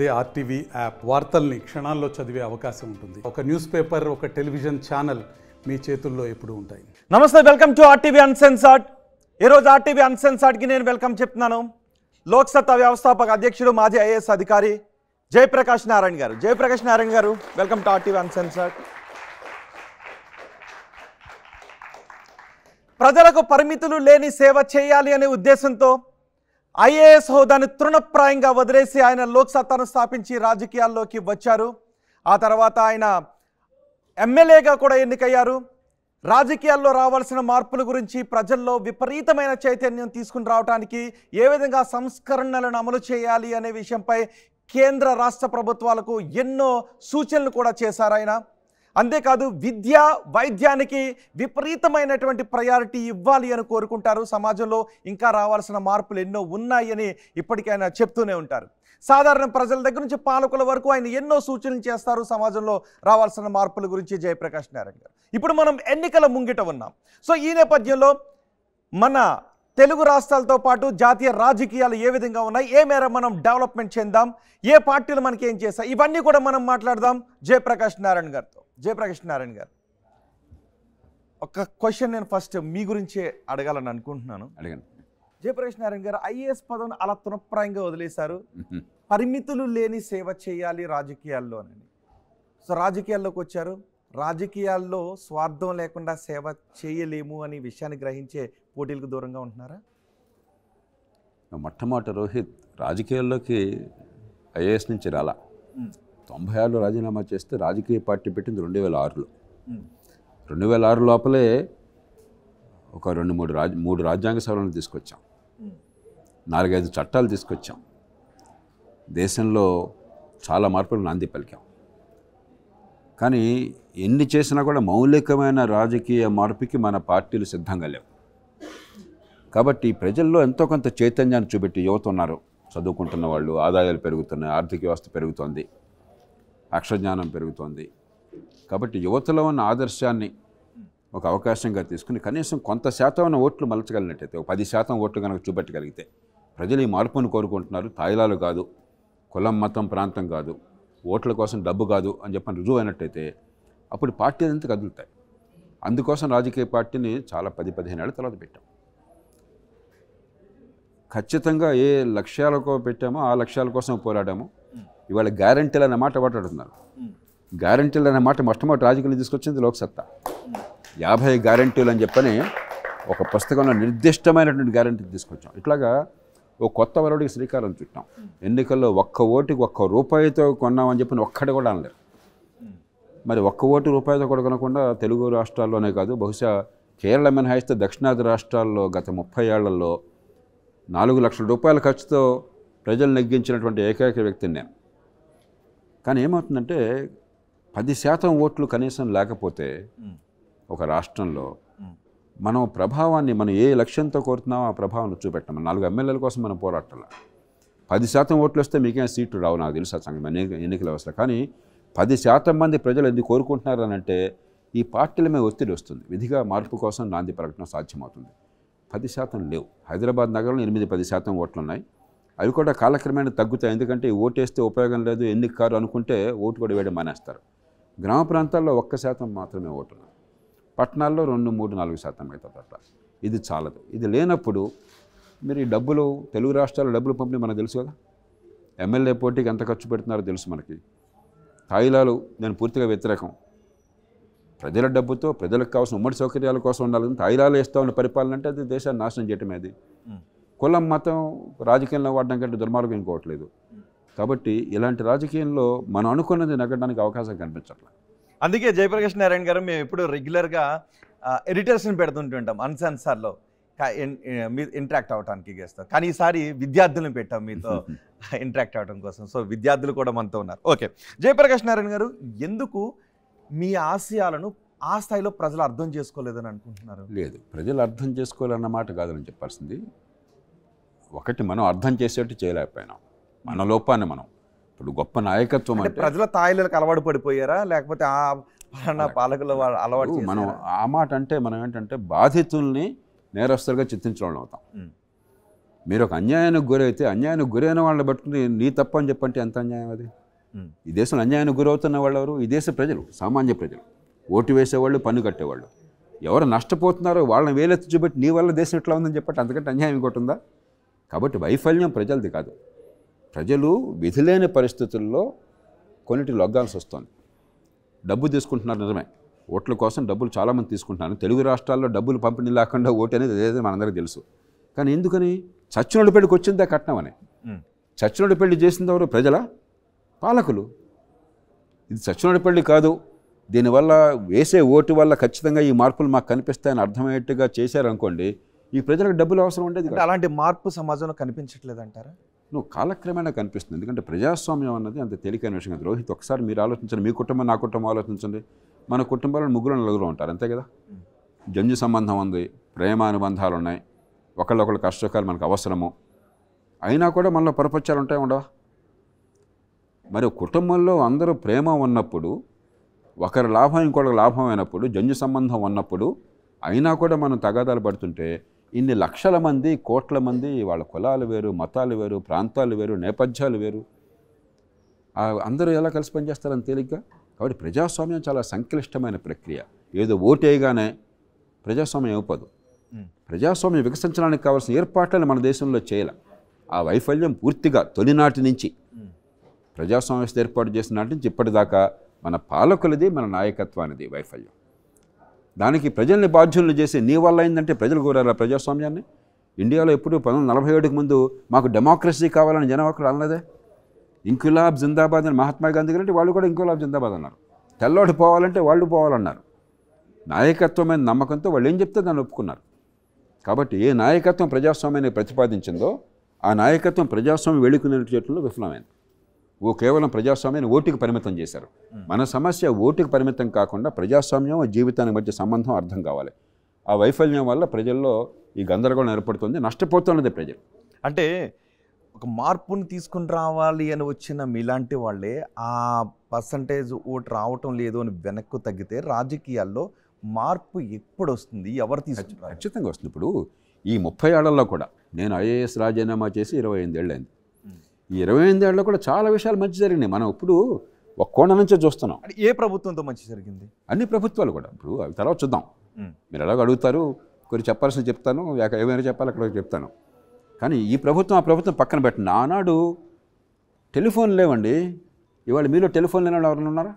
They RTV app వార్తల్ని క్షణాల్లో చదివే అవకాశం ఉంటుంది ఒక న్యూస్ పేపర్ ఒక టెలివిజన్ ఛానల్ మీ చేతుల్లో ఎప్పుడు ఉంటాయి నమస్తే వెల్కమ్ టు ఆర్టీవీ అన్సెన్సార్ట్ ఈరోజు ఆర్టీవీ అన్సెన్సార్ట్కి నేను వెల్కమ్ చెప్తున్నాను లోక్సత్తా వ్యవస్థాపక అధ్యక్షుడు మాజీ ఐఏఎస్ అధికారి జయప్రకాష్ నారాయణ గారు జయప్రకాష్ నారాయణ గారు వెల్కమ్ టు ఆర్టీవీ అన్సెన్సార్ట్ ప్రజలకు పరిమితులు లేని సేవ చేయాలి అనే ఉద్దేశంతో ఐఏఎస్ హోదాను తృణప్రాయంగా వదిలేసి ఆయన లోక్సత్తాను స్థాపించి రాజకీయాల్లోకి వచ్చారు ఆ తర్వాత ఆయన ఎమ్మెల్యేగా కూడా ఎన్నికయ్యారు రాజకీయాల్లో రావాల్సిన మార్పుల గురించి ప్రజల్లో విపరీతమైన చైతన్యం తీసుకుని రావడానికి ఏ విధంగా సంస్కరణలను అమలు చేయాలి అనే విషయంపై కేంద్ర రాష్ట్ర ప్రభుత్వాలకు ఎన్నో సూచనలు కూడా చేశారు ఆయన అంతేకాదు విద్య వైద్యానికి విపరీతమైనటువంటి ప్రయారిటీ ఇవ్వాలి అని కోరుకుంటారు సమాజంలో ఇంకా రావాల్సిన మార్పులు ఎన్నో ఉన్నాయని ఇప్పటికైనా చెప్తూనే ఉంటారు సాధారణ ప్రజల దగ్గర నుంచి పాలకుల వరకు ఆయన ఎన్నో సూచనలు చేస్తారు సమాజంలో రావాల్సిన మార్పుల గురించి జయప్రకాష్ నారాయణ గారు ఇప్పుడు మనం ఎన్నికల ముంగిట ఉన్నాం సో ఈ నేపథ్యంలో మన తెలుగు రాష్ట్రాలతో పాటు జాతీయ రాజకీయాలు ఏ విధంగా ఉన్నాయి ఏ మేర మనం డెవలప్మెంట్ చెందాం ఏ పార్టీలు మనకి ఏం చేస్తాయి ఇవన్నీ కూడా మనం మాట్లాడదాం జయప్రకాష్ నారాయణ గారితో జయప్రకాష్ నారాయణ గారు ఒక క్వశ్చన్ నేను ఫస్ట్ మీ గురించే అడగాలని అనుకుంటున్నాను అడగండి జయప్రకాష్ నారాయణ గారు ఐఏఎస్ పదవిని అలా తృణప్రాయంగా వదిలేశారు పరిమితులు లేని సేవ చేయాలి రాజకీయాల్లో అని సో రాజకీయాల్లోకి వచ్చారు రాజకీయాల్లో స్వార్థం లేకుండా సేవ చేయలేము అని విషయాన్ని గ్రహించే పోటీలకు దూరంగా ఉంటున్నారా మొట్టమొదటి రోహిత్ రాజకీయాల్లోకి ఐఏఎస్ నుంచి రాలా తొంభై ఆరులో రాజీనామా చేస్తే రాజకీయ పార్టీ పెట్టింది రెండు వేల ఆరులో రెండు వేల ఆరు లోపలే ఒక రెండు మూడు రాజ మూడు రాజ్యాంగ సభలను తీసుకొచ్చాం నాలుగైదు చట్టాలు తీసుకొచ్చాం దేశంలో చాలా మార్పులు నాంది పలికాం కానీ ఎన్ని చేసినా కూడా మౌలికమైన రాజకీయ మార్పుకి మన పార్టీలు సిద్ధంగా లేవు కాబట్టి ప్రజల్లో ఎంతో కొంత చైతన్యాన్ని చూపెట్టి యువత ఉన్నారు చదువుకుంటున్న వాళ్ళు ఆదాయాలు పెరుగుతున్నాయి ఆర్థిక వ్యవస్థ పెరుగుతోంది అక్షరజ్ఞానం పెరుగుతోంది కాబట్టి యువతలో ఉన్న ఆదర్శాన్ని ఒక అవకాశంగా తీసుకుని కనీసం కొంత శాతం ఉన్న ఓట్లు మలచగలిగినట్టయితే ఒక పది శాతం ఓట్లు కనుక చూపెట్టగలిగితే ప్రజలు ఈ మార్పును కోరుకుంటున్నారు తాయిలాలు కాదు కులం మతం ప్రాంతం కాదు ఓట్ల కోసం డబ్బు కాదు అని చెప్పని రుజువు అయినట్టయితే అప్పుడు పార్టీ అంతా కదులుతాయి అందుకోసం రాజకీయ పార్టీని చాలా పది పదిహేను ఏళ్ళ తర్వాత పెట్టాం ఖచ్చితంగా ఏ లక్ష్యాలకో పెట్టామో ఆ లక్ష్యాల కోసం పోరాడామో ఇవాళ గ్యారంటీలు అనే మాట మాట్లాడుతున్నారు గ్యారంటీలు అనే మాట మొట్టమొదటి రాజకీయాలు తీసుకొచ్చింది లోక్సత్తా యాభై గ్యారంటీలు అని చెప్పని ఒక పుస్తకంలో నిర్దిష్టమైనటువంటి గ్యారంటీ తీసుకొచ్చాం ఇట్లాగా ఓ కొత్త వరవడికి శ్రీకారం చుట్టాం ఎన్నికల్లో ఒక్క ఓటుకి ఒక్క రూపాయితో కొన్నామని చెప్పి ఒక్కడ కూడా అనలేరు మరి ఒక్క ఓటు రూపాయితో కూడా కొనకుండా తెలుగు రాష్ట్రాల్లోనే కాదు బహుశా కేరళ మినహాయిస్తే దక్షిణాది రాష్ట్రాల్లో గత ముప్పై ఏళ్లలో నాలుగు లక్షల రూపాయల ఖర్చుతో ప్రజలు నెగ్గించినటువంటి ఏకైక వ్యక్తిని నేను కానీ ఏమవుతుందంటే పది శాతం ఓట్లు కనీసం లేకపోతే ఒక రాష్ట్రంలో మనం ప్రభావాన్ని మనం ఏ లక్ష్యంతో కోరుతున్నామో ఆ ప్రభావాన్ని చూపెట్టాం నాలుగు ఎమ్మెల్యేల కోసం మనం పోరాటాల పది శాతం ఓట్లు వస్తే మీకేం సీట్లు రావు నాకు తెలుసు ఆ సంఘం ఎన్నికల వ్యవస్థ కానీ పది శాతం మంది ప్రజలు ఎందుకు కోరుకుంటున్నారు అని అంటే ఈ పార్టీల మీద ఒత్తిడి వస్తుంది విధిగా మార్పు కోసం నాంది ప్రకటన సాధ్యమవుతుంది పది శాతం లేవు హైదరాబాద్ నగరంలో ఎనిమిది పది శాతం ఓట్లు ఉన్నాయి అవి కూడా కాలక్రమేణా తగ్గుతాయి ఎందుకంటే ఓటేస్తే ఉపయోగం లేదు ఎన్ని కారు అనుకుంటే ఓటు కూడా వేయడం మానేస్తారు గ్రామ ప్రాంతాల్లో ఒక్క శాతం మాత్రమే ఓటున్నారు పట్టణాల్లో రెండు మూడు నాలుగు శాతం అవుతుంది అట్లా ఇది చాలదు ఇది లేనప్పుడు మీరు ఈ డబ్బులు తెలుగు రాష్ట్రాల డబ్బులు పంపిణీ మనకు తెలుసు కదా ఎమ్మెల్యే పోటీకి ఎంత ఖర్చు పెడుతున్నారో తెలుసు మనకి తాయిలాలు నేను పూర్తిగా వ్యతిరేకం ప్రజల డబ్బుతో ప్రజలకు కావాల్సిన ఉమ్మడి సౌకర్యాల కోసం ఉండాలి తాయిలాలు వేస్తూ ఉన్న పరిపాలన అంటే అది దేశాన్ని నాశనం చేయటమే అది కులం మతం రాజకీయంలో వాడడం కంటే దుర్మార్గం ఇంకోవట్లేదు కాబట్టి ఇలాంటి రాజకీయంలో మనం అనుకున్నది నగడానికి అవకాశం కనిపించట్లేదు అందుకే జయప్రకాష్ నారాయణ గారు మేము ఎప్పుడు రెగ్యులర్గా ఎడిటర్స్ని పెడుతుంటుంటాం అన్సన్సార్లో ఇంట్రాక్ట్ అవడానికి చేస్తాం కానీ ఈసారి విద్యార్థులను పెట్టాం మీతో ఇంట్రాక్ట్ అవడం కోసం సో విద్యార్థులు కూడా మనతో ఉన్నారు ఓకే జయప్రకాష్ నారాయణ గారు ఎందుకు మీ ఆశయాలను ఆ స్థాయిలో ప్రజలు అర్థం చేసుకోలేదని అనుకుంటున్నారు లేదు ప్రజలు అర్థం చేసుకోవాలన్న మాట కాదని చెప్పాల్సింది ఒకటి మనం అర్థం చేసేట్టు చేయలేకపోయినాం మన లోపాన్ని మనం ఇప్పుడు గొప్ప నాయకత్వం అంటే ప్రజల తాయిలకు అలవాటు పడిపోయారా లేకపోతే ఆ పాలకుల అలవాటు మనం ఆ మాట అంటే మనం ఏంటంటే బాధితుల్ని నేరస్తులుగా చిత్తించడం అవుతాం మీరు ఒక అన్యాయానికి గురైతే అన్యాయానికి గురైన వాళ్ళని పట్టుకుని నీ తప్పు అని చెప్పంటే ఎంత అన్యాయం అది ఈ దేశంలో అన్యాయానికి గురవుతున్న వాళ్ళు ఎవరు ఈ దేశ ప్రజలు సామాన్య ప్రజలు ఓటు వేసేవాళ్ళు పన్ను కట్టేవాళ్ళు ఎవరు నష్టపోతున్నారో వాళ్ళని వేలెత్తి చూపెట్టి నీ వల్ల దేశం ఎట్లా ఉందని చెప్పట్టు అంతకంటే అన్యాయం ఇంకోటి ఉందా కాబట్టి వైఫల్యం ప్రజలది కాదు ప్రజలు విధిలేని పరిస్థితుల్లో కొన్నిటి లొగ్గాల్సి వస్తుంది డబ్బు తీసుకుంటున్నారు నిజమే ఓట్ల కోసం డబ్బులు చాలామంది తీసుకుంటున్నారు తెలుగు రాష్ట్రాల్లో డబ్బులు పంపిణీ లేకుండా ఓటు అనేది ఏదైతే మనందరికీ తెలుసు కానీ ఎందుకని చచ్చినోడి పెళ్లికి వచ్చిందా కట్నం అని చచ్చినోడి పెళ్లి చేసింది ఎవరు ప్రజల పాలకులు ఇది చచ్చినోడి పెళ్లి కాదు దీనివల్ల వేసే ఓటు వల్ల ఖచ్చితంగా ఈ మార్పులు మాకు కనిపిస్తాయని అర్థమయ్యేట్టుగా చేశారనుకోండి ఈ ప్రజలకు డబ్బులు అవసరం ఉండేది అలాంటి మార్పు సమాజంలో కనిపించట్లేదు అంటారా నువ్వు కాలక్రమేణా కనిపిస్తుంది ఎందుకంటే ప్రజాస్వామ్యం అన్నది అంత తేలికైన విషయం కాదు రోహిత్ ఒకసారి మీరు ఆలోచించండి మీ కుటుంబం నా కుటుంబం ఆలోచించండి మన కుటుంబంలో ముగ్గురు నలుగురు ఉంటారు అంతే కదా జంజు సంబంధం ఉంది ప్రేమ అనుబంధాలు ఉన్నాయి ఒకళ్ళొకళ్ళు కష్టకాలు మనకు అవసరము అయినా కూడా మనలో పరపచ్చాలు ఉంటాయి ఉండవా మరి కుటుంబంలో అందరూ ప్రేమ ఉన్నప్పుడు ఒకరి లాభం ఇంకొకరి లాభం అయినప్పుడు జంజు సంబంధం ఉన్నప్పుడు అయినా కూడా మనం తగాదాలు పడుతుంటే ఇన్ని లక్షల మంది కోట్ల మంది వాళ్ళ కులాలు వేరు మతాలు వేరు ప్రాంతాలు వేరు నేపథ్యాలు వేరు అందరూ ఎలా కలిసి పనిచేస్తారని తేలిగ్గా కాబట్టి ప్రజాస్వామ్యం చాలా సంక్లిష్టమైన ప్రక్రియ ఏదో ఓటేయగానే ప్రజాస్వామ్యం ఇవ్వదు ప్రజాస్వామ్యం వికసించడానికి కావాల్సిన ఏర్పాట్లను మన దేశంలో చేయాలి ఆ వైఫల్యం పూర్తిగా తొలినాటి నుంచి ప్రజాస్వామ్య ఏర్పాటు చేసిన నాటి నుంచి ఇప్పటిదాకా మన పాలకులది మన నాయకత్వానిది వైఫల్యం దానికి ప్రజల్ని బాధ్యులు చేసి నీ వల్ల అయిందంటే ప్రజలు కోరారా ప్రజాస్వామ్యాన్ని ఇండియాలో ఎప్పుడు పంతొమ్మిది నలభై ఏడుకి ముందు మాకు డెమోక్రసీ కావాలని జనం ఒకరు అనలేదే ఇంకులాబ్ జిందాబాద్ అని మహాత్మా గాంధీ గారు వాళ్ళు కూడా ఇంకులాబ్ జిందాబాద్ అన్నారు తెల్లోడి పోవాలంటే వాళ్ళు పోవాలన్నారు నాయకత్వమైన నమ్మకంతో వాళ్ళు ఏం చెప్తే దాన్ని ఒప్పుకున్నారు కాబట్టి ఏ నాయకత్వం ప్రజాస్వామ్యాన్ని ప్రతిపాదించిందో ఆ నాయకత్వం ప్రజాస్వామ్యం వేడుకునే చేతుల్లో విఫలమైంది ఓ కేవలం ప్రజాస్వామ్యాన్ని ఓటుకు పరిమితం చేశారు మన సమస్య ఓటుకు పరిమితం కాకుండా ప్రజాస్వామ్యం జీవితానికి మధ్య సంబంధం అర్థం కావాలి ఆ వైఫల్యం వల్ల ప్రజల్లో ఈ గందరగోళం ఏర్పడుతుంది నష్టపోతున్నది ప్రజలు అంటే ఒక మార్పును తీసుకుని రావాలి అని వచ్చిన మీలాంటి వాళ్ళే ఆ పర్సంటేజ్ ఓటు రావటం లేదు అని వెనక్కు తగ్గితే రాజకీయాల్లో మార్పు ఎప్పుడు వస్తుంది ఎవరు తీసుకుంటారు ఖచ్చితంగా వస్తుంది ఇప్పుడు ఈ ముప్పై ఏళ్లలో కూడా నేను ఐఏఎస్ రాజీనామా చేసి ఇరవై ఎనిమిది ఏళ్ళైంది ఈ ఇరవై ఎనిమిదేళ్ళలో కూడా చాలా విషయాలు మంచి జరిగినాయి మనం ఇప్పుడు ఒక కోణం నుంచే చూస్తున్నాం ఏ ప్రభుత్వంతో మంచి జరిగింది అన్ని ప్రభుత్వాలు కూడా ఇప్పుడు అవి తర్వాత చూద్దాం మీరు ఎలాగో అడుగుతారు కొన్ని చెప్పాల్సిన చెప్తాను ఏమైనా చెప్పాలి అక్కడ చెప్తాను కానీ ఈ ప్రభుత్వం ఆ ప్రభుత్వం పక్కన పెట్టండి ఆనాడు టెలిఫోన్ లేవండి ఇవాళ మీలో టెలిఫోన్ లేని ఎవరైనా ఉన్నారా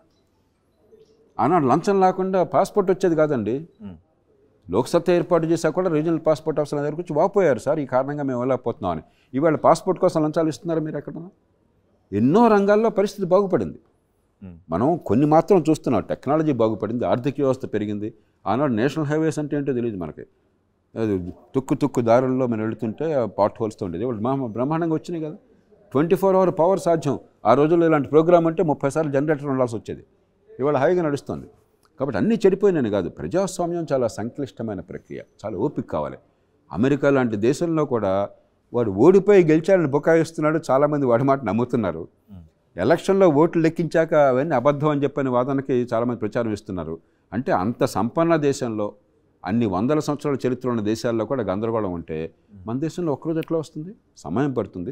ఆనాడు లంచం లేకుండా పాస్పోర్ట్ వచ్చేది కాదండి లోక్సత్త ఏర్పాటు చేసా కూడా రీజనల్ పాస్పోర్ట్ ఆఫీసర్ దగ్గర వచ్చి వాపోయారు సార్ ఈ కారణంగా మేము వెళ్ళకపోతున్నాం అని ఇవాళ పాస్పోర్ట్ కోసం లంచాలు ఇస్తున్నారు మీరు ఎక్కడ ఎన్నో రంగాల్లో పరిస్థితి బాగుపడింది మనం కొన్ని మాత్రం చూస్తున్నాం టెక్నాలజీ బాగుపడింది ఆర్థిక వ్యవస్థ పెరిగింది ఆనాడు నేషనల్ హైవేస్ అంటే ఏంటో తెలియదు మనకి అది తుక్కు తుక్కు దారుల్లో మనం వెళుతుంటే పాట్ హోల్స్తో ఉండేది వాళ్ళు బ్రహ్మాండంగా వచ్చినాయి కదా ట్వంటీ ఫోర్ అవర్ పవర్ సాధ్యం ఆ రోజుల్లో ఇలాంటి ప్రోగ్రామ్ అంటే ముప్పై సార్లు జనరేటర్ ఉండాల్సి వచ్చేది ఇవాళ హైగా నడుస్తుంది కాబట్టి అన్నీ చెడిపోయినని కాదు ప్రజాస్వామ్యం చాలా సంక్లిష్టమైన ప్రక్రియ చాలా ఓపిక కావాలి అమెరికా లాంటి దేశంలో కూడా వాడు ఓడిపోయి గెలిచాలని బుకాయిస్తున్నాడు చాలామంది వాడి మాట నమ్ముతున్నారు ఎలక్షన్లో ఓట్లు లెక్కించాక అవన్నీ అబద్ధం అని చెప్పని వాదనకి చాలామంది ప్రచారం ఇస్తున్నారు అంటే అంత సంపన్న దేశంలో అన్ని వందల సంవత్సరాల చరిత్ర ఉన్న దేశాల్లో కూడా గందరగోళం ఉంటే మన దేశంలో ఒక్కరోజు ఎట్లా వస్తుంది సమయం పడుతుంది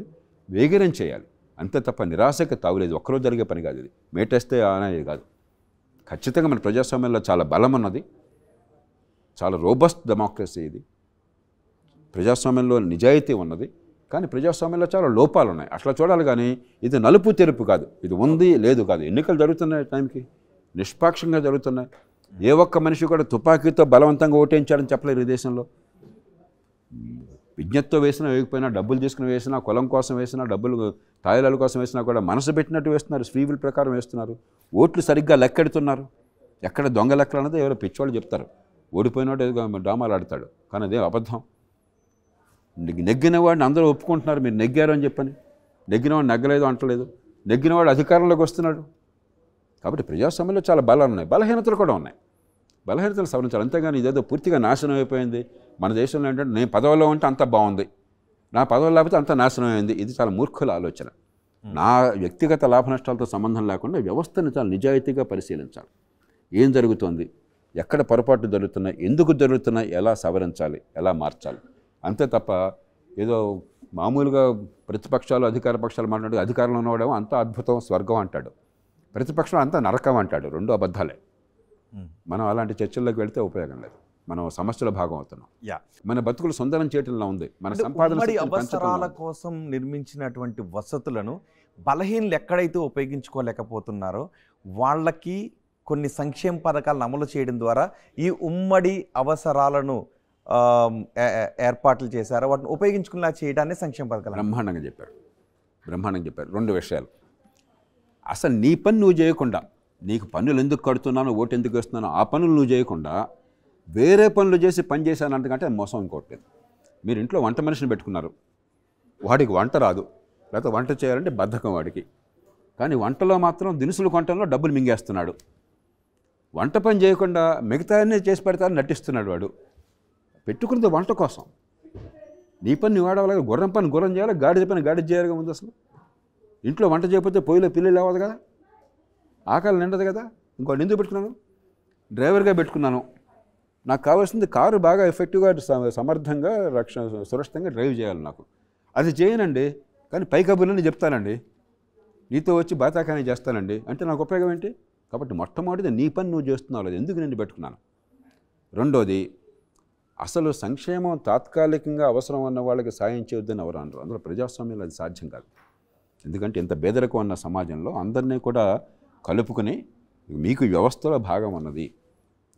వేగరం చేయాలి అంతే తప్ప నిరాశకు తావులేదు ఒక్కరోజు జరిగే పని కాదు ఇది మేటేస్తే అనేది కాదు ఖచ్చితంగా మన ప్రజాస్వామ్యంలో చాలా బలం ఉన్నది చాలా రోబస్ట్ డెమోక్రసీ ఇది ప్రజాస్వామ్యంలో నిజాయితీ ఉన్నది కానీ ప్రజాస్వామ్యంలో చాలా లోపాలు ఉన్నాయి అట్లా చూడాలి కానీ ఇది నలుపు తెరుపు కాదు ఇది ఉంది లేదు కాదు ఎన్నికలు జరుగుతున్నాయి టైంకి నిష్పాక్షంగా జరుగుతున్నాయి ఏ ఒక్క మనిషి కూడా తుపాకీతో బలవంతంగా ఓటేయించాడని చెప్పలేరు ఈ దేశంలో విజ్ఞతతో వేసినా వేయకపోయినా డబ్బులు తీసుకుని వేసినా కులం కోసం వేసినా డబ్బులు తాయిలాల కోసం వేసినా కూడా మనసు పెట్టినట్టు వేస్తున్నారు ఫ్రీ ప్రకారం వేస్తున్నారు ఓట్లు సరిగ్గా లెక్కెడుతున్నారు ఎక్కడ దొంగ లెక్కలు అన్నది ఎవరో పిచ్చోళ్ళు చెప్తారు ఓడిపోయినోడు ఏదో డ్రామాలు ఆడతాడు కానీ అదే అబద్ధం నెగ్గిన వాడిని అందరూ ఒప్పుకుంటున్నారు మీరు నెగ్గారు అని చెప్పని నెగ్గినవాడు నెగ్గలేదు అంటలేదు నెగ్గినవాడు అధికారంలోకి వస్తున్నాడు కాబట్టి ప్రజాస్వామ్యంలో చాలా బలాలు ఉన్నాయి బలహీనతలు కూడా ఉన్నాయి బలహీనతలు సవరించాలి అంతేగాని ఇదేదో పూర్తిగా నాశనం అయిపోయింది మన దేశంలో ఏంటంటే నేను పదవుల్లో ఉంటే అంత బాగుంది నా పదవులు లేకపోతే అంత నాశనం అయింది ఇది చాలా మూర్ఖుల ఆలోచన నా వ్యక్తిగత లాభ నష్టాలతో సంబంధం లేకుండా వ్యవస్థను చాలా నిజాయితీగా పరిశీలించాలి ఏం జరుగుతోంది ఎక్కడ పొరపాటు జరుగుతున్నాయి ఎందుకు జరుగుతున్నాయి ఎలా సవరించాలి ఎలా మార్చాలి అంతే తప్ప ఏదో మామూలుగా ప్రతిపక్షాలు అధికార పక్షాలు మాట్లాడు అధికారంలో ఉన్నవాడేమో అంత అద్భుతం స్వర్గం అంటాడు ప్రతిపక్షం అంత నరకం అంటాడు రెండు అబద్ధాలే Hmm. మనం అలాంటి చర్చల్లోకి వెళితే ఉపయోగం లేదు మనం సమస్యల భాగం అవుతున్నాం మన బతుకులు సొందరం చేయటంలో ఉంది మన సంపాదన అవసరాల కోసం నిర్మించినటువంటి వసతులను బలహీనలు ఎక్కడైతే ఉపయోగించుకోలేకపోతున్నారో వాళ్ళకి కొన్ని సంక్షేమ పథకాలను అమలు చేయడం ద్వారా ఈ ఉమ్మడి అవసరాలను ఏర్పాట్లు చేశారు వాటిని ఉపయోగించుకునేలా చేయడాన్ని సంక్షేమ పథకాలు బ్రహ్మాండంగా చెప్పారు బ్రహ్మాండంగా చెప్పారు రెండు విషయాలు అసలు నీ పని నువ్వు చేయకుండా నీకు పనులు ఎందుకు కడుతున్నాను ఓటు ఎందుకు వేస్తున్నాను ఆ పనులు నువ్వు చేయకుండా వేరే పనులు చేసి పని చేశాను మోసం ఇంకోటి మీరు ఇంట్లో వంట మనిషిని పెట్టుకున్నారు వాడికి వంట రాదు లేకపోతే వంట చేయాలంటే బద్ధకం వాడికి కానీ వంటలో మాత్రం దినుసులు కొంటంలో డబ్బులు మింగేస్తున్నాడు వంట పని చేయకుండా మిగతాన్ని చేసి పెడతానని నటిస్తున్నాడు వాడు పెట్టుకున్నది వంట కోసం నీ పని వాడవాలి గుర్రం పని గుర్రం చేయాలి గాడిద పని గాడి చేయాలి ఉంది అసలు ఇంట్లో వంట చేయకపోతే పొయ్యిలో పిల్లలు అవ్వదు కదా ఆకలి నిండదు కదా ఇంకో నిందు పెట్టుకున్నాను డ్రైవర్గా పెట్టుకున్నాను నాకు కావాల్సింది కారు బాగా ఎఫెక్టివ్గా సమర్థంగా రక్షణ సురక్షితంగా డ్రైవ్ చేయాలి నాకు అది చేయనండి కానీ పై కబుర్లని చెప్తానండి నీతో వచ్చి బాతాకాన్ని చేస్తానండి అంటే నాకు ఉపయోగం ఏంటి కాబట్టి మొట్టమొదటిది నీ పని నువ్వు చేస్తున్నావు లేదు ఎందుకు నేను పెట్టుకున్నాను రెండోది అసలు సంక్షేమం తాత్కాలికంగా అవసరం ఉన్న వాళ్ళకి సాయం చేయొద్దని ఎవరు అన్నారు అందులో ప్రజాస్వామ్యంలో అది సాధ్యం కాదు ఎందుకంటే ఇంత బేదరికం ఉన్న సమాజంలో అందరినీ కూడా కలుపుకుని మీకు వ్యవస్థలో భాగం అన్నది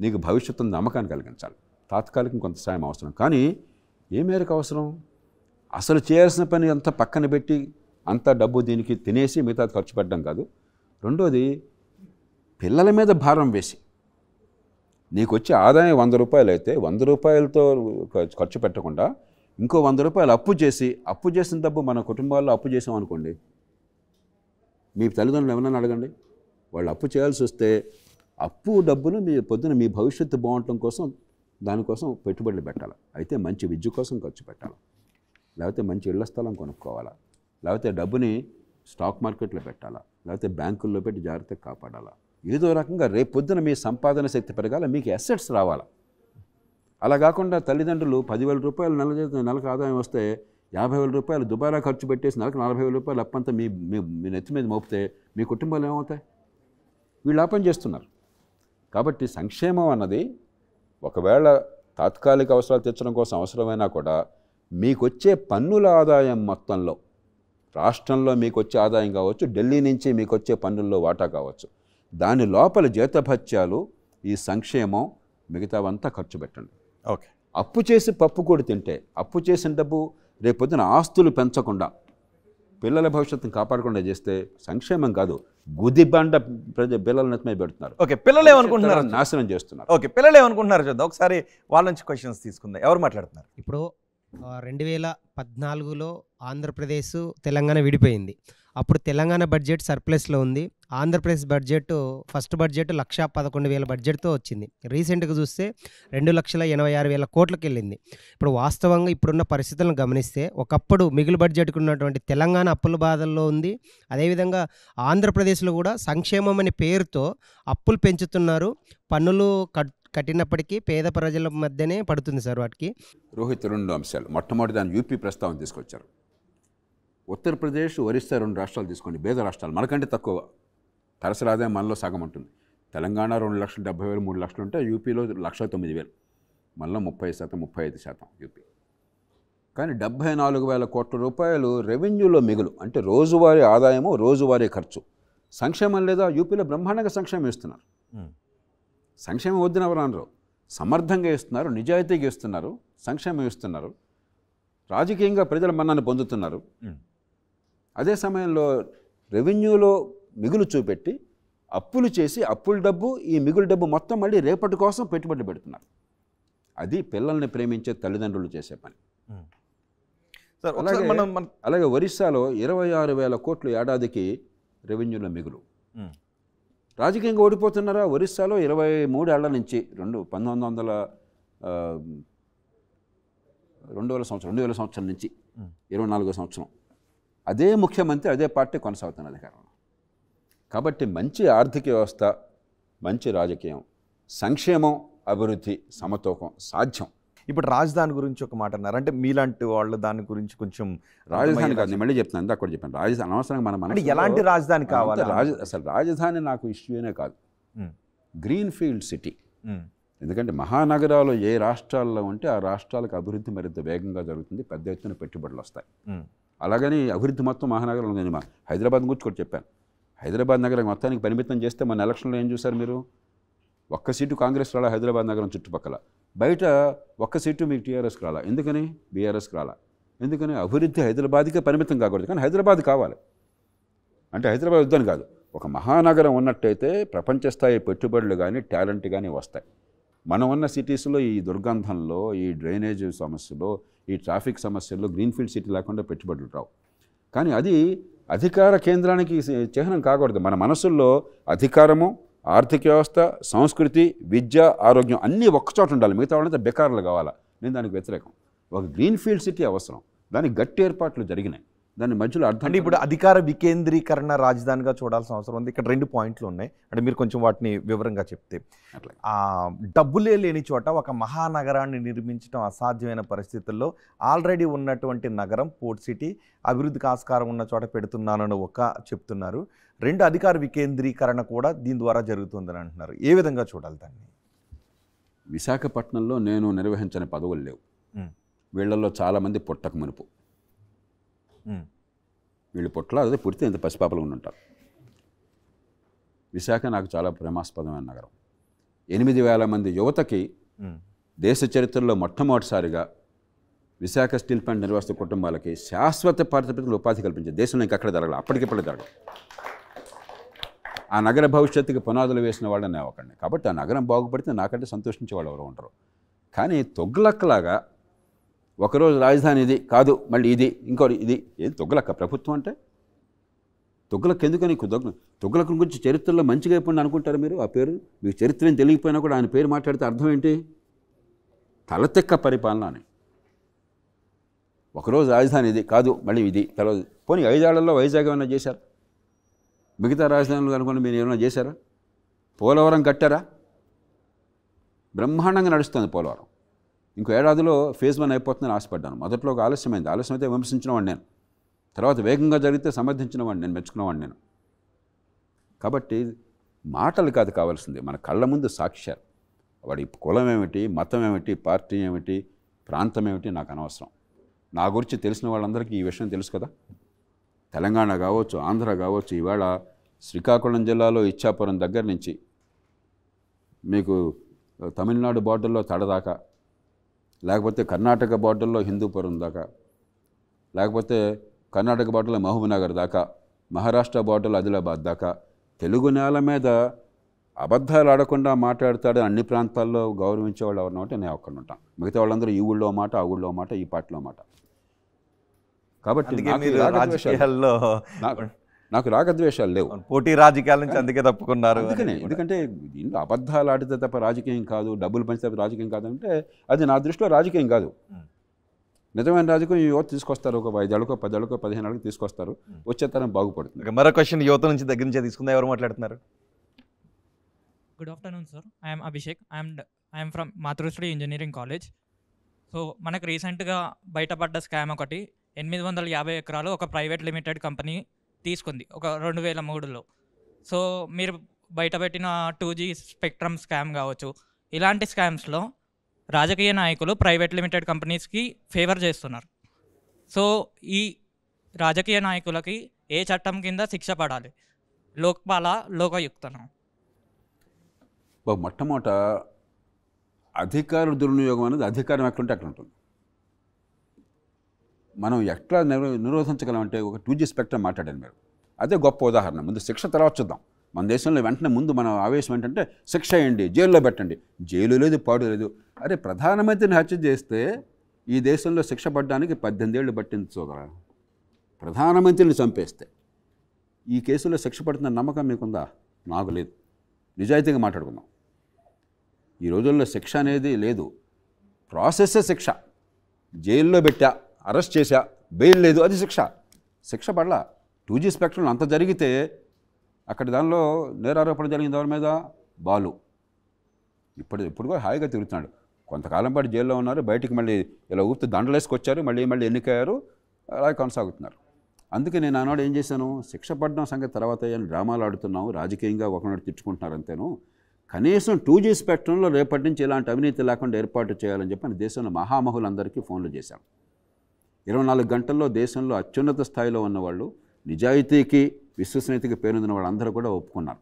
నీకు భవిష్యత్తు నమ్మకాన్ని కలిగించాలి తాత్కాలికం కొంత సాయం అవసరం కానీ ఏ మేరకు అవసరం అసలు చేయాల్సిన పని అంత పక్కన పెట్టి అంత డబ్బు దీనికి తినేసి మిగతా ఖర్చు పెట్టడం కాదు రెండోది పిల్లల మీద భారం వేసి నీకు వచ్చే ఆదాయం వంద రూపాయలు అయితే వంద రూపాయలతో ఖర్చు పెట్టకుండా ఇంకో వంద రూపాయలు అప్పు చేసి అప్పు చేసిన డబ్బు మన కుటుంబాల్లో అప్పు చేసాం అనుకోండి మీ తల్లిదండ్రులు ఏమైనా అడగండి వాళ్ళు అప్పు చేయాల్సి వస్తే అప్పు డబ్బును మీ పొద్దున మీ భవిష్యత్తు బాగుండటం కోసం దానికోసం పెట్టుబడులు పెట్టాలి అయితే మంచి విద్య కోసం ఖర్చు పెట్టాలి లేకపోతే మంచి ఇళ్ల స్థలం కొనుక్కోవాలా లేకపోతే డబ్బుని స్టాక్ మార్కెట్లో పెట్టాలా లేకపోతే బ్యాంకుల్లో పెట్టి జాగ్రత్తగా కాపాడాలా ఏదో రకంగా రేపు పొద్దున మీ సంపాదన శక్తి పెరగాల మీకు అసెట్స్ రావాలా అలా కాకుండా తల్లిదండ్రులు పదివేల రూపాయలు నెల నెలకు ఆదాయం వస్తే యాభై వేల రూపాయలు దుబారా ఖర్చు పెట్టేసి నెలకు నలభై వేల రూపాయలు అప్పంతా మీ మీ నెత్తి మీద మోపితే మీ కుటుంబాలు ఏమవుతాయి వీళ్ళు ఆ పని చేస్తున్నారు కాబట్టి సంక్షేమం అన్నది ఒకవేళ తాత్కాలిక అవసరాలు తెచ్చడం కోసం అవసరమైనా కూడా మీకు వచ్చే పన్నుల ఆదాయం మొత్తంలో రాష్ట్రంలో మీకు వచ్చే ఆదాయం కావచ్చు ఢిల్లీ నుంచి మీకు వచ్చే పన్నుల్లో వాటా కావచ్చు దాని లోపల జీతభత్యాలు ఈ సంక్షేమం మిగతావంతా ఖర్చు పెట్టండి ఓకే అప్పు చేసి పప్పు కూడా తింటే అప్పు చేసిన డబ్బు రేపొద్దున ఆస్తులు పెంచకుండా పిల్లల భవిష్యత్తును కాపాడకుండా చేస్తే సంక్షేమం కాదు గుదిబండ పిల్లల నెత్తమే పెడుతున్నారు ఓకే పిల్లలు ఏమనుకుంటున్నారు నాశనం చేస్తున్నారు ఓకే పిల్లలు ఏమనుకుంటున్నారు చూద్దాం ఒకసారి వాళ్ళ నుంచి క్వశ్చన్స్ తీసుకుందాం ఎవరు మాట్లాడుతున్నారు ఇప్పుడు రెండు వేల పద్నాలుగులో ఆంధ్రప్రదేశ్ తెలంగాణ విడిపోయింది అప్పుడు తెలంగాణ బడ్జెట్ సర్ప్లస్లో ఉంది Andhra Pradesh budget first budget lakh పదకొండు వేల బడ్జెట్తో వచ్చింది రీసెంట్గా చూస్తే రెండు లక్షల ఎనభై ఆరు వేల కోట్లకు వెళ్ళింది ఇప్పుడు వాస్తవంగా ఇప్పుడున్న పరిస్థితులను గమనిస్తే ఒకప్పుడు మిగులు బడ్జెట్కు ఉన్నటువంటి తెలంగాణ అప్పుల బాధల్లో ఉంది అదేవిధంగా ఆంధ్రప్రదేశ్లో కూడా సంక్షేమం అనే పేరుతో అప్పులు పెంచుతున్నారు పన్నులు కట్ కట్టినప్పటికీ పేద ప్రజల మధ్యనే పడుతుంది సార్ వాటికి రోహిత్ రెండు అంశాలు మొట్టమొదటి దాని యూపీ ప్రస్తావన తీసుకొచ్చారు ఉత్తరప్రదేశ్ ఒరిస్సా రెండు రాష్ట్రాలు తీసుకోండి బేద రాష్ట్రాలు మనకంటే తక్కువ తరసరి ఆదాయం మనలో సగం ఉంటుంది తెలంగాణ రెండు లక్షల డెబ్బై వేలు మూడు లక్షలు ఉంటే యూపీలో లక్ష తొమ్మిది వేలు మళ్ళీ ముప్పై శాతం ముప్పై ఐదు శాతం యూపీ కానీ డెబ్బై నాలుగు వేల కోట్ల రూపాయలు రెవెన్యూలో మిగులు అంటే రోజువారీ ఆదాయము రోజువారీ ఖర్చు సంక్షేమం లేదా యూపీలో బ్రహ్మాండంగా సంక్షేమం ఇస్తున్నారు సంక్షేమం వద్దున ఎవరు అనరు సమర్థంగా ఇస్తున్నారు నిజాయితీగా ఇస్తున్నారు సంక్షేమం ఇస్తున్నారు రాజకీయంగా ప్రజల మన్నాన్ని పొందుతున్నారు అదే సమయంలో రెవెన్యూలో మిగులు చూపెట్టి అప్పులు చేసి అప్పుల డబ్బు ఈ మిగులు డబ్బు మొత్తం మళ్ళీ రేపటి కోసం పెట్టుబడి పెడుతున్నారు అది పిల్లల్ని ప్రేమించే తల్లిదండ్రులు చేసే పని సార్ అలాగే మనం అలాగే ఒరిస్సాలో ఇరవై ఆరు వేల కోట్లు ఏడాదికి రెవెన్యూలో మిగులు రాజకీయంగా ఓడిపోతున్నారా ఒరిస్సాలో ఇరవై మూడేళ్ల నుంచి రెండు పంతొమ్మిది వందల రెండు వేల సంవత్సరం రెండు వేల సంవత్సరం నుంచి ఇరవై నాలుగో సంవత్సరం అదే ముఖ్యమంత్రి అదే పార్టీ కొనసాగుతున్న అధికారం కాబట్టి మంచి ఆర్థిక వ్యవస్థ మంచి రాజకీయం సంక్షేమం అభివృద్ధి సమతూకం సాధ్యం ఇప్పుడు రాజధాని గురించి ఒక మాట అన్నారు అంటే మీలాంటి వాళ్ళు దాని గురించి కొంచెం రాజధాని కాదు మళ్ళీ చెప్తాను అక్కడ చెప్పాను రాజధాని అనవసరంగా మనం అంటే ఎలాంటి రాజధాని కావాలి రాజ అసలు రాజధాని నాకు ఇష్యూనే కాదు గ్రీన్ ఫీల్డ్ సిటీ ఎందుకంటే మహానగరాలు ఏ రాష్ట్రాల్లో ఉంటే ఆ రాష్ట్రాలకు అభివృద్ధి మరింత వేగంగా జరుగుతుంది పెద్ద ఎత్తున పెట్టుబడులు వస్తాయి అలాగని అభివృద్ధి మొత్తం మహానగరంలో మా హైదరాబాద్ గురించి కూడా చెప్పాను హైదరాబాద్ నగరం మొత్తానికి పరిమితం చేస్తే మన ఎలక్షన్లో ఏం చూసారు మీరు ఒక్క సీటు కాంగ్రెస్ రాలా హైదరాబాద్ నగరం చుట్టుపక్కల బయట ఒక్క సీటు మీకు టీఆర్ఎస్ రాలా ఎందుకని బీఆర్ఎస్కి రాలా ఎందుకని అభివృద్ధి హైదరాబాద్కే పరిమితం కాకూడదు కానీ హైదరాబాద్ కావాలి అంటే హైదరాబాద్ వద్దని కాదు ఒక మహానగరం ఉన్నట్టయితే ప్రపంచ స్థాయి పెట్టుబడులు కానీ టాలెంట్ కానీ వస్తాయి మనం ఉన్న సిటీస్లో ఈ దుర్గంధంలో ఈ డ్రైనేజ్ సమస్యలో ఈ ట్రాఫిక్ సమస్యల్లో గ్రీన్ఫీల్డ్ సిటీ లేకుండా పెట్టుబడులు రావు కానీ అది అధికార కేంద్రానికి చిహ్నం కాకూడదు మన మనసుల్లో అధికారము ఆర్థిక వ్యవస్థ సంస్కృతి విద్య ఆరోగ్యం అన్నీ ఒక్కచోట ఉండాలి మిగతా వాళ్ళంతా బెకార్లు కావాలా నేను దానికి వ్యతిరేకం ఒక గ్రీన్ఫీల్డ్ సిటీ అవసరం దానికి గట్టి ఏర్పాట్లు జరిగినాయి దాని మధ్యలో అర్థం అంటే ఇప్పుడు అధికార వికేంద్రీకరణ రాజధానిగా చూడాల్సిన అవసరం ఉంది ఇక్కడ రెండు పాయింట్లు ఉన్నాయి అంటే మీరు కొంచెం వాటిని వివరంగా చెప్తే డబ్బులే లేని చోట ఒక మహానగరాన్ని నిర్మించడం అసాధ్యమైన పరిస్థితుల్లో ఆల్రెడీ ఉన్నటువంటి నగరం పోర్ట్ సిటీ అభివృద్ధికి ఆస్కారం ఉన్న చోట పెడుతున్నానని ఒక చెప్తున్నారు రెండు అధికార వికేంద్రీకరణ కూడా దీని ద్వారా జరుగుతుందని అంటున్నారు ఏ విధంగా చూడాలి దాన్ని విశాఖపట్నంలో నేను నిర్వహించని పదవులు లేవు వీళ్లలో చాలామంది పుట్టక మునుపు వీళ్ళు పుట్ల అదే పుడితే ఇంత పసిపాపలు ఉంటారు విశాఖ నాకు చాలా ప్రేమాస్పదమైన నగరం ఎనిమిది వేల మంది యువతకి దేశ చరిత్రలో మొట్టమొదటిసారిగా విశాఖ స్టీల్ ప్లాంట్ నిర్వహిస్తూ కుటుంబాలకి శాశ్వత పారితృప్తిలో ఉపాధి కల్పించింది దేశంలో అక్కడ జరగలేదు అప్పటికిప్పుడు జరగదు ఆ నగర భవిష్యత్తుకి పునాదులు వేసిన వాళ్ళని ఒకండి కాబట్టి ఆ నగరం బాగుపడితే నాకంటే సంతోషించే వాళ్ళు ఎవరు ఉంటారు కానీ తొగ్లక్కలాగా ఒకరోజు రాజధాని ఇది కాదు మళ్ళీ ఇది ఇంకో ఇది ఏం తొగ్గలక్క ప్రభుత్వం అంటే తొగ్గలకు ఎందుకని తొగ్గు తొగ్గలకు గురించి చరిత్రలో మంచిగా అయిపోయింది అనుకుంటారు మీరు ఆ పేరు మీకు చరిత్ర ఏం తెలియకపోయినా కూడా ఆయన పేరు మాట్లాడితే అర్థం ఏంటి తలతెక్క పరిపాలన అని ఒకరోజు రాజధాని ఇది కాదు మళ్ళీ ఇది తర్వాత పోనీ ఐదేళ్లలో వైజాగ్ ఏమైనా చేశారు మిగతా రాజధానులు అనుకోండి మీరు ఏమైనా చేశారా పోలవరం కట్టారా బ్రహ్మాండంగా నడుస్తుంది పోలవరం ఇంకో ఏడాదిలో ఫేజ్ వన్ అయిపోతుందని ఆశపడ్డాను మొదట్లో ఒక ఆలస్యమైంది ఆలస్యమైతే వాడు నేను తర్వాత వేగంగా జరిగితే సమర్థించినవాడిని నేను మెచ్చుకున్నవాడిని నేను కాబట్టి మాటలు కాదు కావాల్సింది మన కళ్ళ ముందు సాక్ష్యాలు వాడి కులం ఏమిటి మతం ఏమిటి పార్టీ ఏమిటి ప్రాంతం ఏమిటి నాకు అనవసరం నా గురించి తెలిసిన వాళ్ళందరికీ ఈ విషయం తెలుసు కదా తెలంగాణ కావచ్చు ఆంధ్ర కావచ్చు ఇవాళ శ్రీకాకుళం జిల్లాలో ఇచ్చాపురం దగ్గర నుంచి మీకు తమిళనాడు బార్డర్లో తడదాకా లేకపోతే కర్ణాటక బార్డర్లో హిందూపురం దాకా లేకపోతే కర్ణాటక బార్డర్లో మహబూబ్నగర్ దాకా మహారాష్ట్ర బార్డర్లో ఆదిలాబాద్ దాకా తెలుగు నేల మీద అబద్ధాలు ఆడకుండా మాట్లాడతాడు అన్ని ప్రాంతాల్లో గౌరవించే వాళ్ళు ఎవరిన అంటే నేను అక్కడ ఉంటాను మిగతా వాళ్ళందరూ ఈ ఊళ్ళో మాట ఆ ఊళ్ళో మాట ఈ పాటలో మాట కాబట్టి నాకు రాగద్వేషాలు లేవు పోటీ రాజకీయాల నుంచి అందుకే తప్పుకున్నారు అందుకనే ఎందుకంటే దీంట్లో అబద్ధాలు ఆడితే తప్ప రాజకీయం కాదు డబ్బులు పంచితే తప్ప రాజకీయం కాదు అంటే అది నా దృష్టిలో రాజకీయం కాదు నిజమైన రాజకీయం యువత తీసుకొస్తారు ఒక ఐదేళ్ళకో పదేళ్ళకో పదిహేను ఏళ్ళకి తీసుకొస్తారు వచ్చే తరం బాగుపడుతుంది మరో క్వశ్చన్ యువత నుంచి దగ్గర నుంచి తీసుకుందా ఎవరు మాట్లాడుతున్నారు good afternoon sir I'm Abhishek I'm I'm from Matrusri engineering college so మనకు రీసెంట్గా బయటపడ్డ స్కామ్ ఒకటి ఎనిమిది వందల యాభై ఎకరాలు ఒక ప్రైవేట్ లిమిటెడ్ కంపెనీ తీసుకుంది ఒక రెండు వేల మూడులో సో మీరు బయటపెట్టిన టూ జీ స్పెక్ట్రమ్ స్కామ్ కావచ్చు ఇలాంటి స్కామ్స్లో రాజకీయ నాయకులు ప్రైవేట్ లిమిటెడ్ కంపెనీస్కి ఫేవర్ చేస్తున్నారు సో ఈ రాజకీయ నాయకులకి ఏ చట్టం కింద శిక్ష పడాలి లోక్పాల లోకయుక్తనం మొట్టమొదట అధికార దుర్వినియోగం అనేది అధికారం ఉంటే అక్కడ ఉంటుంది మనం ఎట్లా నిరోధించగలం నిరోధించగలమంటే ఒక టూ జీ స్పెక్ట్రమ్ మాట్లాడాను మీరు అదే గొప్ప ఉదాహరణ ముందు శిక్ష తర్వాత చూద్దాం మన దేశంలో వెంటనే ముందు మన ఆవేశం ఏంటంటే శిక్ష వేయండి జైల్లో పెట్టండి జైలు లేదు పాడు లేదు అరే ప్రధానమంత్రిని హత్య చేస్తే ఈ దేశంలో శిక్ష పడడానికి పద్దెనిమిది ఏళ్ళు పట్టింది సోదరా ప్రధానమంత్రిని చంపేస్తే ఈ కేసులో శిక్ష పడుతున్న నమ్మకం మీకుందా నాకు లేదు నిజాయితీగా మాట్లాడుకుందాం ఈ రోజుల్లో శిక్ష అనేది లేదు ప్రాసెస్సే శిక్ష జైల్లో పెట్టా అరెస్ట్ చేశా బెయిల్ లేదు అది శిక్ష శిక్ష పడలా టూ జీ స్పెక్ట్రంలో అంత జరిగితే అక్కడ దానిలో నేరారోపణ జరిగిన దాని మీద బాలు ఇప్పుడు ఇప్పుడు కూడా హాయిగా తిరుగుతున్నాడు కొంతకాలం పాటు జైల్లో ఉన్నారు బయటికి మళ్ళీ ఇలా ఊపితే దండలేసుకొచ్చారు మళ్ళీ మళ్ళీ ఎన్నికయ్యారు అలాగే కొనసాగుతున్నారు అందుకే నేను ఆనాడు ఏం చేశాను శిక్ష పడడం సంగతి తర్వాత ఏమైనా డ్రామాలు ఆడుతున్నాము రాజకీయంగా ఒకనాడు తిట్టుకుంటున్నారు అంతేను కనీసం టూ జీ స్పెక్ట్రంలో రేపటి నుంచి ఇలాంటి అవినీతి లేకుండా ఏర్పాటు చేయాలని చెప్పి దేశంలో మహామహులందరికీ ఫోన్లు చేశాను ఇరవై నాలుగు గంటల్లో దేశంలో అత్యున్నత స్థాయిలో ఉన్నవాళ్ళు నిజాయితీకి విశ్వసనీయతకి పేరుందిన వాళ్ళందరూ కూడా ఒప్పుకున్నారు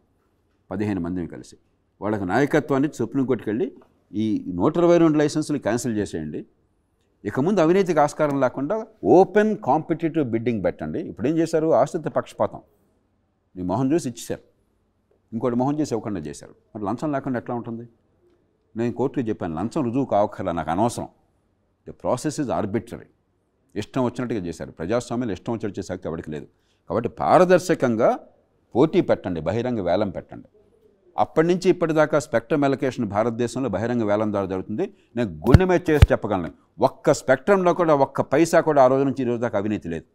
పదిహేను మందిని కలిసి వాళ్ళకి నాయకత్వాన్ని సుప్రీం కోర్టుకెళ్ళి ఈ నూట ఇరవై రెండు లైసెన్సులు క్యాన్సిల్ చేసేయండి ఇక ముందు అవినీతికి ఆస్కారం లేకుండా ఓపెన్ కాంపిటేటివ్ బిడ్డింగ్ పెట్టండి ఇప్పుడు ఏం చేశారు ఆశ్రిత పక్షపాతం నీ మొహం చూసి ఇచ్చేశారు ఇంకోటి మొహం చేసి ఇవ్వకుండా చేశారు మరి లంచం లేకుండా ఎట్లా ఉంటుంది నేను కోర్టుకి చెప్పాను లంచం రుజువు కావక్కర్లా నాకు అనవసరం ద ప్రాసెస్ ఇస్ ఆర్బిటరీ ఇష్టం వచ్చినట్టుగా చేశారు ప్రజాస్వామ్యంలో ఇష్టం వచ్చినట్టు చేశాక ఎవరికి లేదు కాబట్టి పారదర్శకంగా పోటీ పెట్టండి బహిరంగ వేలం పెట్టండి అప్పటి నుంచి ఇప్పటిదాకా స్పెక్ట్రమ్ ఎలకేషన్ భారతదేశంలో బహిరంగ వేలం ద్వారా జరుగుతుంది నేను గుండె చేసి చెప్పగలను ఒక్క స్పెక్ట్రంలో కూడా ఒక్క పైసా కూడా ఆ రోజు నుంచి ఈ రోజు దాకా అవినీతి లేదు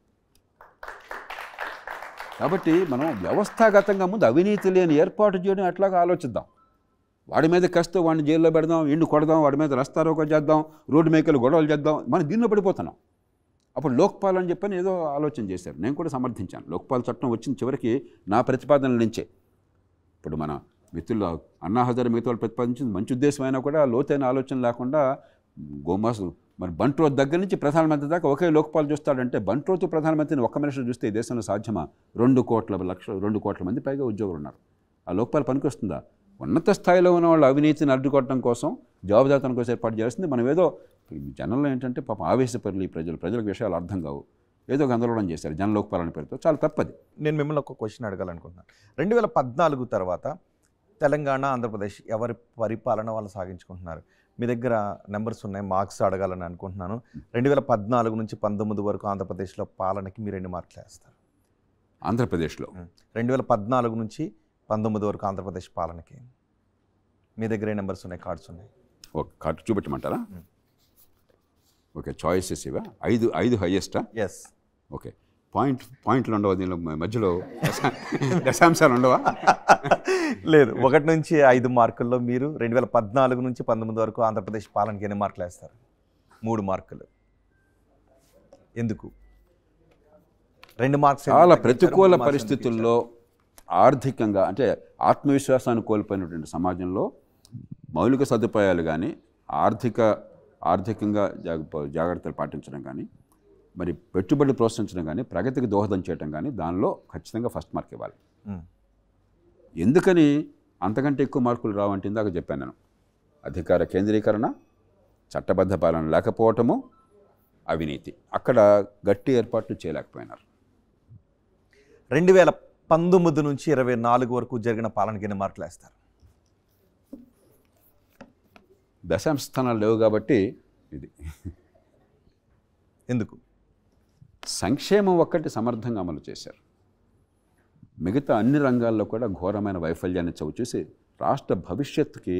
కాబట్టి మనం వ్యవస్థాగతంగా ముందు అవినీతి లేని ఏర్పాటు చేయడం అట్లాగా ఆలోచిద్దాం వాడి మీద కష్టం వాడిని జైల్లో పెడదాం ఇండు కొడదాం వాడి మీద రస్తారోగా చేద్దాం రోడ్డు మేకలు గొడవలు చేద్దాం మనం దీనిలో పడిపోతున్నాం అప్పుడు లోక్పాల్ అని చెప్పని ఏదో ఆలోచన చేశారు నేను కూడా సమర్థించాను లోక్పాల్ చట్టం వచ్చిన చివరికి నా ప్రతిపాదనల నుంచే ఇప్పుడు మన మిత్రులు అన్నా హజారే మిగతా వాళ్ళు ప్రతిపాదించింది మంచి ఉద్దేశం అయినా కూడా లోతైన ఆలోచన లేకుండా గోమాసు మరి బంట్రోత్ దగ్గర నుంచి ప్రధానమంత్రి దాకా ఒకే లోక్పాల్ చూస్తాడంటే బంట్రోత్ ప్రధానమంత్రిని ఒక్క మనిషి చూస్తే ఈ దేశంలో సాధ్యమా రెండు కోట్ల లక్షలు రెండు కోట్ల మంది పైగా ఉద్యోగులు ఉన్నారు ఆ లోక్పాల్ పనికొస్తుందా ఉన్నత స్థాయిలో ఉన్న వాళ్ళు అవినీతిని అడ్డుకోవడం కోసం జవాబుదారుతనం కోసం ఏర్పాటు చేస్తుంది మనం ఏదో జనంలో ఏంటంటే పాపం ఆవేశపరులు ఈ ప్రజలు ప్రజలకు విషయాలు అర్థం కావు ఏదో గందరగోళం చేశారు జనలోకపాలన పేరుతో చాలా తప్పది నేను మిమ్మల్ని ఒక క్వశ్చన్ అడగాలనుకుంటున్నాను రెండు వేల పద్నాలుగు తర్వాత తెలంగాణ ఆంధ్రప్రదేశ్ ఎవరి పరిపాలన వాళ్ళు సాగించుకుంటున్నారు మీ దగ్గర నెంబర్స్ ఉన్నాయి మార్క్స్ అడగాలని అనుకుంటున్నాను రెండు వేల పద్నాలుగు నుంచి పంతొమ్మిది వరకు ఆంధ్రప్రదేశ్లో పాలనకి మీరు ఎన్ని మార్కులు వేస్తారు ఆంధ్రప్రదేశ్లో రెండు వేల పద్నాలుగు నుంచి పంతొమ్మిది వరకు ఆంధ్రప్రదేశ్ పాలనకి మీ దగ్గర నెంబర్స్ ఉన్నాయి కార్డ్స్ ఉన్నాయి ఒక కార్డు చూపెట్టమంటారా ఓకే చాయిసెస్ ఇవా ఐదు ఐదు హైయెస్టా ఎస్ ఓకే పాయింట్ పాయింట్లు ఉండవా దీనిలో మధ్యలో దశాంశాలు ఉండవా లేదు ఒకటి నుంచి ఐదు మార్కుల్లో మీరు రెండు వేల పద్నాలుగు నుంచి పంతొమ్మిది వరకు ఆంధ్రప్రదేశ్ పాలనకి ఎన్ని మార్కులు వేస్తారు మూడు మార్కులు ఎందుకు రెండు మార్క్స్ చాలా ప్రతికూల పరిస్థితుల్లో ఆర్థికంగా అంటే ఆత్మవిశ్వాసాన్ని కోల్పోయినటువంటి సమాజంలో మౌలిక సదుపాయాలు కానీ ఆర్థిక ఆర్థికంగా జాగ్రత్తలు పాటించడం కానీ మరి పెట్టుబడులు ప్రోత్సహించడం కానీ ప్రగతికి దోహదం చేయడం కానీ దానిలో ఖచ్చితంగా ఫస్ట్ మార్క్ ఇవ్వాలి ఎందుకని అంతకంటే ఎక్కువ మార్కులు రావంటే ఇందాక చెప్పాను నేను అధికార కేంద్రీకరణ చట్టబద్ధ పాలన లేకపోవటము అవినీతి అక్కడ గట్టి ఏర్పాట్లు చేయలేకపోయినారు రెండు వేల పంతొమ్మిది నుంచి ఇరవై నాలుగు వరకు జరిగిన పాలనకి ఎన్ని మార్కులు వేస్తారు దశాంశ స్థానాలు లేవు కాబట్టి ఇది ఎందుకు సంక్షేమం ఒక్కటి సమర్థంగా అమలు చేశారు మిగతా అన్ని రంగాల్లో కూడా ఘోరమైన వైఫల్యాన్ని చవిచూసి రాష్ట్ర భవిష్యత్తుకి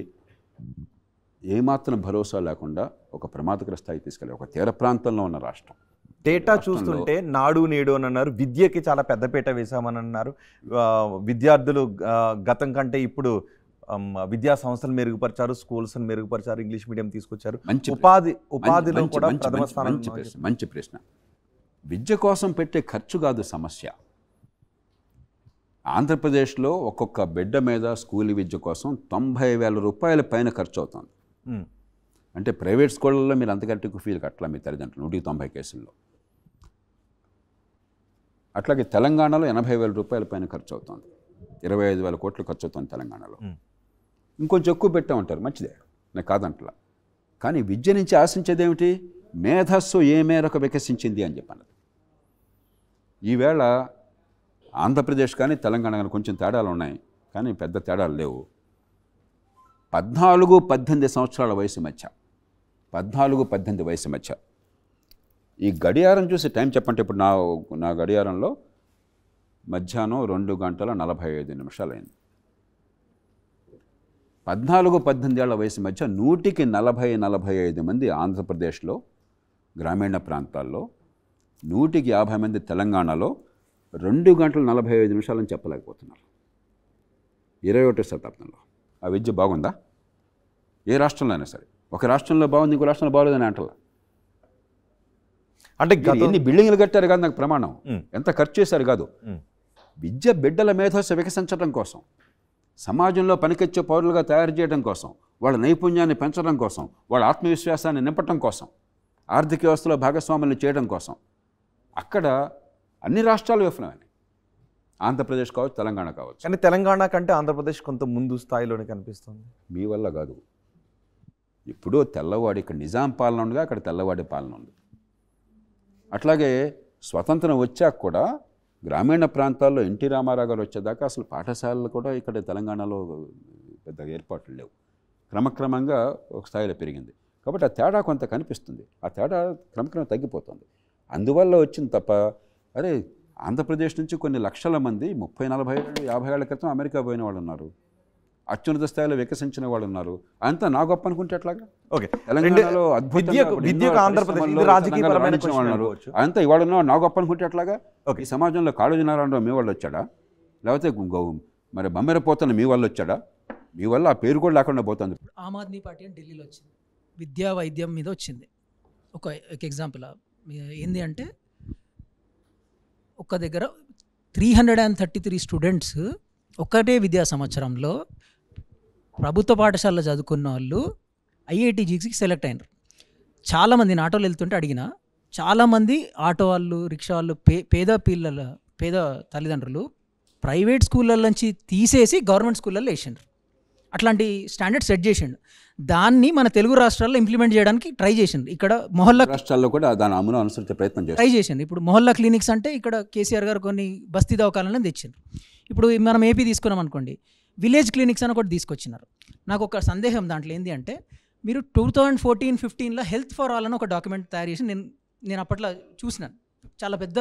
ఏమాత్రం భరోసా లేకుండా ఒక ప్రమాదకర స్థాయి తీసుకెళ్ళి ఒక తీర ప్రాంతంలో ఉన్న రాష్ట్రం డేటా చూస్తుంటే నాడు నేడు అని అన్నారు విద్యకి చాలా పెద్దపీట వేశామని అన్నారు విద్యార్థులు గతం కంటే ఇప్పుడు విద్యా సంస్థలు మెరుగుపరిచారు స్కూల్స్ మెరుగుపరిచారు ఇంగ్లీష్ మీడియం తీసుకొచ్చారు మంచి ఉపాధి ఉపాధిలో మంచి ప్రశ్న మంచి ప్రశ్న విద్య కోసం పెట్టే ఖర్చు కాదు సమస్య ఆంధ్రప్రదేశ్లో ఒక్కొక్క బిడ్డ మీద స్కూల్ విద్య కోసం తొంభై వేల రూపాయల పైన ఖర్చు అవుతుంది అంటే ప్రైవేట్ స్కూళ్ళల్లో మీరు అంతకంటే ఎక్కువ ఫీజు కట్టలే మీ తల్లిదండ్రులు నూటికి తొంభై కేసుల్లో అట్లాగే తెలంగాణలో ఎనభై వేల రూపాయల పైన ఖర్చు అవుతుంది ఇరవై ఐదు వేల కోట్లు ఖర్చు అవుతుంది తెలంగాణలో ఇంకొంచెం ఎక్కువ పెట్టామంటారు మంచిదే నాకు కాదంటలా కానీ విద్య నుంచి ఆశించేది ఏమిటి మేధస్సు ఏ మేరకు వికసించింది అని చెప్పన్నది ఈవేళ ఆంధ్రప్రదేశ్ కానీ తెలంగాణ కానీ కొంచెం తేడాలు ఉన్నాయి కానీ పెద్ద తేడాలు లేవు పద్నాలుగు పద్దెనిమిది సంవత్సరాల వయసు మధ్య పద్నాలుగు పద్దెనిమిది వయసు మధ్య ఈ గడియారం చూసి టైం చెప్పంటే ఇప్పుడు నా నా గడియారంలో మధ్యాహ్నం రెండు గంటల నలభై ఐదు నిమిషాలైంది పద్నాలుగు పద్దెనిమిది ఏళ్ల వయసు మధ్య నూటికి నలభై నలభై ఐదు మంది ఆంధ్రప్రదేశ్లో గ్రామీణ ప్రాంతాల్లో నూటికి యాభై మంది తెలంగాణలో రెండు గంటల నలభై ఐదు నిమిషాలని చెప్పలేకపోతున్నారు ఇరవై ఒకటి శతాబ్దంలో ఆ విద్య బాగుందా ఏ రాష్ట్రంలో అయినా సరే ఒక రాష్ట్రంలో బాగుంది ఇంకో రాష్ట్రంలో బాగోలేదని అంటలా అంటే ఎన్ని బిల్డింగ్లు కట్టారు కాదు నాకు ప్రమాణం ఎంత ఖర్చు చేశారు కాదు విద్య బిడ్డల మేధస్సు వికసించడం కోసం సమాజంలో పనికొచ్చే పౌరులుగా తయారు చేయడం కోసం వాళ్ళ నైపుణ్యాన్ని పెంచడం కోసం వాళ్ళ ఆత్మవిశ్వాసాన్ని నింపటం కోసం ఆర్థిక వ్యవస్థలో భాగస్వాములను చేయడం కోసం అక్కడ అన్ని రాష్ట్రాలు విఫలమైనవి ఆంధ్రప్రదేశ్ కావచ్చు తెలంగాణ కావచ్చు కానీ తెలంగాణ కంటే ఆంధ్రప్రదేశ్ కొంత ముందు స్థాయిలోనే కనిపిస్తుంది మీ వల్ల కాదు ఇప్పుడు తెల్లవాడి ఇక్కడ నిజాం పాలన ఉండగా అక్కడ తెల్లవాడి పాలన ఉంది అట్లాగే స్వతంత్రం వచ్చాక కూడా గ్రామీణ ప్రాంతాల్లో ఎన్టీ రామారావు గారు వచ్చేదాకా అసలు పాఠశాలలు కూడా ఇక్కడ తెలంగాణలో పెద్దగా ఏర్పాట్లు లేవు క్రమక్రమంగా ఒక స్థాయిలో పెరిగింది కాబట్టి ఆ తేడా కొంత కనిపిస్తుంది ఆ తేడా క్రమక్రమం తగ్గిపోతుంది అందువల్ల వచ్చింది తప్ప అరే ఆంధ్రప్రదేశ్ నుంచి కొన్ని లక్షల మంది ముప్పై నలభై ఏళ్ళు యాభై ఏళ్ళ క్రితం అమెరికా పోయిన వాళ్ళు ఉన్నారు అత్యున్నత స్థాయిలో వికసించిన వాళ్ళు ఉన్నారు అంత నా గొప్ప అనుకుంటే అట్లాగా ఓకే తెలంగాణలో అద్భుతంగా అంత ఇవాళ నా గొప్ప అనుకుంటే అట్లాగా ఈ సమాజంలో కాళోజీ నారాయణరావు మీ వాళ్ళు వచ్చాడా లేకపోతే మరి బమ్మెర పోతున్న మీ వాళ్ళు వచ్చాడా మీ వల్ల ఆ పేరు కూడా లేకుండా పోతుంది ఆమ్ ఆద్మీ పార్టీ అని ఢిల్లీలో వచ్చింది విద్యా వైద్యం మీద వచ్చింది ఒక ఎగ్జాంపుల్ ఏంది అంటే ఒక దగ్గర three hundred and thirty three students ఒక్కటే విద్యా సంవత్సరంలో ప్రభుత్వ పాఠశాలలో చదువుకున్న వాళ్ళు ఐఐటి జీకి సెలెక్ట్ అయినారు చాలామంది నేను ఆటోలు వెళ్తుంటే అడిగిన చాలామంది ఆటో వాళ్ళు రిక్షా వాళ్ళు పే పేద పిల్లల పేద తల్లిదండ్రులు ప్రైవేట్ స్కూళ్ళ నుంచి తీసేసి గవర్నమెంట్ స్కూళ్ళల్లో వేసిండ్రు అట్లాంటి స్టాండర్డ్ సెట్ చేసిండు దాన్ని మన తెలుగు రాష్ట్రాల్లో ఇంప్లిమెంట్ చేయడానికి ట్రై చేసిండు ఇక్కడ మొహల్లా రాష్ట్రాల్లో కూడా దాని అమలు అనుసరించే ప్రయత్నం ట్రై చేసిండు ఇప్పుడు మొహల్లా క్లినిక్స్ అంటే ఇక్కడ కేసీఆర్ గారు కొన్ని బస్తీ దవకాలను తెచ్చిండ్రు ఇప్పుడు మనం ఏపీ తీసుకున్నాం అనుకోండి విలేజ్ క్లినిక్స్ అని ఒకటి తీసుకొచ్చినారు నాకు ఒక సందేహం దాంట్లో ఏంటి అంటే మీరు టూ థౌజండ్ ఫోర్టీన్ ఫిఫ్టీన్లో హెల్త్ ఫర్ ఆల్ అని ఒక డాక్యుమెంట్ తయారు చేసి నేను నేను అప్పట్లో చూసినాను చాలా పెద్ద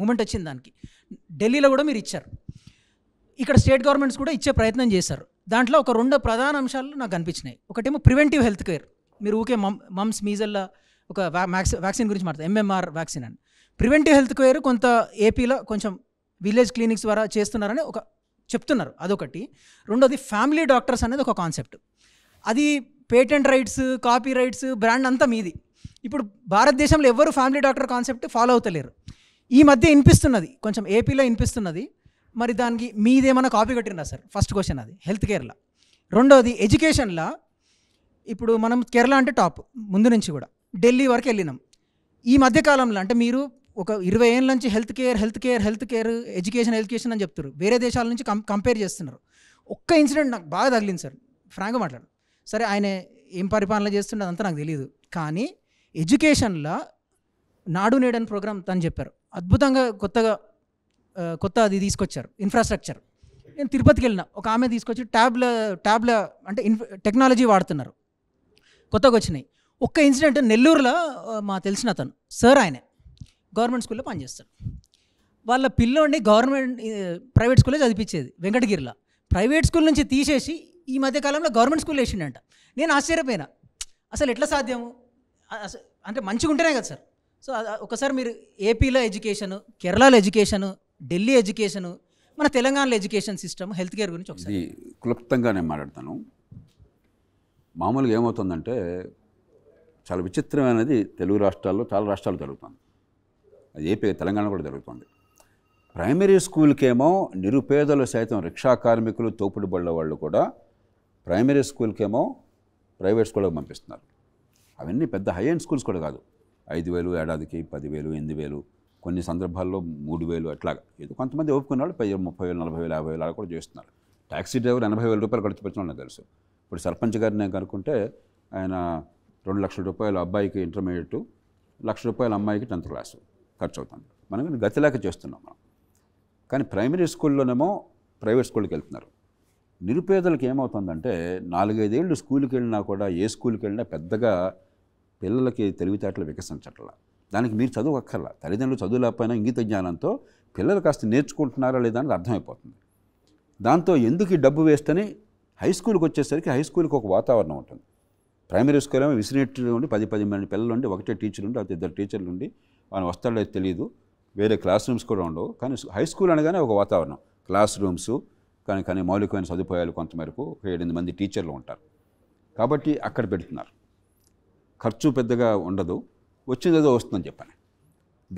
మూమెంట్ వచ్చింది దానికి ఢిల్లీలో కూడా మీరు ఇచ్చారు ఇక్కడ స్టేట్ గవర్నమెంట్స్ కూడా ఇచ్చే ప్రయత్నం చేశారు దాంట్లో ఒక రెండు ప్రధాన అంశాలు నాకు కనిపించినాయి ఒకటేమో ప్రివెంటివ్ హెల్త్ కేర్ మీరు ఊకే మమ్ మమ్స్ మీజల్లా ఒక వ్యాక్సిన్ గురించి మాట్లాడతారు ఎంఎంఆర్ వ్యాక్సిన్ అని ప్రివెంటివ్ హెల్త్ కేర్ కొంత ఏపీలో కొంచెం విలేజ్ క్లినిక్స్ ద్వారా చేస్తున్నారని ఒక చెప్తున్నారు అదొకటి రెండోది ఫ్యామిలీ డాక్టర్స్ అనేది ఒక కాన్సెప్ట్ అది patent rights copy rights brand అంతా మీది ఇప్పుడు భారతదేశంలో ఎవరు ఫ్యామిలీ డాక్టర్ కాన్సెప్ట్ ఫాలో అవుతలేరు ఈ మధ్య వినిపిస్తున్నది కొంచెం ఏపీలో వినిపిస్తున్నది మరి దానికి మీదేమైనా కాపీ కొట్టినా సార్ ఫస్ట్ క్వశ్చన్ అది హెల్త్ కేర్లో రెండోది ఎడ్యుకేషన్లో ఇప్పుడు మనం కేరళ అంటే టాప్ ముందు నుంచి కూడా ఢిల్లీ వరకు వెళ్ళినాం ఈ మధ్యకాలంలో అంటే మీరు ఒక ఇరవై ఏళ్ళ నుంచి health care health care health care education education అని చెప్తారు వేరే దేశాల నుంచి కం కంపేర్ చేస్తున్నారు ఒక్క ఇన్సిడెంట్ నాకు బాగా తగిలింది సార్ ఫ్రాంక్గా మాట్లాడు సరే ఆయన ఏం పరిపాలన చేస్తుండే అదంతా నాకు తెలియదు కానీ ఎడ్యుకేషన్లో నాడు నేడన్ ప్రోగ్రామ్ తను చెప్పారు అద్భుతంగా కొత్తగా కొత్త అది తీసుకొచ్చారు ఇన్ఫ్రాస్ట్రక్చర్ నేను తిరుపతికి వెళ్ళిన ఒక ఆమె తీసుకొచ్చి ట్యాబ్ల ట్యాబ్ల అంటే ఇన్ఫ్ టెక్నాలజీ వాడుతున్నారు కొత్తగా వచ్చినాయి ఒక్క ఇన్సిడెంట్ నెల్లూరులో మా తెలిసిన అతను సార్ ఆయనే గవర్నమెంట్ స్కూల్లో పనిచేస్తాడు వాళ్ళ పిల్లోడిని గవర్నమెంట్ ప్రైవేట్ స్కూల్లో చదివించేది వెంకటగిరిలో ప్రైవేట్ స్కూల్ నుంచి తీసేసి ఈ మధ్యకాలంలో గవర్నమెంట్ స్కూల్ వేసిండంట నేను ఆశ్చర్యపోయినా అసలు ఎట్లా సాధ్యము అంటే మంచిగా ఉంటేనే కదా సార్ సో ఒకసారి మీరు ఏపీలో ఎడ్యుకేషన్ కేరళలో ఎడ్యుకేషన్ ఢిల్లీ ఎడ్యుకేషన్ మన తెలంగాణలో ఎడ్యుకేషన్ సిస్టమ్ హెల్త్ కేర్ గురించి ఒకసారి క్లుప్తంగా నేను మాట్లాడతాను మామూలుగా ఏమవుతుందంటే చాలా విచిత్రమైనది తెలుగు రాష్ట్రాల్లో చాలా రాష్ట్రాలు జరుగుతుంది అది ఏపీ తెలంగాణ కూడా జరుగుతుంది ప్రైమరీ స్కూల్కేమో నిరుపేదలు సైతం రిక్షా కార్మికులు తోపుడు బళ్ళ వాళ్ళు కూడా ప్రైమరీ స్కూల్కేమో ప్రైవేట్ స్కూల్కి పంపిస్తున్నారు అవన్నీ పెద్ద హై ఎండ్ స్కూల్స్ కూడా కాదు ఐదు వేలు ఏడాదికి పదివేలు ఎనిమిది వేలు కొన్ని సందర్భాల్లో మూడు వేలు అట్లాగా ఏదో కొంతమంది ఒప్పుకున్నాడు పై ముప్పై వేలు నలభై వేలు యాభై వేలు అలా కూడా చేస్తున్నారు ట్యాక్సీ డ్రైవర్ ఎనభై వేల రూపాయలు ఖర్చు పెట్టడం తెలుసు ఇప్పుడు సర్పంచ్ గారిని నేను కనుక్కుంటే ఆయన రెండు లక్షల రూపాయలు అబ్బాయికి ఇంటర్మీడియట్ లక్ష రూపాయల అమ్మాయికి టెన్త్ క్లాసు ఖర్చు అవుతుంది మనం గతిలాక చేస్తున్నాం మనం కానీ ప్రైమరీ స్కూల్లోనేమో ప్రైవేట్ స్కూల్కి వెళ్తున్నారు నిరుపేదలకు ఏమవుతుందంటే నాలుగైదేళ్ళు స్కూల్కి వెళ్ళినా కూడా ఏ స్కూల్కి వెళ్ళినా పెద్దగా పిల్లలకి తెలివితేటలు వికసించట్ల దానికి మీరు చదువు అక్కర్లా తల్లిదండ్రులు చదువు లేకపోయినా ఇంగిత జ్ఞానంతో పిల్లలు కాస్త నేర్చుకుంటున్నారా లేదా అనేది అర్థమైపోతుంది దాంతో ఎందుకు ఈ డబ్బు వేస్తని హై స్కూల్కి వచ్చేసరికి హై స్కూల్కి ఒక వాతావరణం ఉంటుంది ప్రైమరీ స్కూల్ ఏమో విసినెట్ ఉండి పది పది మంది పిల్లలు ఉండి ఒకటే టీచర్ ఉండి అయితే ఇద్దరు టీచర్లు ఉండి ఆయన వస్తాడో తెలియదు వేరే క్లాస్ రూమ్స్ కూడా ఉండవు కానీ హై స్కూల్ అనగానే ఒక వాతావరణం క్లాస్ రూమ్స్ కానీ కానీ మౌలికమైన సదుపాయాలు కొంతమేరకు ఏడెనిమిది మంది టీచర్లు ఉంటారు కాబట్టి అక్కడ పెడుతున్నారు ఖర్చు పెద్దగా ఉండదు ఏదో వస్తుందని చెప్పాను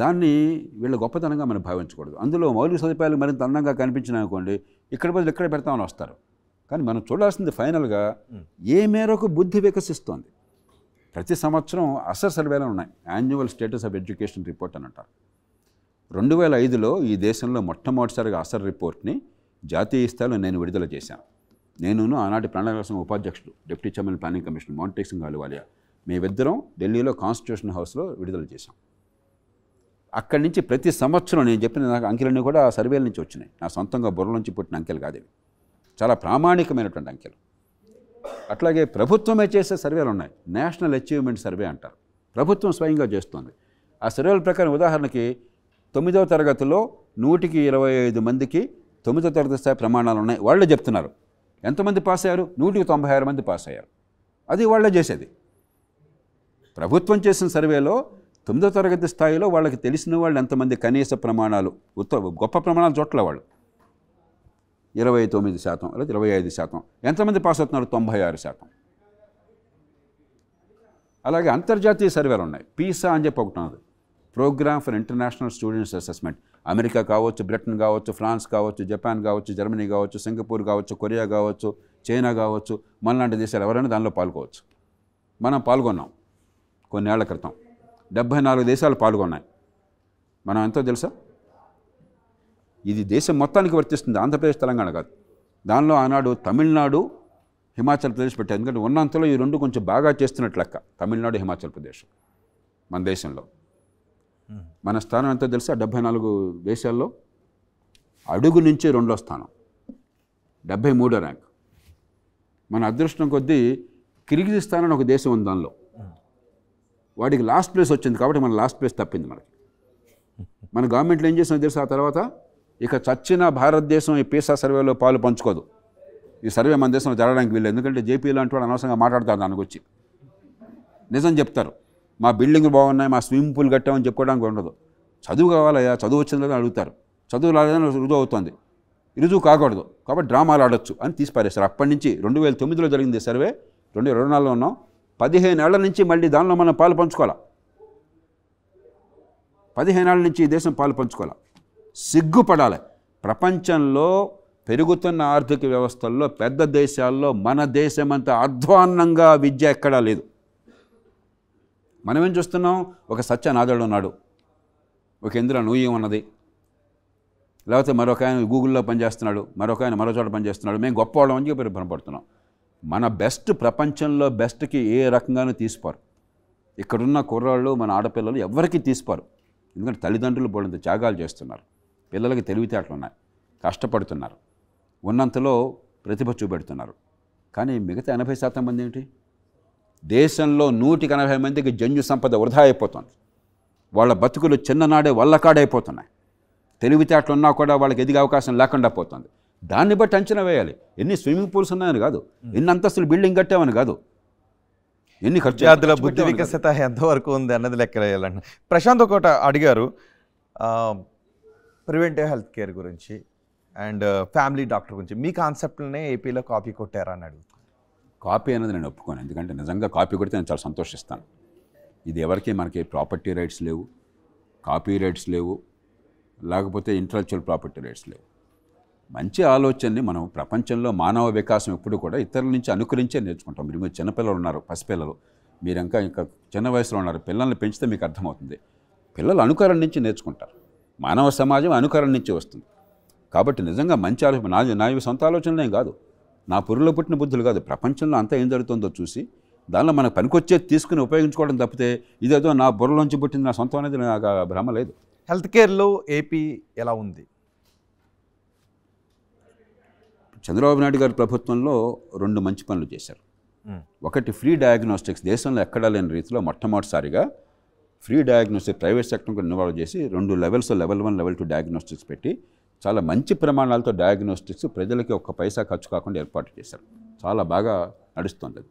దాన్ని వీళ్ళ గొప్పతనంగా మనం భావించకూడదు అందులో మౌలిక సదుపాయాలు మరింత అందంగా కనిపించినాయి అనుకోండి ఇక్కడ బదులు ఇక్కడ పెడతామని వస్తారు కానీ మనం చూడాల్సింది ఫైనల్గా ఏ మేరకు బుద్ధి వికసిస్తోంది ప్రతి సంవత్సరం అసర్ సర్వేలు ఉన్నాయి annual status of education report అని అంటారు రెండు వేల ఐదులో ఈ దేశంలో మొట్టమొదటిసారిగా అసర్ రిపోర్ట్ని జాతీయ స్థాయిలో నేను విడుదల చేశాను నేను ఆనాటి ప్రణాళిక సంఘం ఉపాధ్యక్షుడు deputy chairman planning commission Montek Singh Ahluwalia మేమిద్దరం ఢిల్లీలో కాన్స్టిట్యూషన్ హౌస్లో విడుదల చేశాం అక్కడి నుంచి ప్రతి సంవత్సరం నేను చెప్పిన అంకెలన్నీ కూడా ఆ సర్వేల నుంచి వచ్చినాయి నా సొంతంగా బుర్ర నుంచి పుట్టిన అంకెలు కాదేవి చాలా ప్రామాణికమైనటువంటి అంకెలు అట్లాగే ప్రభుత్వమే చేసే సర్వేలు ఉన్నాయి నేషనల్ అచీవ్మెంట్ సర్వే అంటారు ప్రభుత్వం స్వయంగా చేస్తుంది ఆ సర్వేల ప్రకారం ఉదాహరణకి తొమ్మిదవ తరగతిలో నూటికి ఇరవై ఐదు మందికి తొమ్మిదవ తరగతి స్థాయి ప్రమాణాలు ఉన్నాయి వాళ్ళే చెప్తున్నారు ఎంతమంది పాస్ అయ్యారు నూటికి తొంభై ఆరు మంది పాస్ అయ్యారు అది వాళ్ళే చేసేది ప్రభుత్వం చేసిన సర్వేలో తొమ్మిదో తరగతి స్థాయిలో వాళ్ళకి తెలిసిన వాళ్ళు ఎంతమంది కనీస ప్రమాణాలు ఉత్త గొప్ప ప్రమాణాలు చోట్ల వాళ్ళు ఇరవై తొమ్మిది శాతం లేదా ఇరవై ఐదు శాతం ఎంతమంది పాస్ అవుతున్నారు తొంభై ఆరు శాతం అలాగే అంతర్జాతీయ సర్వేలు ఉన్నాయి పీసా అని చెప్పి ఒకటి ఉన్నది programme for international students assessment America కావచ్చు బ్రిటన్ కావచ్చు ఫ్రాన్స్ కావచ్చు జపాన్ కావచ్చు జర్మనీ కావచ్చు సింగపూర్ కావచ్చు కొరియా కావచ్చు చైనా కావచ్చు మనలాంటి దేశాలు ఎవరైనా దానిలో పాల్గొవచ్చు మనం పాల్గొన్నాం కొన్నేళ్ల క్రితం డెబ్భై నాలుగు దేశాలు పాల్గొన్నాయి మనం ఎంతో తెలుసా ఇది దేశం మొత్తానికి వర్తిస్తుంది ఆంధ్రప్రదేశ్ తెలంగాణ కాదు దానిలో ఆనాడు తమిళనాడు హిమాచల్ ప్రదేశ్ పెట్టారు ఎందుకంటే ఉన్నంతలో ఈ రెండు కొంచెం బాగా చేస్తున్నట్లు లెక్క తమిళనాడు హిమాచల్ ప్రదేశ్ మన దేశంలో మన స్థానం ఎంతో తెలుసా డెబ్బై నాలుగు దేశాల్లో అడుగు నుంచి రెండో స్థానం డెబ్బై మూడో ర్యాంక్ మన అదృష్టం కొద్దీ కిర్గిజిస్తాన్ అని ఒక దేశం ఉంది దానిలో వాడికి లాస్ట్ ప్లేస్ వచ్చింది కాబట్టి మన లాస్ట్ ప్లేస్ తప్పింది మనకి మన గవర్నమెంట్లో ఏం చేసిన తెలుసు ఆ తర్వాత ఇక చచ్చిన భారతదేశం ఈ పీసా సర్వేలో పాలు పంచుకోదు ఈ సర్వే మన దేశంలో జరగడానికి వీళ్ళు ఎందుకంటే జేపీ లాంటి వాడు అనవసరంగా మాట్లాడతారు దానికి వచ్చి నిజం చెప్తారు మా బిల్డింగ్లు బాగున్నాయి మా స్విమ్మింగ్ పూల్ కట్టామని చెప్పుకోవడానికి ఉండదు చదువు కావాలయ్యా చదువు కదా అడుగుతారు చదువు రాలేదని రుజువు అవుతుంది రుజువు కాకూడదు కాబట్టి డ్రామాలు ఆడొచ్చు అని తీసి పారేస్తారు అప్పటి నుంచి రెండు వేల తొమ్మిదిలో జరిగింది సర్వే రెండు ఇరవై నాలుగులో ఉన్నాం పదిహేను ఏళ్ల నుంచి మళ్ళీ దానిలో మనం పాలు పంచుకోవాలి పదిహేను ఏళ్ళ నుంచి ఈ దేశం పాలు పంచుకోవాలి సిగ్గుపడాలి ప్రపంచంలో పెరుగుతున్న ఆర్థిక వ్యవస్థల్లో పెద్ద దేశాల్లో మన దేశం అంత అధ్వాన్నంగా విద్య ఎక్కడా లేదు మనమేం చూస్తున్నాం ఒక సత్యనాథుడు ఉన్నాడు ఒక ఇందులో నూయం ఉన్నది లేకపోతే మరొక ఆయన గూగుల్లో పనిచేస్తున్నాడు మరొక ఆయన మరో చోట పనిచేస్తున్నాడు మేము గొప్పవాళ్ళం అని చెప్పి భ్రమపడుతున్నాం మన బెస్ట్ ప్రపంచంలో బెస్ట్కి ఏ రకంగానూ తీసిపోరు ఇక్కడున్న కుర్రాళ్ళు మన ఆడపిల్లలు ఎవరికి తీసిపోరు ఎందుకంటే తల్లిదండ్రులు పోలంత త్యాగాలు చేస్తున్నారు పిల్లలకి తెలివితేటలు ఉన్నాయి కష్టపడుతున్నారు ఉన్నంతలో ప్రతిభ చూపెడుతున్నారు కానీ మిగతా ఎనభై శాతం మంది ఏమిటి దేశంలో నూటికి ఎనభై మందికి జన్యు సంపద వృధా అయిపోతుంది వాళ్ళ బతుకులు చిన్ననాడే వల్లకాడైపోతున్నాయి తెలివితేటలు ఉన్నా కూడా వాళ్ళకి ఎదిగే అవకాశం లేకుండా పోతుంది దాన్ని బట్టి అంచనా వేయాలి ఎన్ని స్విమ్మింగ్ పూల్స్ ఉన్నాయని కాదు ఎన్ని అంతస్తులు బిల్డింగ్ కట్టామని కాదు ఎన్ని విద్యార్థుల బుద్ధి వికసిత ఎంతవరకు ఉంది అన్నది లెక్క వేయాలండి ప్రశాంత్ ఒకట అడిగారు ప్రివెంటివ్ హెల్త్ కేర్ గురించి అండ్ uh, ఫ్యామిలీ డాక్టర్ గురించి మీ కాన్సెప్ట్లనే ఏపీలో కాపీ కొట్టారా అని అడుగుతాను కాపీ అనేది నేను ఒప్పుకోను ఎందుకంటే నిజంగా కాపీ కొడితే నేను చాలా సంతోషిస్తాను ఇది ఎవరికి మనకి ప్రాపర్టీ రైట్స్ లేవు కాపీ రైట్స్ లేవు లేకపోతే ఇంటలెక్చువల్ ప్రాపర్టీ రైట్స్ లేవు మంచి ఆలోచనని మనం ప్రపంచంలో మానవ వికాసం ఎప్పుడు కూడా ఇతరుల నుంచి అనుకరించే నేర్చుకుంటాం మీరు మీరు చిన్నపిల్లలు ఉన్నారు పసిపిల్లలు మీరు ఇంకా ఇంకా చిన్న వయసులో ఉన్నారు పిల్లల్ని పెంచితే మీకు అర్థమవుతుంది పిల్లలు అనుకరణ నుంచి నేర్చుకుంటారు మానవ సమాజం అనుకరణ నుంచి వస్తుంది కాబట్టి నిజంగా మంచి ఆలోచన నా నావి సొంత ఆలోచనలేం కాదు నా పురులో పుట్టిన బుద్ధులు కాదు ప్రపంచంలో అంతా ఏం జరుగుతుందో చూసి దానిలో మనకు పనికొచ్చేది తీసుకుని ఉపయోగించుకోవడం తప్పితే ఇదేదో నా బుర్రలోంచి పుట్టింది నా సొంతం అనేది నాకు భ్రమ లేదు హెల్త్ కేర్లో ఏపీ ఎలా ఉంది చంద్రబాబు నాయుడు గారి ప్రభుత్వంలో రెండు మంచి పనులు చేశారు ఒకటి ఫ్రీ డయాగ్నోస్టిక్స్ దేశంలో ఎక్కడా లేని రీతిలో మొట్టమొదటిసారిగా ఫ్రీ డయాగ్నోస్టిక్ ప్రైవేట్ సెక్టర్ కూడా ఇన్వాల్వ్ చేసి రెండు levels level one level two diagnostics పెట్టి చాలా మంచి ప్రమాణాలతో డయాగ్నోస్టిక్స్ ప్రజలకి ఒక్క పైసా ఖర్చు కాకుండా ఏర్పాటు చేశారు చాలా బాగా నడుస్తుంది అది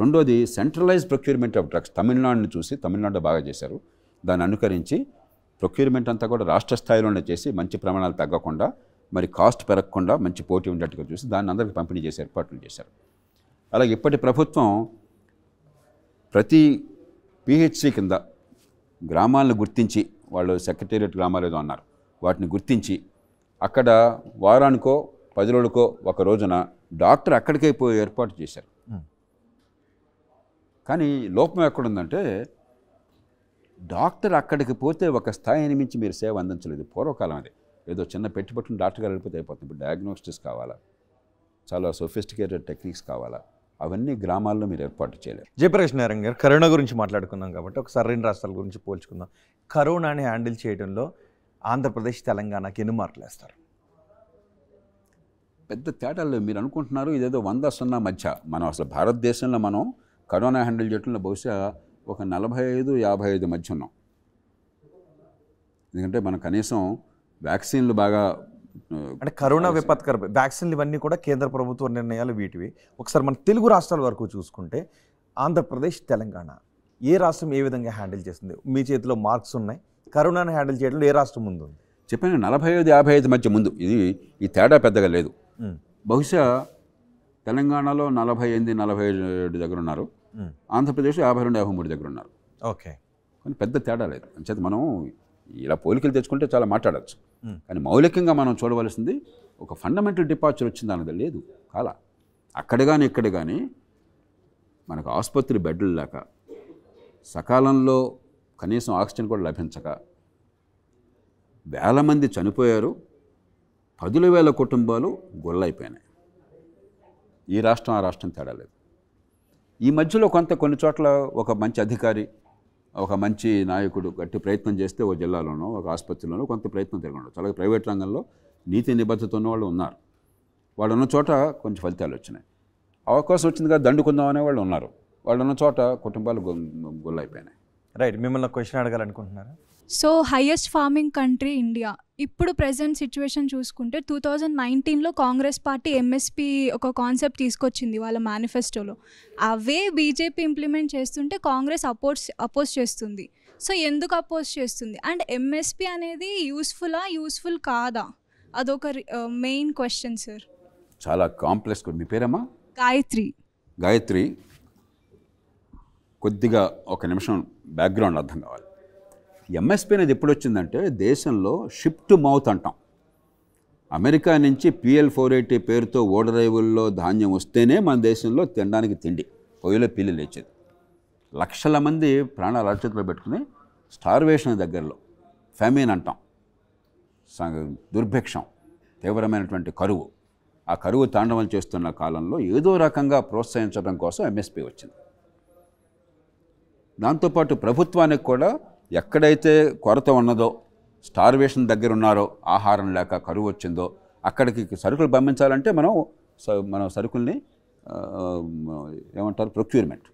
రెండోది సెంట్రలైజ్ ప్రొక్యూర్మెంట్ ఆఫ్ డ్రగ్స్ తమిళనాడుని చూసి తమిళనాడు బాగా చేశారు దాన్ని అనుకరించి ప్రొక్యూర్మెంట్ అంతా కూడా రాష్ట్ర స్థాయిలోనే చేసి మంచి ప్రమాణాలు తగ్గకుండా మరి కాస్ట్ పెరగకుండా మంచి పోటీ ఉండేట్టుగా చూసి దాన్ని అందరికీ పంపిణీ చేసే ఏర్పాట్లు చేశారు అలాగే ఇప్పటి ప్రభుత్వం ప్రతి పిహెచ్సి కింద గ్రామాలను గుర్తించి వాళ్ళు సెక్రటేరియట్ గ్రామాలు ఏదో అన్నారు వాటిని గుర్తించి అక్కడ వారానికో పది రోజులకో ఒక రోజున డాక్టర్ అక్కడికే పోయి ఏర్పాటు చేశారు కానీ లోపం ఎక్కడుందంటే డాక్టర్ అక్కడికి పోతే ఒక స్థాయిని మించి మీరు సేవ అందించలేదు పూర్వకాలం అది ఏదో చిన్న పెట్టుబట్టిన డాక్టర్ గారు వెళ్ళిపోతే అయిపోతుంది ఇప్పుడు డయాగ్నోస్టిక్స్ కావాలా చాలా సొఫిస్టికేటెడ్ టెక్నిక్స్ కావాలా అవన్నీ గ్రామాల్లో మీరు ఏర్పాటు చేయలేరు జయప్రకాష్ నారాయణ గారు కరోనా గురించి మాట్లాడుకుందాం కాబట్టి ఒకసారి రెండు రాష్ట్రాల గురించి పోల్చుకుందాం కరోనాని హ్యాండిల్ చేయడంలో ఆంధ్రప్రదేశ్ తెలంగాణకి ఎన్ని మార్కులు వేస్తారు పెద్ద తేటాలు మీరు అనుకుంటున్నారు ఇదేదో వంద సున్నా మధ్య మనం అసలు భారతదేశంలో మనం కరోనా హ్యాండిల్ చేయడంలో బహుశా ఒక నలభై ఐదు యాభై ఐదు మధ్య ఉన్నాం ఎందుకంటే మనం కనీసం వ్యాక్సిన్లు బాగా అంటే కరోనా విపత్కర వ్యాక్సిన్లు ఇవన్నీ కూడా కేంద్ర ప్రభుత్వ నిర్ణయాలు వీటివి ఒకసారి మన తెలుగు రాష్ట్రాల వరకు చూసుకుంటే ఆంధ్రప్రదేశ్ తెలంగాణ ఏ రాష్ట్రం ఏ విధంగా హ్యాండిల్ చేస్తుంది మీ చేతిలో మార్క్స్ ఉన్నాయి కరోనాను హ్యాండిల్ చేయడంలో ఏ రాష్ట్రం ముందు చెప్పాను నలభై ఐదు యాభై ఐదు మధ్య ముందు ఇది ఈ తేడా పెద్దగా లేదు బహుశా తెలంగాణలో నలభై ఎనిమిది నలభై ఏడు దగ్గర ఉన్నారు ఆంధ్రప్రదేశ్ యాభై రెండు యాభై మూడు దగ్గర ఉన్నారు ఓకే కానీ పెద్ద తేడా లేదు అంచేత మనం ఇలా పోలికలు తెచ్చుకుంటే చాలా మాట్లాడచ్చు కానీ మౌలికంగా మనం చూడవలసింది ఒక ఫండమెంటల్ డిపార్చర్ వచ్చింది అన్నది లేదు కాల అక్కడ కానీ ఇక్కడ కానీ మనకు ఆసుపత్రి బెడ్లు లేక సకాలంలో కనీసం ఆక్సిజన్ కూడా లభించక వేల మంది చనిపోయారు పదుల వేల కుటుంబాలు గొల్లైపోయినాయి ఈ రాష్ట్రం ఆ రాష్ట్రం తేడా లేదు ఈ మధ్యలో కొంత కొన్ని చోట్ల ఒక మంచి అధికారి ఒక మంచి నాయకుడు గట్టి ప్రయత్నం చేస్తే ఒక జిల్లాలోనో ఒక ఆసుపత్రిలోనో కొంత ప్రయత్నం జరగడం అలాగే ప్రైవేట్ రంగంలో నీతి నిబద్ధత ఉన్న వాళ్ళు ఉన్నారు వాళ్ళు ఉన్న చోట కొంచెం ఫలితాలు వచ్చినాయి అవకాశం వచ్చింది కదా దండుకుందాం అనే వాళ్ళు ఉన్నారు వాళ్ళు ఉన్న చోట కుటుంబాలు గుల్లైపోయినాయి రైట్ మిమ్మల్ని క్వశ్చన్ అడగాలనుకుంటున్నారా so highest farming country India ఇప్పుడు ప్రజెంట్ సిచ్యువేషన్ చూసుకుంటే టూ థౌజండ్ నైన్టీన్లో కాంగ్రెస్ పార్టీ ఎంఎస్పి ఒక కాన్సెప్ట్ తీసుకొచ్చింది వాళ్ళ మేనిఫెస్టోలో అవే బీజేపీ ఇంప్లిమెంట్ చేస్తుంటే కాంగ్రెస్ అపోజ్ అపోజ్ చేస్తుంది సో ఎందుకు అపోజ్ చేస్తుంది అండ్ ఎంఎస్పి అనేది యూస్ఫుల్లా యూస్ఫుల్ కాదా అదొక మెయిన్ క్వశ్చన్ సార్ చాలా కాంప్లెక్స్ మీ పేరమ్మా గాయత్రి గాయత్రి కొద్దిగా ఒక నిమిషం బ్యాక్గ్రౌండ్ అర్థం కావాలి ఎంఎస్పీ అనేది ఎప్పుడు వచ్చిందంటే దేశంలో షిఫ్ట్ మౌత్ అంటాం అమెరికా నుంచి పిఎల్ ఫోర్ ఎయిటీ పేరుతో ఓడరైవుల్లో ధాన్యం వస్తేనే మన దేశంలో తినడానికి తిండి పొయ్యిలో పిల్లి లేచేది లక్షల మంది ప్రాణాలు అరచేతిలో పెట్టుకుని స్టార్వేషన్ దగ్గరలో ఫ్యామిన్ అంటాం దుర్భిక్షం తీవ్రమైనటువంటి కరువు ఆ కరువు తాండవం చేస్తున్న కాలంలో ఏదో రకంగా ప్రోత్సహించడం కోసం ఎంఎస్పీ వచ్చింది దాంతోపాటు ప్రభుత్వానికి కూడా ఎక్కడైతే కొరత ఉన్నదో స్టార్వేషన్ దగ్గర ఉన్నారో ఆహారం లేక కరువు వచ్చిందో అక్కడికి సరుకులు పంపించాలంటే మనం మన సరుకుల్ని ఏమంటారు ప్రొక్యూర్మెంట్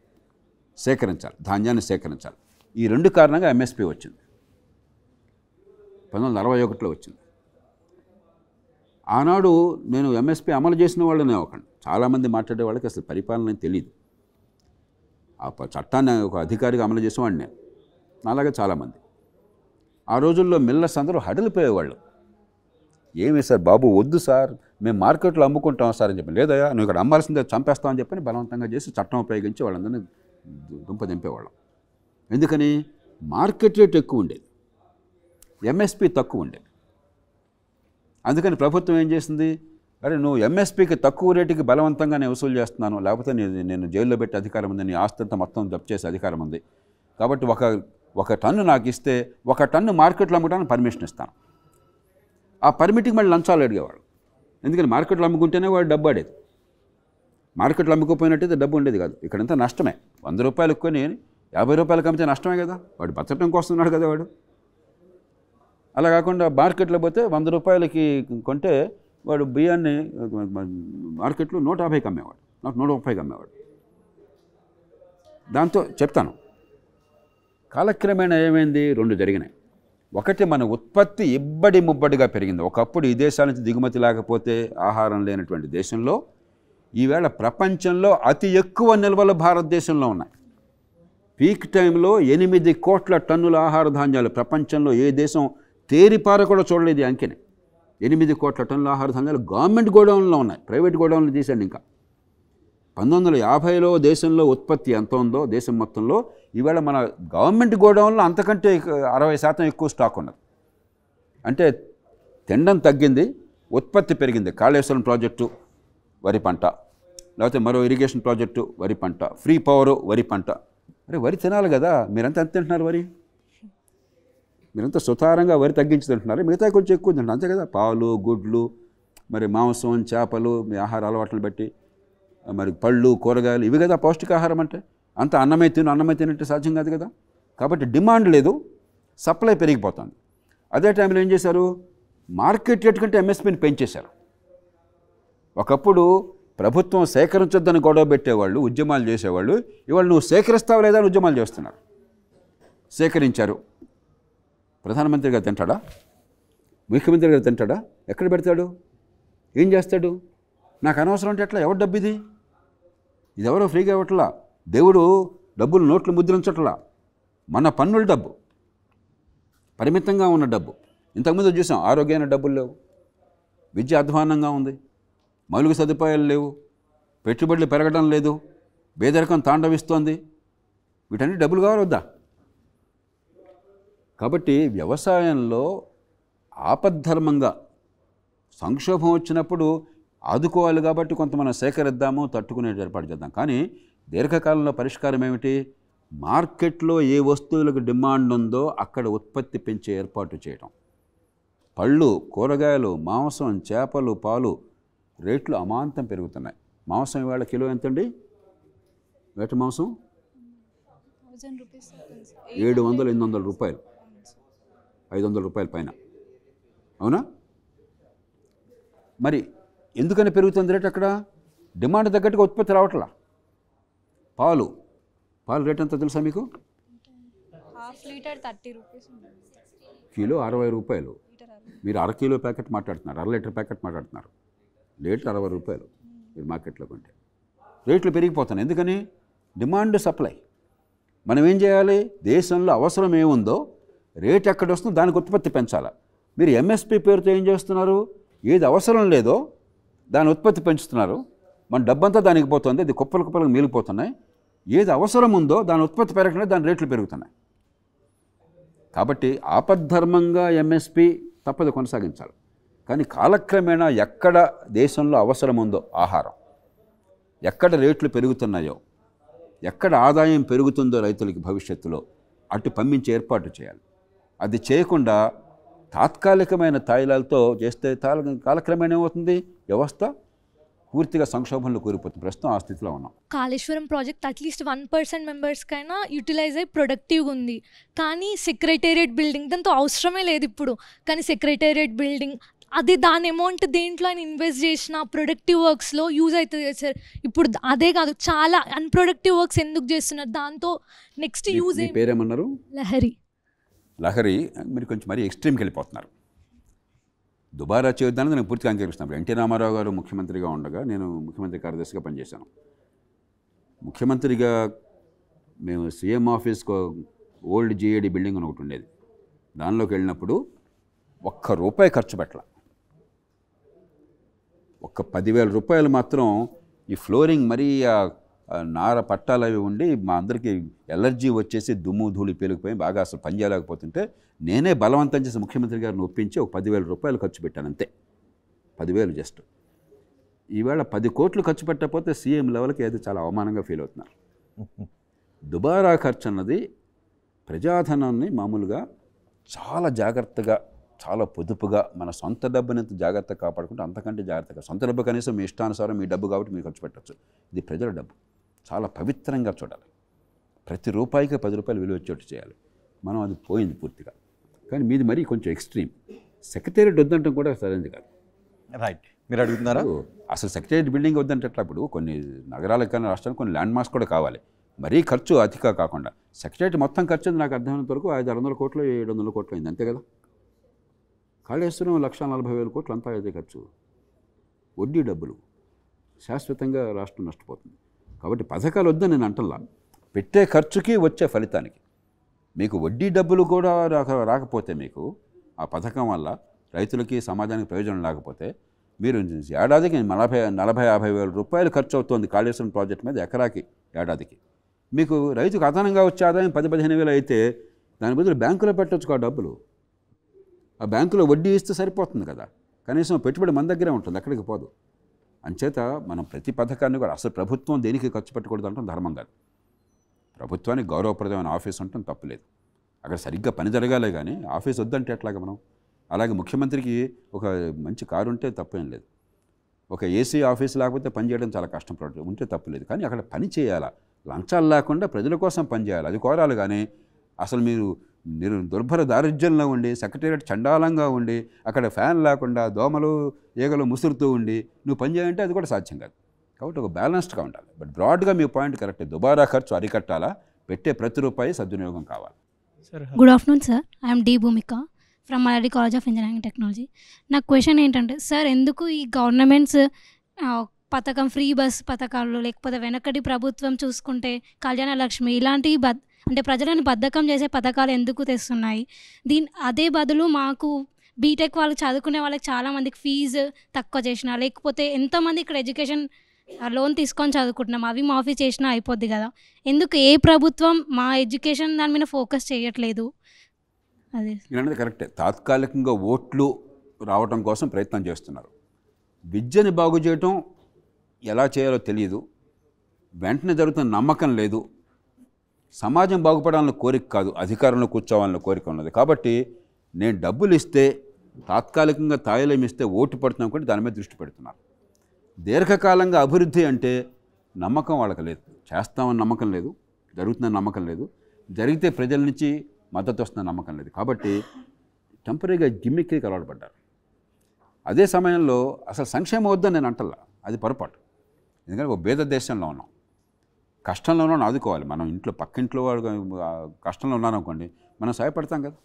సేకరించాలి ధాన్యాన్ని సేకరించాలి ఈ రెండు కారణంగా ఎంఎస్పి వచ్చింది పంతొమ్మిది నలభై ఒకటిలో వచ్చింది ఆనాడు నేను ఎంఎస్పి అమలు చేసిన వాళ్ళనే ఒక చాలామంది మాట్లాడే వాళ్ళకి అసలు పరిపాలన తెలియదు ఆ చట్టాన్ని ఒక అధికారిగా అమలు చేసేవాడిని నేను నాలాగా చాలామంది ఆ రోజుల్లో మిల్లర్స్ అందరూ హడలిపోయేవాళ్ళు ఏమి సార్ బాబు వద్దు సార్ మేము మార్కెట్లో అమ్ముకుంటాం సార్ అని చెప్పి లేదయా నువ్వు ఇక్కడ అమ్మాల్సిందే చంపేస్తామని చెప్పని బలవంతంగా చేసి చట్టం ఉపయోగించి వాళ్ళందరినీ దుంప దింపేవాళ్ళం ఎందుకని మార్కెట్ రేట్ ఎక్కువ ఉండేది ఎంఎస్పి తక్కువ ఉండేది అందుకని ప్రభుత్వం ఏం చేసింది అరే నువ్వు ఎంఎస్పీకి తక్కువ రేటుకి బలవంతంగా నేను వసూలు చేస్తున్నాను లేకపోతే నేను నేను జైల్లో పెట్టే అధికారం ఉంది నీ ఆస్తి అంతా మొత్తం జప్తు చేసే అధికారం ఉంది కాబట్టి ఒక ఒక టన్ను నాకు ఇస్తే ఒక టన్ను మార్కెట్లో అమ్ముకోవడానికి పర్మిషన్ ఇస్తాను ఆ పర్మిట్కి మళ్ళీ లంచాలు అడిగేవాడు ఎందుకంటే మార్కెట్లో అమ్ముకుంటేనే వాడు డబ్బు ఆడేది మార్కెట్లో అమ్ముకుపోయినట్టయితే డబ్బు ఉండేది కాదు ఇక్కడంతా నష్టమే వంద రూపాయలు కొని యాభై రూపాయలకు అమ్మితే నష్టమే కదా వాడు బతకడం కోసం ఉన్నాడు కదా వాడు అలా కాకుండా మార్కెట్లో పోతే వంద రూపాయలకి కొంటే వాడు బియ్యాన్ని మార్కెట్లో నూట యాభైకి అమ్మేవాడు నాకు నూట ముప్పైకి అమ్మేవాడు దాంతో చెప్తాను కాలక్రమేణా ఏమైంది రెండు జరిగినాయి ఒకటి మన ఉత్పత్తి ఇబ్బడి ముబ్బడిగా పెరిగింది ఒకప్పుడు ఈ దేశాల నుంచి దిగుమతి లేకపోతే ఆహారం లేనటువంటి దేశంలో ఈవేళ ప్రపంచంలో అతి ఎక్కువ నిల్వలు భారతదేశంలో ఉన్నాయి పీక్ టైంలో ఎనిమిది కోట్ల టన్నుల ఆహార ధాన్యాలు ప్రపంచంలో ఏ దేశం తేరిపార కూడా చూడలేదు అంకెనే ఎనిమిది కోట్ల టన్నుల ఆహార ధాన్యాలు గవర్నమెంట్ గోడౌన్లో ఉన్నాయి ప్రైవేట్ గోడౌన్లు తీసండి ఇంకా పంతొమ్మిది వందల యాభైలో దేశంలో ఉత్పత్తి ఎంత ఉందో దేశం మొత్తంలో ఈవేళ మన గవర్నమెంట్ గోడౌన్లో అంతకంటే అరవై శాతం ఎక్కువ స్టాక్ ఉన్నది అంటే తినడం తగ్గింది ఉత్పత్తి పెరిగింది కాళేశ్వరం ప్రాజెక్టు వరి పంట లేకపోతే మరో ఇరిగేషన్ ప్రాజెక్టు వరి పంట ఫ్రీ పవరు వరి పంట అరే వరి తినాలి కదా మీరంతా ఎంత తింటున్నారు వరి మీరంతా సుతారంగా వరి తగ్గించి తింటున్నారు మిగతా కొంచెం ఎక్కువ తింటున్నారు అంతే కదా పాలు గుడ్లు మరి మాంసం చేపలు మీ ఆహార అలవాట్లను బట్టి మరి పళ్ళు కూరగాయలు ఇవి కదా పౌష్టికాహారం అంటే అంత అన్నమే తిను అన్నమే తినంటే సాధ్యం కాదు కదా కాబట్టి డిమాండ్ లేదు సప్లై పెరిగిపోతుంది అదే టైంలో ఏం చేశారు మార్కెట్ రేట్ కంటే ఎంఎస్పీని పెంచేశారు ఒకప్పుడు ప్రభుత్వం సేకరించొద్దని గొడవ పెట్టేవాళ్ళు ఉద్యమాలు చేసేవాళ్ళు ఇవాళ నువ్వు సేకరిస్తావు లేదా అని ఉద్యమాలు చేస్తున్నారు సేకరించారు ప్రధానమంత్రి గారు తింటాడా ముఖ్యమంత్రి గారు తింటాడా ఎక్కడ పెడతాడు ఏం చేస్తాడు నాకు అనవసరం అంటే ఎట్లా ఎవరు డబ్బు ఇది ఇది ఎవరో ఫ్రీగా ఇవ్వట్లా దేవుడు డబ్బులు నోట్లు ముద్రించట్లా మన పన్నుల డబ్బు పరిమితంగా ఉన్న డబ్బు ఇంతకుముందు చూసాం ఆరోగ్యమైన డబ్బులు లేవు విద్య అధ్వానంగా ఉంది మౌలిక సదుపాయాలు లేవు పెట్టుబడులు పెరగడం లేదు బేదరికం తాండవిస్తోంది వీటన్ని డబ్బులు కావాలి వద్దా కాబట్టి వ్యవసాయంలో ఆపద్ధర్మంగా సంక్షోభం వచ్చినప్పుడు ఆదుకోవాలి కాబట్టి కొంత మనం సేకరిద్దాము తట్టుకునే ఏర్పాటు చేద్దాం కానీ దీర్ఘకాలంలో పరిష్కారం ఏమిటి మార్కెట్లో ఏ వస్తువులకు డిమాండ్ ఉందో అక్కడ ఉత్పత్తి పెంచే ఏర్పాటు చేయటం పళ్ళు కూరగాయలు మాంసం చేపలు పాలు రేట్లు అమాంతం పెరుగుతున్నాయి మాంసం ఇవాళ కిలో ఎంతండి వేట మాంసం ఏడు వందలు ఎనిమిది వందల రూపాయలు ఐదు వందల రూపాయల పైన అవునా మరి ఎందుకని పెరుగుతుంది రేట్ అక్కడ డిమాండ్ తగ్గట్టుగా ఉత్పత్తి రావట్లా పాలు పాలు రేట్ ఎంత తెలుసా మీకు కిలో అరవై రూపాయలు మీరు అర కిలో ప్యాకెట్ మాట్లాడుతున్నారు అర లీటర్ ప్యాకెట్ మాట్లాడుతున్నారు లీటర్ అరవై రూపాయలు మీరు మార్కెట్లో కొంటే రేట్లు పెరిగిపోతున్నాయి ఎందుకని డిమాండ్ సప్లై మనం ఏం చేయాలి దేశంలో అవసరం ఏముందో రేట్ ఎక్కడ వస్తుందో దానికి ఉత్పత్తి పెంచాలి మీరు ఎంఎస్పి పేరుతో ఏం చేస్తున్నారు ఏది అవసరం లేదో దాని ఉత్పత్తి పెంచుతున్నారు మన డబ్బంతా దానికి పోతుంది అది కుప్పలు కుప్పలకు మిగిలిపోతున్నాయి ఏది అవసరం ఉందో దాని ఉత్పత్తి పెరగకుండా దాని రేట్లు పెరుగుతున్నాయి కాబట్టి ఆపద్ధర్మంగా ఎంఎస్పి తప్పదు కొనసాగించాలి కానీ కాలక్రమేణా ఎక్కడ దేశంలో అవసరం ఉందో ఆహారం ఎక్కడ రేట్లు పెరుగుతున్నాయో ఎక్కడ ఆదాయం పెరుగుతుందో రైతులకి భవిష్యత్తులో అటు పంపించే ఏర్పాటు చేయాలి అది చేయకుండా తాత్కాలికమైన తాయిలాలతో చేస్తే కాలక్రమేణా ఏమవుతుంది వ్యవస్థ పూర్తిగా సంక్షోభంలో కోరిపోతుంది ప్రస్తుతం ఆ స్థితిలో ఉన్నాం Kaleshwaram project at least one percent కైనా యూటిలైజ్ అయ్యి ప్రొడక్టివ్గా ఉంది కానీ సెక్రటేరియట్ బిల్డింగ్ దాంతో అవసరమే లేదు ఇప్పుడు కానీ సెక్రటేరియట్ బిల్డింగ్ అది దాని అమౌంట్ దేంట్లో ఆయన ఇన్వెస్ట్ చేసిన ప్రొడక్టివ్ వర్క్స్లో యూజ్ అవుతుంది సార్ ఇప్పుడు అదే కాదు చాలా అన్ప్రొడక్టివ్ వర్క్స్ ఎందుకు చేస్తున్నారు దాంతో నెక్స్ట్ యూజ్ పేరేమన్నారు లహరి లహరి మీరు కొంచెం మరీ ఎక్స్ట్రీమ్కి వెళ్ళిపోతున్నారు దుబారా చేయొద్దని నేను పూర్తిగా అంగీకరిస్తున్నాను ఎన్టీ రామారావు గారు ముఖ్యమంత్రిగా ఉండగా నేను ముఖ్యమంత్రి కార్యదర్శిగా పనిచేశాను ముఖ్యమంత్రిగా మేము CM office old GAD building అని ఒకటి ఉండేది దానిలోకి వెళ్ళినప్పుడు ఒక్క రూపాయి ఖర్చు పెట్టాల ఒక్క పదివేల రూపాయలు మాత్రం ఈ ఫ్లోరింగ్ మరీ నార పట్టాలు అవి ఉండి మా అందరికీ ఎలర్జీ వచ్చేసి దుమ్ము ధూళి పేలుకుపోయి బాగా అసలు పనిచేయలేకపోతుంటే నేనే బలవంతం చేసి ముఖ్యమంత్రి గారిని ఒప్పించి ఒక పదివేల రూపాయలు ఖర్చు పెట్టాను అంతే పదివేలు జస్ట్ ఈవేళ పది కోట్లు ఖర్చు పెట్టకపోతే సీఎం లెవెల్కి ఏదో చాలా అవమానంగా ఫీల్ అవుతున్నారు దుబారా ఖర్చు అన్నది ప్రజాధనాన్ని మామూలుగా చాలా జాగ్రత్తగా చాలా పొదుపుగా మన సొంత డబ్బుని ఎంత జాగ్రత్తగా కాపాడుకుంటే అంతకంటే జాగ్రత్తగా సొంత డబ్బు కనీసం మీ ఇష్టానుసారం మీ డబ్బు కాబట్టి మీరు ఖర్చు పెట్టచ్చు ఇది ప్రజల డబ్బు చాలా పవిత్రంగా చూడాలి ప్రతి రూపాయికి పది రూపాయలు విలువ వచ్చేట్టు చేయాలి మనం అది పోయింది పూర్తిగా కానీ మీది మరీ కొంచెం ఎక్స్ట్రీమ్ సెక్రటేరియట్ వద్దంటాం కూడా సరైనది కాదు రైట్ మీరు అడుగుతున్నారా అసలు సెక్రటేరియట్ బిల్డింగ్ వద్దంటేటప్పుడు కొన్ని నగరాలకు కానీ రాష్ట్రానికి కొన్ని ల్యాండ్ మార్క్స్ కూడా కావాలి మరీ ఖర్చు అధిక కాకుండా సెక్రటేరియట్ మొత్తం ఖర్చు నాకు అర్థమైనంత వరకు ఐదు ఆరు వందల కోట్లు ఏడు వందల కోట్లు అయింది అంతే కదా కాళేశ్వరం లక్ష నలభై వేల కోట్లు అంతా అదే ఖర్చు వడ్డీ డబ్బులు శాశ్వతంగా రాష్ట్రం నష్టపోతుంది కాబట్టి పథకాలు వద్దని నేను అంటున్నా పెట్టే ఖర్చుకి వచ్చే ఫలితానికి మీకు వడ్డీ డబ్బులు కూడా రాక రాకపోతే మీకు ఆ పథకం వల్ల రైతులకి సమాజానికి ప్రయోజనం లేకపోతే మీరు ఏడాదికి నలభై నలభై యాభై వేల రూపాయలు ఖర్చు అవుతుంది కాళేశ్వరం ప్రాజెక్ట్ మీద ఎకరాకి ఏడాదికి మీకు రైతుకు అదనంగా వచ్చే ఆదాయం పది పదిహేను వేలు అయితే దాని బదులు బ్యాంకులో పెట్టవచ్చు ఆ డబ్బులు ఆ బ్యాంకులో వడ్డీ ఇస్తే సరిపోతుంది కదా కనీసం పెట్టుబడి మన దగ్గరే ఉంటుంది ఎక్కడికి పోదు అంచేత మనం ప్రతి పథకాన్ని కూడా అసలు ప్రభుత్వం దేనికి ఖర్చు పెట్టకూడదు అంటాం ధర్మం కాదు ప్రభుత్వానికి గౌరవప్రదమైన ఆఫీస్ అంటాం తప్పులేదు అక్కడ సరిగ్గా పని జరగాలే కానీ ఆఫీస్ వద్దంటే ఎట్లాగా మనం అలాగే ముఖ్యమంత్రికి ఒక మంచి కారు ఉంటే తప్పేం లేదు ఒక ఏసీ ఆఫీస్ లేకపోతే పని చేయడం చాలా కష్టం ఉంటే తప్పులేదు కానీ అక్కడ పని చేయాలా లంచాలు లేకుండా ప్రజల కోసం పనిచేయాలి అది కోరాలి కానీ అసలు మీరు నిరు దుర్భర దారిద్ర్యంలో ఉండి సెక్రటేరియట్ చండాలంగా ఉండి అక్కడ ఫ్యాన్ లేకుండా దోమలు ఈగలు ముసురుతూ ఉండి నువ్వు పని చేయాలంటే అది కూడా సాధ్యం కాదు కాబట్టి ఒక బ్యాలెన్స్డ్గా ఉండాలి బట్ బ్రాడ్గా మీ పాయింట్ కరెక్ట్ దుబారా ఖర్చు అరికట్టాలా పెట్టే ప్రతి రూపాయి సద్వినియోగం కావాలి good afternoon sir I'm D Bhumika from Malayali college of engineering technology నా క్వశ్చన్ ఏంటంటే సార్ ఎందుకు ఈ గవర్నమెంట్స్ పథకం ఫ్రీ బస్ పథకాలు లేకపోతే వెనకటి ప్రభుత్వం చూసుకుంటే కళ్యాణ లక్ష్మి ఇలాంటి అంటే ప్రజలను బద్ధకం చేసే పథకాలు ఎందుకు తెస్తున్నాయి దీని అదే బదులు మాకు బీటెక్ వాళ్ళు చదువుకునే వాళ్ళకి చాలామందికి ఫీజు తక్కువ చేసిన లేకపోతే ఎంతోమంది ఇక్కడ ఎడ్యుకేషన్ లోన్ తీసుకొని చదువుకుంటున్నాం అవి మాఫీ చేసినా అయిపోద్ది కదా ఎందుకు ఏ ప్రభుత్వం మా ఎడ్యుకేషన్ దాని మీద ఫోకస్ చేయట్లేదు అదే కరెక్టే తాత్కాలికంగా ఓట్లు రావటం కోసం ప్రయత్నం చేస్తున్నారు విద్యని బాగు చేయటం ఎలా చేయాలో తెలియదు వెంటనే జరుగుతున్న నమ్మకం లేదు సమాజం బాగుపడాలన్న కోరిక కాదు అధికారంలో కూర్చోవాలన్న కోరిక ఉన్నది కాబట్టి నేను డబ్బులు ఇస్తే తాత్కాలికంగా తాయిలం ఇస్తే ఓటు పడుతున్నాం కూడా దాని మీద దృష్టి పెడుతున్నారు దీర్ఘకాలంగా అభివృద్ధి అంటే నమ్మకం వాళ్ళకి లేదు చేస్తామని నమ్మకం లేదు జరుగుతుందని నమ్మకం లేదు జరిగితే ప్రజల నుంచి మద్దతు వస్తున్న నమ్మకం లేదు కాబట్టి టెంపరీగా గిమ్మిక్కి అలవాటు పడ్డారు అదే సమయంలో అసలు సంక్షేమం వద్దని నేను అంటల్లా అది పొరపాటు ఎందుకంటే ఒక భేద దేశంలో ఉన్నాం కష్టంలో ఉన్నాను ఆదుకోవాలి మనం ఇంట్లో పక్కింట్లో వాడు కష్టంలో ఉన్నాను అనుకోండి మనం సహాయపడతాం కదా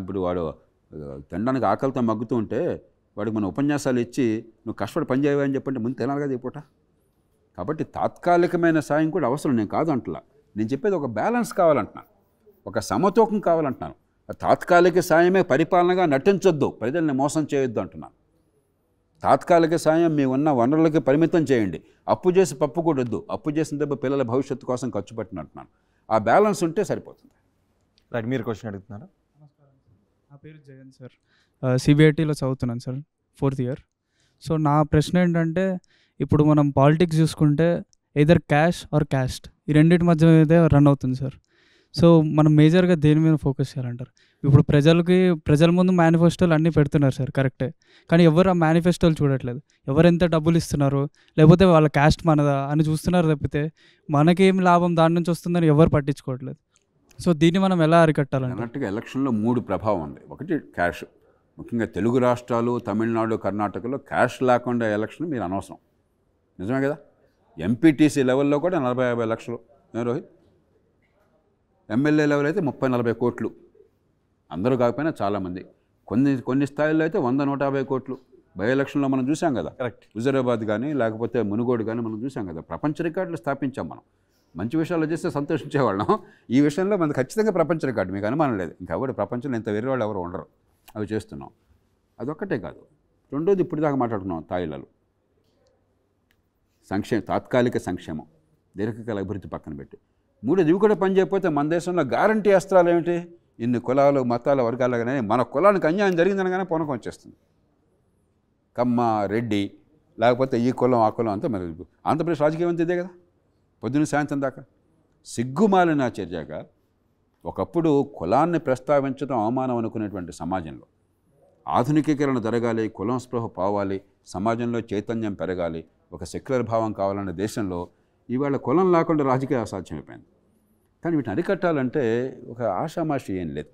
ఇప్పుడు వాడు తినడానికి ఆకలితో మగ్గుతూ ఉంటే వాడికి మన ఉపన్యాసాలు ఇచ్చి నువ్వు కష్టపడి పని చేయవా అని చెప్పంటే ముందు తినాలి కదా ఇప్పుట కాబట్టి తాత్కాలికమైన సాయం కూడా అవసరం నేను కాదు అంటున్నా నేను చెప్పేది ఒక బ్యాలెన్స్ కావాలంటున్నాను ఒక సమతూకం కావాలంటున్నాను తాత్కాలిక సాయమే పరిపాలనగా నటించొద్దు ప్రజల్ని మోసం చేయొద్దు అంటున్నాను తాత్కాలిక సాయం మీ ఉన్న వనరులకి పరిమితం చేయండి అప్పు చేసి పప్పు కూడా వద్దు అప్పు చేసిన దెబ్బ పిల్లల భవిష్యత్తు కోసం ఖర్చు పెట్టినట్టున్నాను ఆ బ్యాలెన్స్ ఉంటే సరిపోతుంది రైట్ మీరు క్వశ్చన్ అడుగుతున్నారా నా పేరు జయన్ సార్ సిబిఐటీలో చదువుతున్నాను సార్ ఫోర్త్ ఇయర్ సో నా ప్రశ్న ఏంటంటే ఇప్పుడు మనం పాలిటిక్స్ చూసుకుంటే ఎదర్ క్యాష్ ఆర్ క్యాస్ట్ ఈ రెండింటి మధ్య రన్ అవుతుంది సార్ సో మనం మేజర్గా దేని మీద ఫోకస్ చేయాలంటారు ఇప్పుడు ప్రజలకి ప్రజల ముందు మేనిఫెస్టోలు అన్నీ పెడుతున్నారు సార్ కరెక్టే కానీ ఎవరు ఆ మేనిఫెస్టోలు చూడట్లేదు ఎవరు ఎంత డబ్బులు ఇస్తున్నారు లేకపోతే వాళ్ళ క్యాస్ట్ మనదా అని చూస్తున్నారు తప్పితే మనకేం లాభం దాని నుంచి వస్తుందని ఎవరు పట్టించుకోవట్లేదు సో దీన్ని మనం ఎలా అరికట్టాలి కరెక్ట్గా ఎలక్షన్లో మూడు ప్రభావం ఉంది ఒకటి క్యాష్ ముఖ్యంగా తెలుగు రాష్ట్రాలు తమిళనాడు కర్ణాటకలో క్యాష్ లేకుండా ఎలక్షన్ మీరు అనవసరం నిజమే కదా ఎంపీటీసీ లెవెల్లో కూడా నలభై యాభై లక్షలు రోహిత్ ఎమ్మెల్యే లెవెల్ అయితే ముప్పై నలభై కోట్లు అందరూ కాకపోయినా చాలామంది కొన్ని కొన్ని స్థాయిల్లో అయితే వంద నూట యాభై కోట్లు బై ఎలక్షన్లో మనం చూసాం కదా కరెక్ట్ హుజరాబాద్ కానీ లేకపోతే మునుగోడు కానీ మనం చూసాం కదా ప్రపంచ రికార్డులు స్థాపించాం మనం మంచి విషయాలు చేస్తే సంతోషించేవాళ్ళం ఈ విషయంలో మనకు ఖచ్చితంగా ప్రపంచ రికార్డు మీకు అనుమానం లేదు ఇంకా ప్రపంచంలో ఇంత వేరే వాళ్ళు ఎవరు ఉండరు అవి చేస్తున్నాం అదొక్కటే కాదు రెండోది ఇప్పుడు దాకా మాట్లాడుకున్నాం తాయిలలు సంక్షేమ తాత్కాలిక సంక్షేమం దీర్ఘకాల అభివృద్ధి పక్కన పెట్టి మూడు ఇవి కూడా పని చేయకపోతే మన దేశంలో గ్యారంటీ అస్త్రాలు ఏమిటి ఇన్ని కులాలు మతాల వర్గాలు కానీ మన కులానికి అన్యాయం జరిగిందనగానే పూనకం వచ్చేస్తుంది కమ్మ రెడ్డి లేకపోతే ఈ కులం ఆ కులం అంతా మరి ఆంధ్రప్రదేశ్ రాజకీయం అంతే ఇదే కదా పొద్దున్న సాయంత్రం దాకా సిగ్గుమాలిన చర్యగా ఒకప్పుడు కులాన్ని ప్రస్తావించడం అవమానం అనుకునేటువంటి సమాజంలో ఆధునికీకరణ జరగాలి కులం స్పృహ పోవాలి సమాజంలో చైతన్యం పెరగాలి ఒక సెక్యులర్ భావం కావాలన్న దేశంలో ఇవాళ కులం లేకుండా రాజకీయ అసాధ్యమైపోయింది కానీ వీటిని అరికట్టాలంటే ఒక ఆషామాషి ఏం లేదు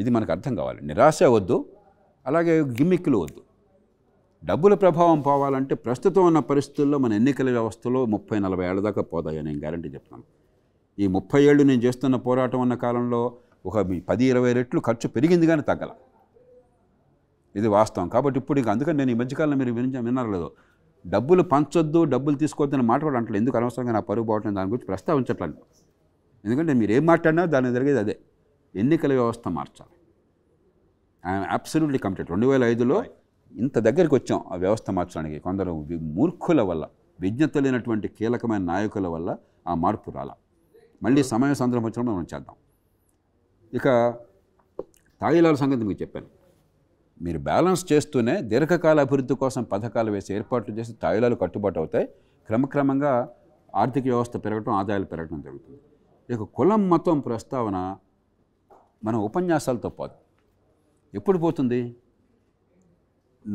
ఇది మనకు అర్థం కావాలి నిరాశ వద్దు అలాగే గిమ్మిక్కులు వద్దు డబ్బుల ప్రభావం పోవాలంటే ప్రస్తుతం ఉన్న పరిస్థితుల్లో మన ఎన్నికల వ్యవస్థలో ముప్పై నలభై ఏళ్ళ దాకా పోతాయని నేను గ్యారంటీ చెప్తాను ఈ ముప్పై ఏళ్ళు నేను చేస్తున్న పోరాటం ఉన్న కాలంలో ఒక పది ఇరవై రెట్లు ఖర్చు పెరిగింది కానీ తగ్గల ఇది వాస్తవం కాబట్టి ఇప్పుడు ఇక అందుకని నేను ఈ మధ్యకాలంలో మీరు విని విన్నారు లేదు డబ్బులు పంచొద్దు డబ్బులు తీసుకోవద్దు అని కూడా అంటారు ఎందుకు అనవసరంగా నా పరువు పోవటం దాని గురించి ప్రస్తావించట్లేదు ఎందుకంటే మీరు ఏం మాట్లాడినా దాని జరిగేది అదే ఎన్నికల వ్యవస్థ మార్చాలి ఐఎమ్ అబ్సల్యూట్లీ కంప్లీట్ రెండు వేల ఐదులో ఇంత దగ్గరికి వచ్చాం ఆ వ్యవస్థ మార్చడానికి కొందరు మూర్ఖుల వల్ల విజ్ఞత లేనటువంటి కీలకమైన నాయకుల వల్ల ఆ మార్పు రాల మళ్ళీ సమయం సందర్భం వచ్చినప్పుడు మనం చేద్దాం ఇక తాయిలాల సంగతి మీకు చెప్పాను మీరు బ్యాలెన్స్ చేస్తూనే దీర్ఘకాల అభివృద్ధి కోసం పథకాలు వేసి ఏర్పాట్లు చేసి తాయిలాలు కట్టుబాటు అవుతాయి క్రమక్రమంగా ఆర్థిక వ్యవస్థ పెరగటం ఆదాయాలు పెరగడం జరుగుతుంది ఇక కులం మతం ప్రస్తావన మన ఉపన్యాసాలతో పోదు ఎప్పుడు పోతుంది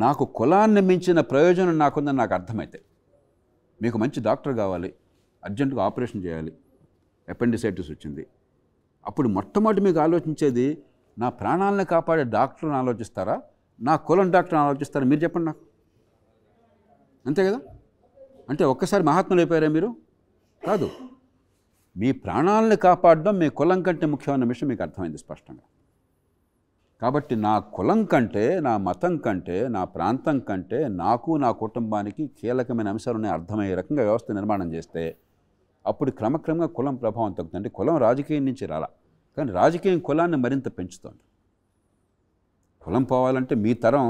నాకు కులాన్ని మించిన ప్రయోజనం నాకుందని నాకు అర్థమైతే మీకు మంచి డాక్టర్ కావాలి అర్జెంటుగా ఆపరేషన్ చేయాలి అపెండిసైటిస్ వచ్చింది అప్పుడు మొట్టమొదటి మీకు ఆలోచించేది నా ప్రాణాలను కాపాడే డాక్టర్ని ఆలోచిస్తారా నా కులం డాక్టర్ ఆలోచిస్తారు మీరు చెప్పండి నాకు అంతే కదా అంటే ఒక్కసారి మహాత్ములు అయిపోయారా మీరు కాదు మీ ప్రాణాలను కాపాడడం మీ కులం కంటే ముఖ్యమైన విషయం మీకు అర్థమైంది స్పష్టంగా కాబట్టి నా కులం కంటే నా మతం కంటే నా ప్రాంతం కంటే నాకు నా కుటుంబానికి కీలకమైన అంశాలని అర్థమయ్యే రకంగా వ్యవస్థ నిర్మాణం చేస్తే అప్పుడు క్రమక్రమంగా కులం ప్రభావం తగ్గుతుంది కులం రాజకీయం నుంచి రాలా కానీ రాజకీయం కులాన్ని మరింత పెంచుతోంది కులం పోవాలంటే మీ తరం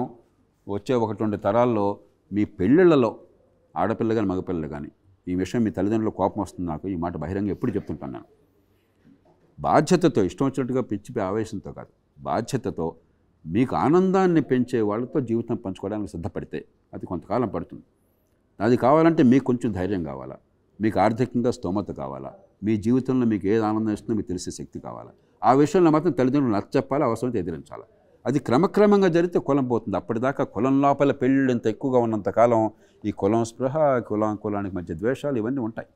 వచ్చే ఒకటి తరాల్లో మీ పెళ్ళిళ్ళలో ఆడపిల్ల కానీ మగపిల్లలు కానీ ఈ విషయం మీ తల్లిదండ్రుల కోపం వస్తుంది నాకు ఈ మాట బహిరంగ ఎప్పుడు చెప్తుంటాను నేను బాధ్యతతో ఇష్టం వచ్చినట్టుగా పిచ్చి ఆవేశంతో కాదు బాధ్యతతో మీకు ఆనందాన్ని పెంచే వాళ్ళతో జీవితం పంచుకోవడానికి సిద్ధపడితే అది కొంతకాలం పడుతుంది అది కావాలంటే మీకు కొంచెం ధైర్యం కావాలా మీకు ఆర్థికంగా స్తోమత కావాలా మీ జీవితంలో మీకు ఏది ఆనందం ఇస్తుందో మీకు తెలిసే శక్తి కావాలా ఆ విషయంలో మాత్రం తల్లిదండ్రులు నచ్చ చెప్పాలి అవసరమైతే ఎదిరించాలి అది క్రమక్రమంగా జరిగితే కులం పోతుంది అప్పటిదాకా కులం లోపల పెళ్ళిళ్ళు ఎంత ఎక్కువగా ఉన్నంతకాలం ఈ కులం స్పృహ కులం కులానికి మధ్య ద్వేషాలు ఇవన్నీ ఉంటాయి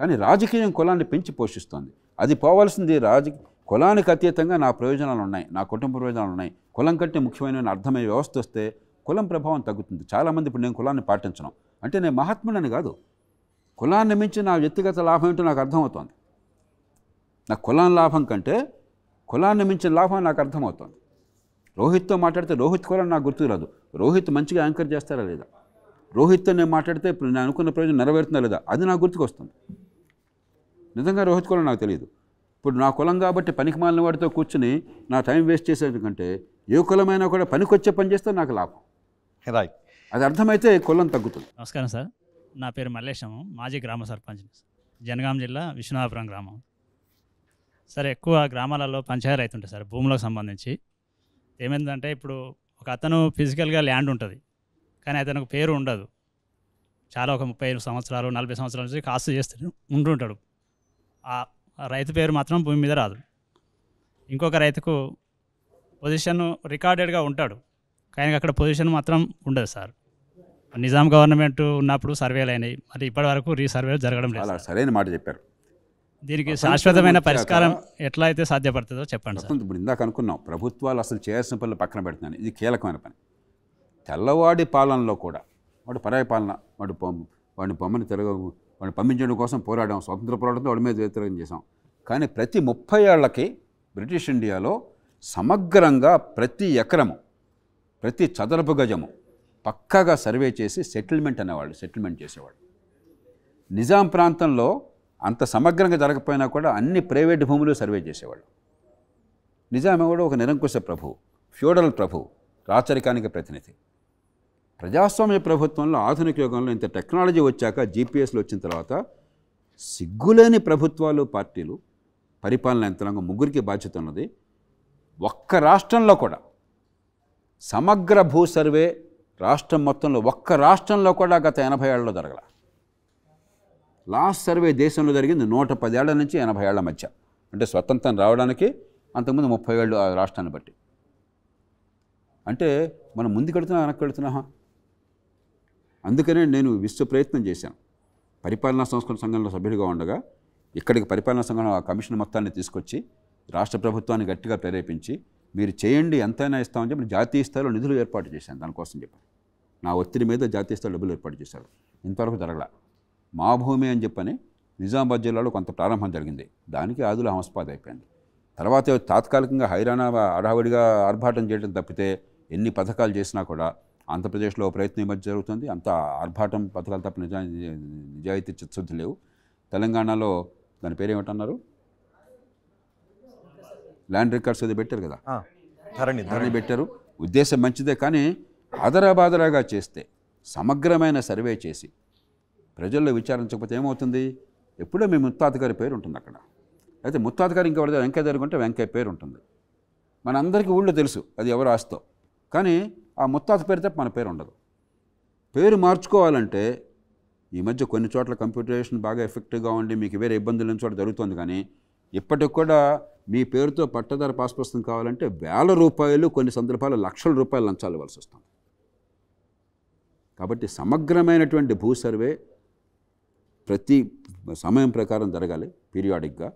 కానీ రాజకీయం కులాన్ని పెంచి పోషిస్తుంది అది పోవాల్సింది రాజ కులానికి అతీతంగా నా ప్రయోజనాలు ఉన్నాయి నా కుటుంబ ప్రయోజనాలు ఉన్నాయి కులం కంటే ముఖ్యమైన అర్థమయ్యే వ్యవస్థ వస్తే కులం ప్రభావం తగ్గుతుంది చాలామంది ఇప్పుడు నేను కులాన్ని పాటించను అంటే నేను మహాత్ముడని కాదు కులాన్ని మించి నా వ్యక్తిగత లాభం ఏంటో నాకు అర్థమవుతోంది నా కులం లాభం కంటే కులాన్ని మించిన లాభం నాకు అర్థమవుతోంది రోహిత్తో మాట్లాడితే రోహిత్ కూడా నాకు గుర్తు రాదు రోహిత్ మంచిగా యాంకర్ చేస్తారా లేదా రోహిత్తో నేను మాట్లాడితే ఇప్పుడు నేను అనుకున్న ప్రయోజనం నెరవేరుతుందా లేదా అది నాకు గుర్తుకొస్తుంది నిజంగా రోహిత్ కూడా నాకు తెలియదు ఇప్పుడు నా కులం కాబట్టి పనికి మాలిన వాడితో కూర్చుని నా టైం వేస్ట్ చేసేటంటే ఏ కులమైనా కూడా పనికొచ్చే పని చేస్తే నాకు లాభం రైట్ అది అర్థమైతే కులం తగ్గుతుంది నమస్కారం సార్ నా పేరు మల్లేశము మాజీ గ్రామ సర్పంచ్ జనగాం జిల్లా విశ్వనాథపురం గ్రామం సార్ ఎక్కువ గ్రామాలలో పంచాయతీ అవుతుంటాయి సార్ భూములకు సంబంధించి ఏమైందంటే ఇప్పుడు ఒక అతను ఫిజికల్గా ల్యాండ్ ఉంటుంది కానీ అతనికి పేరు ఉండదు చాలా ఒక ముప్పై సంవత్సరాలు నలభై సంవత్సరాల నుంచి కాస్త చేస్తూ ఉంటుంటాడు ఆ రైతు పేరు మాత్రం భూమి మీద రాదు ఇంకొక రైతుకు పొజిషన్ రికార్డెడ్గా ఉంటాడు కానీ అక్కడ పొజిషన్ మాత్రం ఉండదు సార్ నిజాం గవర్నమెంట్ ఉన్నప్పుడు సర్వేలు అయినాయి మరి ఇప్పటి వరకు రీసర్వేలు జరగడం లేదు సరైన మాట చెప్పారు దీనికి శాశ్వతమైన పరిష్కారం ఎట్లా అయితే సాధ్యపడుతుందో చెప్పండి సార్ ఇప్పుడు ఇందాక అనుకున్నాం ప్రభుత్వాలు అసలు చేయాల్సిన పనులు పక్కన పెడుతున్నాను ఇది కీలకమైన పని తెల్లవాడి పాలనలో కూడా వాడు పరాయి పాలన వాడు వాడిని పొమ్మని తిరగ వాడిని పంపించడం కోసం పోరాడాం స్వతంత్ర పోరాటంతో వాడి మీద వ్యతిరేకం చేసాం కానీ ప్రతి ముప్పై ఏళ్లకి బ్రిటిష్ ఇండియాలో సమగ్రంగా ప్రతి ఎకరము ప్రతి చదరపు గజము పక్కగా సర్వే చేసి సెటిల్మెంట్ అనేవాళ్ళు సెటిల్మెంట్ చేసేవాళ్ళు నిజాం ప్రాంతంలో అంత సమగ్రంగా జరగకపోయినా కూడా అన్ని ప్రైవేట్ భూములు సర్వే చేసేవాళ్ళు నిజామే కూడా ఒక నిరంకుశ ప్రభు ఫ్యూడల్ ప్రభు రాచరికానికి ప్రతినిధి ప్రజాస్వామ్య ప్రభుత్వంలో ఆధునిక యుగంలో ఇంత టెక్నాలజీ వచ్చాక జీపీఎస్లు వచ్చిన తర్వాత సిగ్గులేని ప్రభుత్వాలు పార్టీలు పరిపాలన యంత్రాంగం ముగ్గురికి బాధ్యత ఉన్నది ఒక్క రాష్ట్రంలో కూడా సమగ్ర భూ సర్వే రాష్ట్రం మొత్తంలో ఒక్క రాష్ట్రంలో కూడా గత ఎనభై ఏళ్ళలో జరగలా లాస్ట్ సర్వే దేశంలో జరిగింది నూట పదేళ్ల నుంచి ఎనభై ఏళ్ల మధ్య అంటే స్వతంత్రం రావడానికి అంతకుముందు ముప్పై ఏళ్ళు ఆ రాష్ట్రాన్ని బట్టి అంటే మనం ముందుకెడుతున్నా వెనక్కి అందుకనే నేను విశ్వ ప్రయత్నం చేశాను పరిపాలనా సంస్కరణ సంఘంలో సభ్యుడిగా ఉండగా ఇక్కడికి పరిపాలనా సంఘం ఆ కమిషన్ మొత్తాన్ని తీసుకొచ్చి రాష్ట్ర ప్రభుత్వాన్ని గట్టిగా ప్రేరేపించి మీరు చేయండి ఎంతైనా ఇస్తామని చెప్పి జాతీయ స్థాయిలో నిధులు ఏర్పాటు చేశాను దానికోసం చెప్పి నా ఒత్తిడి మీద జాతీయ స్థాయిలో డబ్బులు ఏర్పాటు చేశారు ఇంతవరకు జరగలేదు మా భూమి అని చెప్పని నిజామాబాద్ జిల్లాలో కొంత ప్రారంభం జరిగింది దానికి ఆదుల హంసపాద అయిపోయింది తర్వాత తాత్కాలికంగా హైరాణ అడావిడిగా ఆర్భాటం చేయడం తప్పితే ఎన్ని పథకాలు చేసినా కూడా ఆంధ్రప్రదేశ్లో ప్రయత్నం ఈ మధ్య జరుగుతుంది అంత ఆర్భాటం పథకాలు తప్ప నిజా నిజాయితీ చిత్శుద్ధి లేవు తెలంగాణలో దాని పేరు ఏమిటన్నారు ల్యాండ్ రికార్డ్స్ అది పెట్టారు కదా ధరణి ధరణి పెట్టారు ఉద్దేశం మంచిదే కానీ ఆదరాబాదరాగా చేస్తే సమగ్రమైన సర్వే చేసి ప్రజల్లో విచారించకపోతే ఏమవుతుంది ఎప్పుడో మీ ముత్తాత గారి పేరు ఉంటుంది అక్కడ అయితే ముత్తాత గారు ఇంకెవరిదో వెంకయ్య ఉంటే వెంకయ్య పేరు ఉంటుంది మనందరికీ ఊళ్ళో తెలుసు అది ఎవరు ఆస్తో కానీ ఆ ముత్తాత పేరు తప్ప మన పేరు ఉండదు పేరు మార్చుకోవాలంటే ఈ మధ్య కొన్ని చోట్ల కంప్యూటరేషన్ బాగా ఎఫెక్టివ్గా ఉండి మీకు వేరే ఇబ్బందులు లేని చోట జరుగుతుంది కానీ ఇప్పటికి కూడా మీ పేరుతో పట్టదార పాస్ పుస్తకం కావాలంటే వేల రూపాయలు కొన్ని సందర్భాల్లో లక్షల రూపాయలు లంచాలు ఇవ్వాల్సి వస్తుంది కాబట్టి సమగ్రమైనటువంటి భూ సర్వే ప్రతి సమయం ప్రకారం జరగాలి పీరియాడిక్గా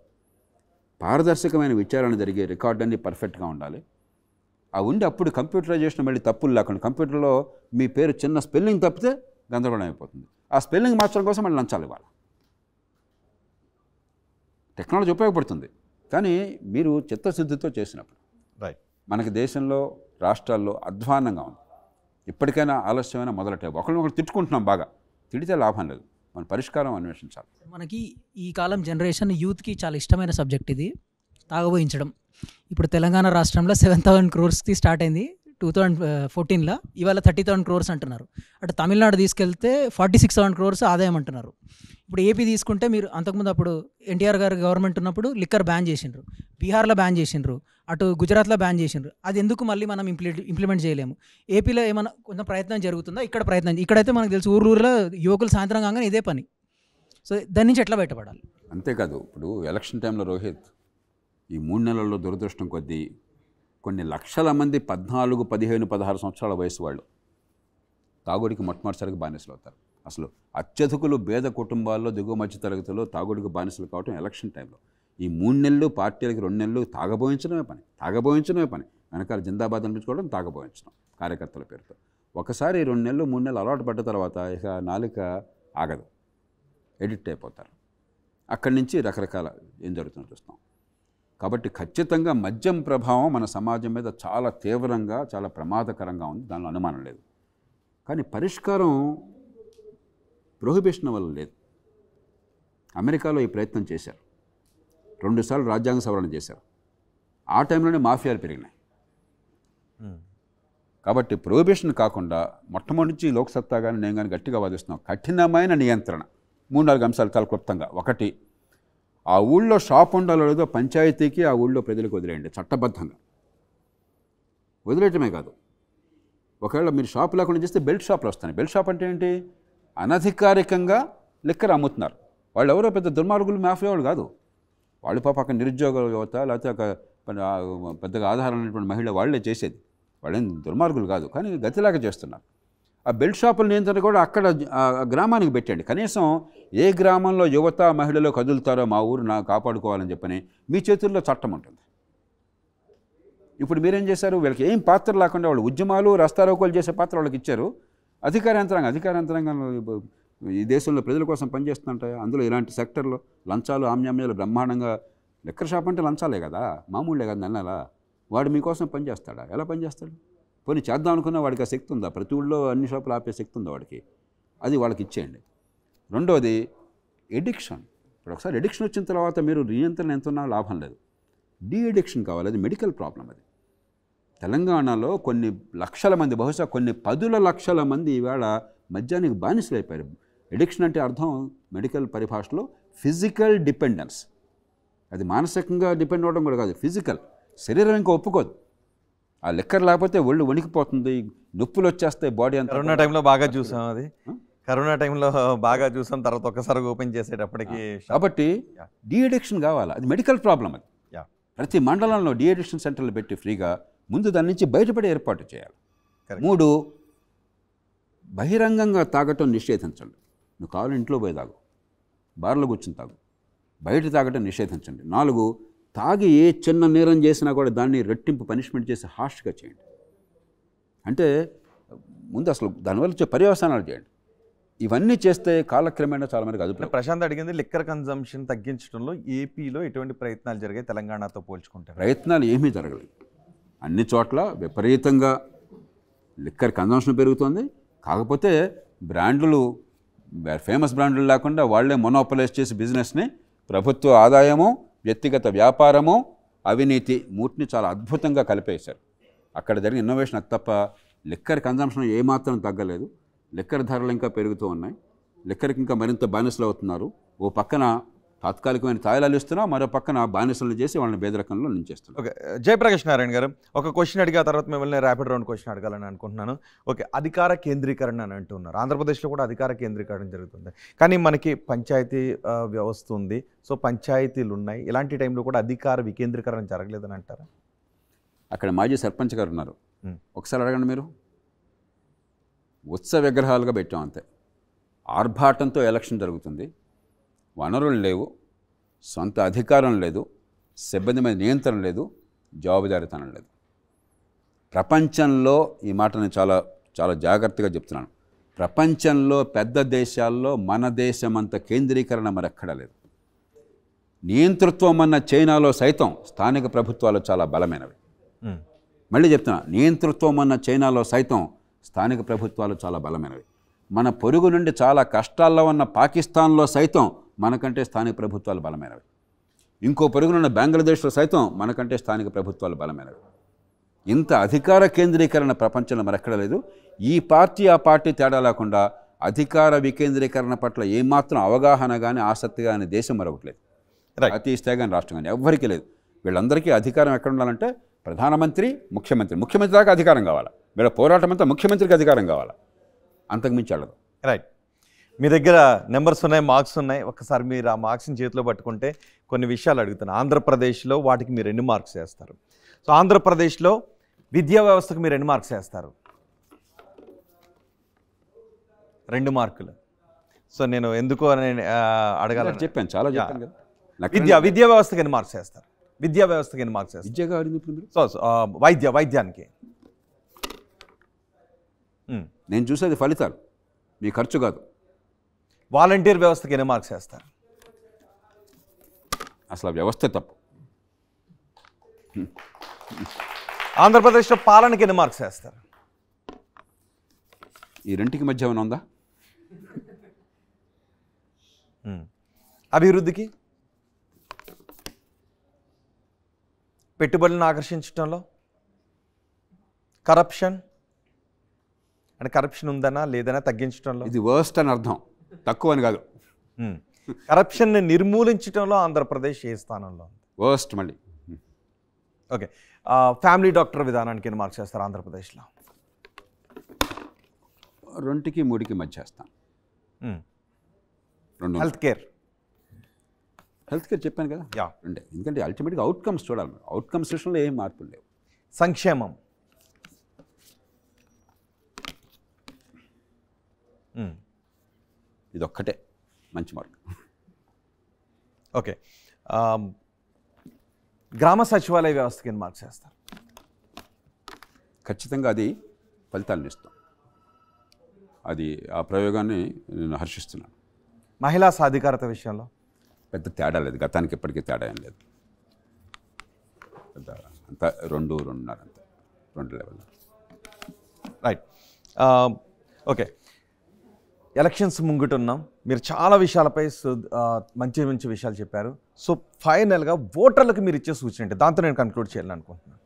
పారదర్శకమైన విచారణ జరిగే రికార్డ్ అన్నీ పర్ఫెక్ట్గా ఉండాలి ఆ ఉండి అప్పుడు కంప్యూటరైజేషన్ మళ్ళీ తప్పులు లేకుండా కంప్యూటర్లో మీ పేరు చిన్న స్పెల్లింగ్ తప్పితే గందరగోళం అయిపోతుంది ఆ స్పెల్లింగ్ మార్చడం కోసం మళ్ళీ లంచాలి ఇవాళ టెక్నాలజీ ఉపయోగపడుతుంది కానీ మీరు చిత్తశుద్ధితో చేసినప్పుడు రైట్ మనకి దేశంలో రాష్ట్రాల్లో అధ్వానంగా ఉంది ఇప్పటికైనా ఆలస్యమైన మొదలెట్టే ఒకరిని ఒకరు తిట్టుకుంటున్నాం బాగా తిడితే లాభం లేదు మన పరిష్కారం అన్వేషించాలి మనకి ఈ కాలం జనరేషన్ యూత్కి చాలా ఇష్టమైన సబ్జెక్ట్ ఇది తాగబోయించడం ఇప్పుడు తెలంగాణ రాష్ట్రంలో సెవెన్ థౌసండ్ క్రోర్స్కి స్టార్ట్ అయింది టూ థౌజండ్ ఫోర్టీన్లో ఇవాళ థర్టీ థౌసండ్ క్రోర్స్ అంటున్నారు అటు తమిళనాడు తీసుకెళ్తే ఫార్టీ సిక్స్ థౌసండ్ క్రోర్స్ ఆదాయం అంటున్నారు ఇప్పుడు ఏపీ తీసుకుంటే మీరు అంతకుముందు అప్పుడు ఎన్టీఆర్ గారు గవర్నమెంట్ ఉన్నప్పుడు లిక్కర్ బ్యాన్ చేసిండ్రు బీహార్లో బ్యాన్ చేసిండ్రు అటు గుజరాత్లో బ్యాన్ చేసిండ్రు అది ఎందుకు మళ్ళీ మనం ఇంప్లిమెంట్ ఇంప్లిమెంట్ చేయలేము ఏపీలో ఏమైనా కొంత ప్రయత్నం జరుగుతుందా ఇక్కడ ప్రయత్నం ఇక్కడైతే మనకు తెలుసు ఊరు ఊరిలో యువకులు సాయంత్రం కాగానే ఇదే పని సో దాని నుంచి ఎట్లా బయటపడాలి అంతేకాదు ఇప్పుడు ఎలక్షన్ టైంలో రోహిత్ ఈ మూడు నెలల్లో దురదృష్టం కొద్దీ కొన్ని లక్షల మంది పద్నాలుగు పదిహేను పదహారు సంవత్సరాల వయసు వాళ్ళు తాగుడికి మొట్టమొదటిసారిగా బానిసలు అవుతారు అసలు అత్యధికులు పేద కుటుంబాల్లో దిగువ మధ్య తరగతిలో తాగుడికి బానిసలు కావటం ఎలక్షన్ టైంలో ఈ మూడు నెలలు పార్టీలకి రెండు నెలలు తాగబోయించడమే పని తాగబోయించడమే పని వెనకాల జిందాబాద్ అనిపించుకోవడం తాగబోయించడం కార్యకర్తల పేరుతో ఒకసారి రెండు నెలలు మూడు నెలలు అలవాటు పడ్డ తర్వాత ఇక నాలుక ఆగదు ఎడిట్ అయిపోతారు అక్కడి నుంచి రకరకాల ఏం జరుగుతుందో చూస్తాం కాబట్టి ఖచ్చితంగా మద్యం ప్రభావం మన సమాజం మీద చాలా తీవ్రంగా చాలా ప్రమాదకరంగా ఉంది దానిలో అనుమానం లేదు కానీ పరిష్కారం ప్రొహిబిషన్ వల్ల లేదు అమెరికాలో ఈ ప్రయత్నం చేశారు రెండుసార్లు రాజ్యాంగ సవరణ చేశారు ఆ టైంలోనే మాఫియాలు పెరిగినాయి కాబట్టి ప్రొహిబిషన్ కాకుండా మొట్టమొదటి లోక్సత్తా కానీ నేను కానీ గట్టిగా వాదిస్తున్నాం కఠినమైన నియంత్రణ మూడు నాలుగు అంశాలు తలకొప్తంగా ఒకటి ఆ ఊళ్ళో షాప్ ఉండాలో లేదో పంచాయతీకి ఆ ఊళ్ళో ప్రజలకు వదిలేయండి చట్టబద్ధంగా వదిలేయటమే కాదు ఒకవేళ మీరు షాప్ లేకుండా చేస్తే బెల్ట్ షాప్లు వస్తాయి బెల్ట్ షాప్ అంటే ఏంటి అనధికారికంగా లిక్కర్ అమ్ముతున్నారు వాళ్ళు ఎవరో పెద్ద దుర్మార్గులు మాఫియా వాళ్ళు కాదు వాళ్ళు పాప అక్కడ నిరుద్యోగ యువత లేకపోతే ఒక పెద్దగా ఆధారమైనటువంటి మహిళ వాళ్ళే చేసేది వాళ్ళేం దుర్మార్గులు కాదు కానీ గతిలాగా చేస్తున్నారు ఆ బెల్ట్ షాపుల నియంత్రణ కూడా అక్కడ గ్రామానికి పెట్టండి కనీసం ఏ గ్రామంలో యువత మహిళలు కదులుతారో మా ఊరు నా కాపాడుకోవాలని చెప్పని మీ చేతుల్లో చట్టం ఉంటుంది ఇప్పుడు మీరేం చేశారు వీళ్ళకి ఏం పాత్ర లేకుండా వాళ్ళు ఉద్యమాలు రస్తారోకోలు చేసే పాత్ర వాళ్ళకి ఇచ్చారు అధికార యంత్రాంగం అధికార యంత్రాంగం ఈ దేశంలో ప్రజల కోసం పనిచేస్తుంటాయి అందులో ఇలాంటి సెక్టర్లో లంచాలు ఆమ్యామ్యాలు బ్రహ్మాండంగా లెక్కర్ షాప్ అంటే లంచాలే కదా మామూలే కదా నెలలా వాడు మీకోసం పనిచేస్తాడా ఎలా పనిచేస్తాడు పోనీ చేద్దాం అనుకున్న వాడికి ఆ శక్తి ఉందా ప్రతి ఊళ్ళో అన్ని షాపులు ఆపే శక్తి ఉందా వాడికి అది వాళ్ళకి ఇచ్చేయండి రెండవది ఎడిక్షన్ ఇప్పుడు ఒకసారి ఎడిక్షన్ వచ్చిన తర్వాత మీరు నియంత్రణ ఎంత ఉన్నా లాభం లేదు డీ ఎడిక్షన్ కావాలి అది మెడికల్ ప్రాబ్లం అది తెలంగాణలో కొన్ని లక్షల మంది బహుశా కొన్ని పదుల లక్షల మంది ఈవేళ మద్యానికి బానిసలైపోయారు ఎడిక్షన్ అంటే అర్థం మెడికల్ పరిభాషలో ఫిజికల్ డిపెండెన్స్ అది మానసికంగా డిపెండ్ అవ్వడం కూడా కాదు ఫిజికల్ శరీరం ఇంకా ఒప్పుకోదు ఆ లిక్కర్ లేకపోతే ఒళ్ళు వణికిపోతుంది నొప్పులు వచ్చేస్తాయి బాడీ అంతా కరోనా టైంలో బాగా చూసాం అది కరోనా టైంలో బాగా చూసాం తర్వాత ఒక్కసారి ఓపెన్ చేసేటప్పటికి కాబట్టి డీఎడిక్షన్ కావాలి అది మెడికల్ ప్రాబ్లం అది ప్రతి మండలంలో డిఎడిక్షన్ సెంటర్లు పెట్టి ఫ్రీగా ముందు దాని నుంచి బయటపడే ఏర్పాటు చేయాలి మూడు బహిరంగంగా తాగటం నిషేధించండి నువ్వు కావాలి ఇంట్లో పోయి తాగు బార్లో కూర్చుని తాగు బయట తాగటం నిషేధించండి నాలుగు తాగి ఏ చిన్న నేరం చేసినా కూడా దాన్ని రెట్టింపు పనిష్మెంట్ చేసి హార్ష్గా చేయండి అంటే ముందు అసలు దానివల్ల వచ్చే పర్యవసానాలు చేయండి ఇవన్నీ చేస్తే కాలక్రమేణా చాలా మంది అదుపు ప్రశాంత్ అడిగింది లిక్కర్ కన్జంప్షన్ తగ్గించడంలో ఏపీలో ఎటువంటి ప్రయత్నాలు జరిగాయి తెలంగాణతో పోల్చుకుంటే ప్రయత్నాలు ఏమీ జరగలేదు అన్ని చోట్ల విపరీతంగా లిక్కర్ కన్జంప్షన్ పెరుగుతుంది కాకపోతే బ్రాండ్లు ఫేమస్ బ్రాండ్లు లేకుండా వాళ్లే మొనోపలైజ్ చేసి బిజినెస్ని ప్రభుత్వ ఆదాయము వ్యక్తిగత వ్యాపారము అవినీతి మూర్తిని చాలా అద్భుతంగా కలిపేశారు అక్కడ జరిగిన ఇన్నోవేషన్ తప్ప లిక్కర్ కన్జంప్షన్ ఏమాత్రం తగ్గలేదు లిక్కర్ ధరలు ఇంకా పెరుగుతూ ఉన్నాయి లిక్కర్కి ఇంకా మరింత బానిసలు అవుతున్నారు ఓ పక్కన తాత్కాలికమైన తాయిలాలు ఇస్తున్నా మరో పక్కన బానిసలు చేసి వాళ్ళని బేదరకంలో నుంచేస్తున్నారు ఓకే జయప్రకాష్ నారాయణ గారు ఒక క్వశ్చన్ అడిగా తర్వాత మిమ్మల్ని ర్యాపిడ్ రౌండ్ క్వశ్చన్ అడగాలని అనుకుంటున్నాను ఓకే అధికార కేంద్రీకరణ అని అంటున్నారు ఆంధ్రప్రదేశ్లో కూడా అధికార కేంద్రీకరణ జరుగుతుంది కానీ మనకి పంచాయతీ వ్యవస్థ ఉంది సో పంచాయతీలు ఉన్నాయి ఇలాంటి టైంలో కూడా అధికార వికేంద్రీకరణ జరగలేదని అంటారా అక్కడ మాజీ సర్పంచ్ గారు ఉన్నారు ఒకసారి అడగండి మీరు ఉత్సవ విగ్రహాలుగా పెట్టాం అంతే ఆర్భాటంతో ఎలక్షన్ జరుగుతుంది వనరులు లేవు సొంత అధికారం లేదు సిబ్బంది మీద నియంత్రణ లేదు జవాబుదారీతనం లేదు ప్రపంచంలో ఈ మాట నేను చాలా చాలా జాగ్రత్తగా చెప్తున్నాను ప్రపంచంలో పెద్ద దేశాల్లో మన దేశం అంత కేంద్రీకరణ మరెక్కడ లేదు నియంతృత్వం అన్న చైనాలో సైతం స్థానిక ప్రభుత్వాలు చాలా బలమైనవి మళ్ళీ చెప్తున్నా నియంతృత్వం అన్న చైనాలో సైతం స్థానిక ప్రభుత్వాలు చాలా బలమైనవి మన పొరుగు నుండి చాలా కష్టాల్లో ఉన్న పాకిస్తాన్లో సైతం మనకంటే స్థానిక ప్రభుత్వాలు బలమైనవి ఇంకో పరుగునున్న బంగ్లాదేశ్లో సైతం మనకంటే స్థానిక ప్రభుత్వాలు బలమైనవి ఇంత అధికార కేంద్రీకరణ ప్రపంచంలో మరెక్కడ లేదు ఈ పార్టీ ఆ పార్టీ తేడా లేకుండా అధికార వికేంద్రీకరణ పట్ల ఏమాత్రం అవగాహన కానీ ఆసక్తి కానీ దేశం మరొకట్లేదు అతి ఇస్తే కానీ రాష్ట్రం కానీ ఎవ్వరికీ లేదు వీళ్ళందరికీ అధికారం ఎక్కడ ఉండాలంటే ప్రధానమంత్రి ముఖ్యమంత్రి ముఖ్యమంత్రి దాకా అధికారం కావాలి వీళ్ళ పోరాటం అంతా ముఖ్యమంత్రికి అధికారం కావాలి అంతకుమించి వెళ్ళదు రైట్ మీ దగ్గర నెంబర్స్ ఉన్నాయి మార్క్స్ ఉన్నాయి ఒకసారి మీరు ఆ మార్క్స్ని చేతిలో పట్టుకుంటే కొన్ని విషయాలు అడుగుతాను ఆంధ్రప్రదేశ్లో వాటికి మీరు ఎన్ని మార్క్స్ వేస్తారు సో ఆంధ్రప్రదేశ్లో విద్యా వ్యవస్థకు మీరు ఎన్ని మార్క్స్ వేస్తారు రెండు మార్కులు సో నేను ఎందుకు అని అడగాలని చెప్పాను చాలా చెప్పాను కదా విద్యా విద్యా వ్యవస్థకి ఎన్ని మార్క్స్ వేస్తారు విద్యా వ్యవస్థకి ఎన్ని మార్క్స్ వేస్తారు సో వైద్య వైద్యానికి నేను చూసేది ఫలితాలు మీ ఖర్చు కాదు వాలంటీర్ వ్యవస్థకి ఎన్ని మార్క్స్ వేస్తారు అసలు వ్యవస్థ తప్పు ఆంధ్రప్రదేశ్లో పాలనకి ఎన్ని మార్క్స్ వేస్తారు ఈ రెంటికి మధ్య ఏమైనా ఉందా అభివృద్ధికి పెట్టుబడులను ఆకర్షించడంలో కరప్షన్ అంటే కరప్షన్ ఉందనా లేదనా తగ్గించడంలో ఇది వర్స్ట్ అని అర్థం తక్కువ అని కాదు కరప్షన్ని నిర్మూలించడంలో ఆంధ్రప్రదేశ్ ఏ స్థానంలో వర్స్ట్ మళ్ళీ ఓకే ఫ్యామిలీ డాక్టర్ విధానానికి మార్క్ చేస్తారు ఆంధ్రప్రదేశ్లో రెండుకి మూడుకి మధ్య చేస్తాను రెండు హెల్త్ కేర్ హెల్త్ కేర్ చెప్పాను కదా యా రెండే ఎందుకంటే అల్టిమేట్గా అవుట్కమ్స్ చూడాలి మనం అవుట్కమ్స్ విషయంలో ఏం మార్పులు లేవు సంక్షేమం ఇది ఒక్కటే మంచి మార్గం ఓకే గ్రామ సచివాలయ వ్యవస్థకి మార్క్స్ చేస్తారు ఖచ్చితంగా అది ఫలితాలను ఇస్తాం అది ఆ ప్రయోగాన్ని నేను హర్షిస్తున్నాను మహిళా సాధికారత విషయంలో పెద్ద తేడా లేదు గతానికి ఎప్పటికీ తేడా ఏం లేదు పెద్ద అంత రెండు రెండున్నర అంత రెండు లెవెల్ రైట్ ఓకే ఎలక్షన్స్ ముంగుటున్నాం మీరు చాలా విషయాలపై మంచి మంచి విషయాలు చెప్పారు సో ఫైనల్గా ఓటర్లకు మీరు ఇచ్చే సూచన అంటే దాంతో నేను కన్క్లూడ్ చేయాలనుకుంటున్నాను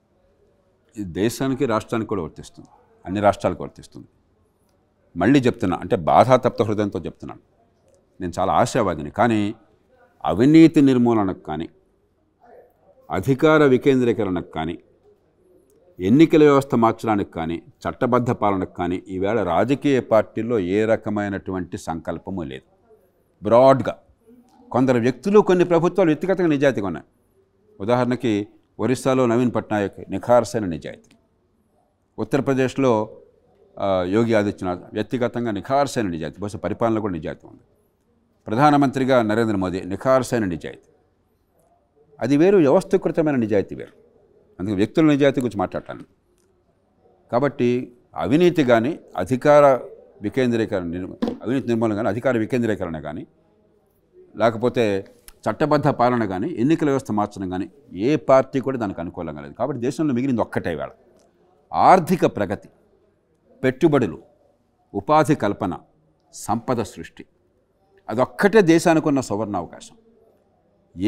ఇది దేశానికి రాష్ట్రానికి కూడా వర్తిస్తుంది అన్ని రాష్ట్రాలకు వర్తిస్తుంది మళ్ళీ చెప్తున్నా అంటే బాధాతప్త హృదయంతో చెప్తున్నాను నేను చాలా ఆశావాదిని కానీ అవినీతి నిర్మూలనకు కానీ అధికార వికేంద్రీకరణకు కానీ ఎన్నికల వ్యవస్థ మార్చడానికి కానీ చట్టబద్ధ పాలనకు కానీ ఈవేళ రాజకీయ పార్టీల్లో ఏ రకమైనటువంటి సంకల్పము లేదు బ్రాడ్గా కొందరు వ్యక్తులు కొన్ని ప్రభుత్వాలు వ్యక్తిగతంగా నిజాయితీగా ఉన్నాయి ఉదాహరణకి ఒరిస్సాలో నవీన్ పట్నాయక్ నిఖార్సైన నిజాయితీ ఉత్తరప్రదేశ్లో యోగి ఆదిత్యనాథ్ వ్యక్తిగతంగా నిఖార్సైన నిజాయితీ బహుశా పరిపాలన కూడా నిజాయితీ ఉంది ప్రధానమంత్రిగా నరేంద్ర మోదీ నిఖార్సైన నిజాయితీ అది వేరు వ్యవస్థీకృతమైన నిజాయితీ వేరు అందుకే వ్యక్తుల నిజాయితీ గురించి మాట్లాడటాను కాబట్టి అవినీతి కానీ అధికార వికేంద్రీకరణ అవినీతి నిర్మూలన కానీ అధికార వికేంద్రీకరణ కానీ లేకపోతే చట్టబద్ధ పాలన కానీ ఎన్నికల వ్యవస్థ మార్చడం కానీ ఏ పార్టీ కూడా దానికి అనుకూలంగా లేదు కాబట్టి దేశంలో మిగిలింది ఒక్కటే వేళ ఆర్థిక ప్రగతి పెట్టుబడులు ఉపాధి కల్పన సంపద సృష్టి అదొక్కటే దేశానికి ఉన్న సువర్ణ అవకాశం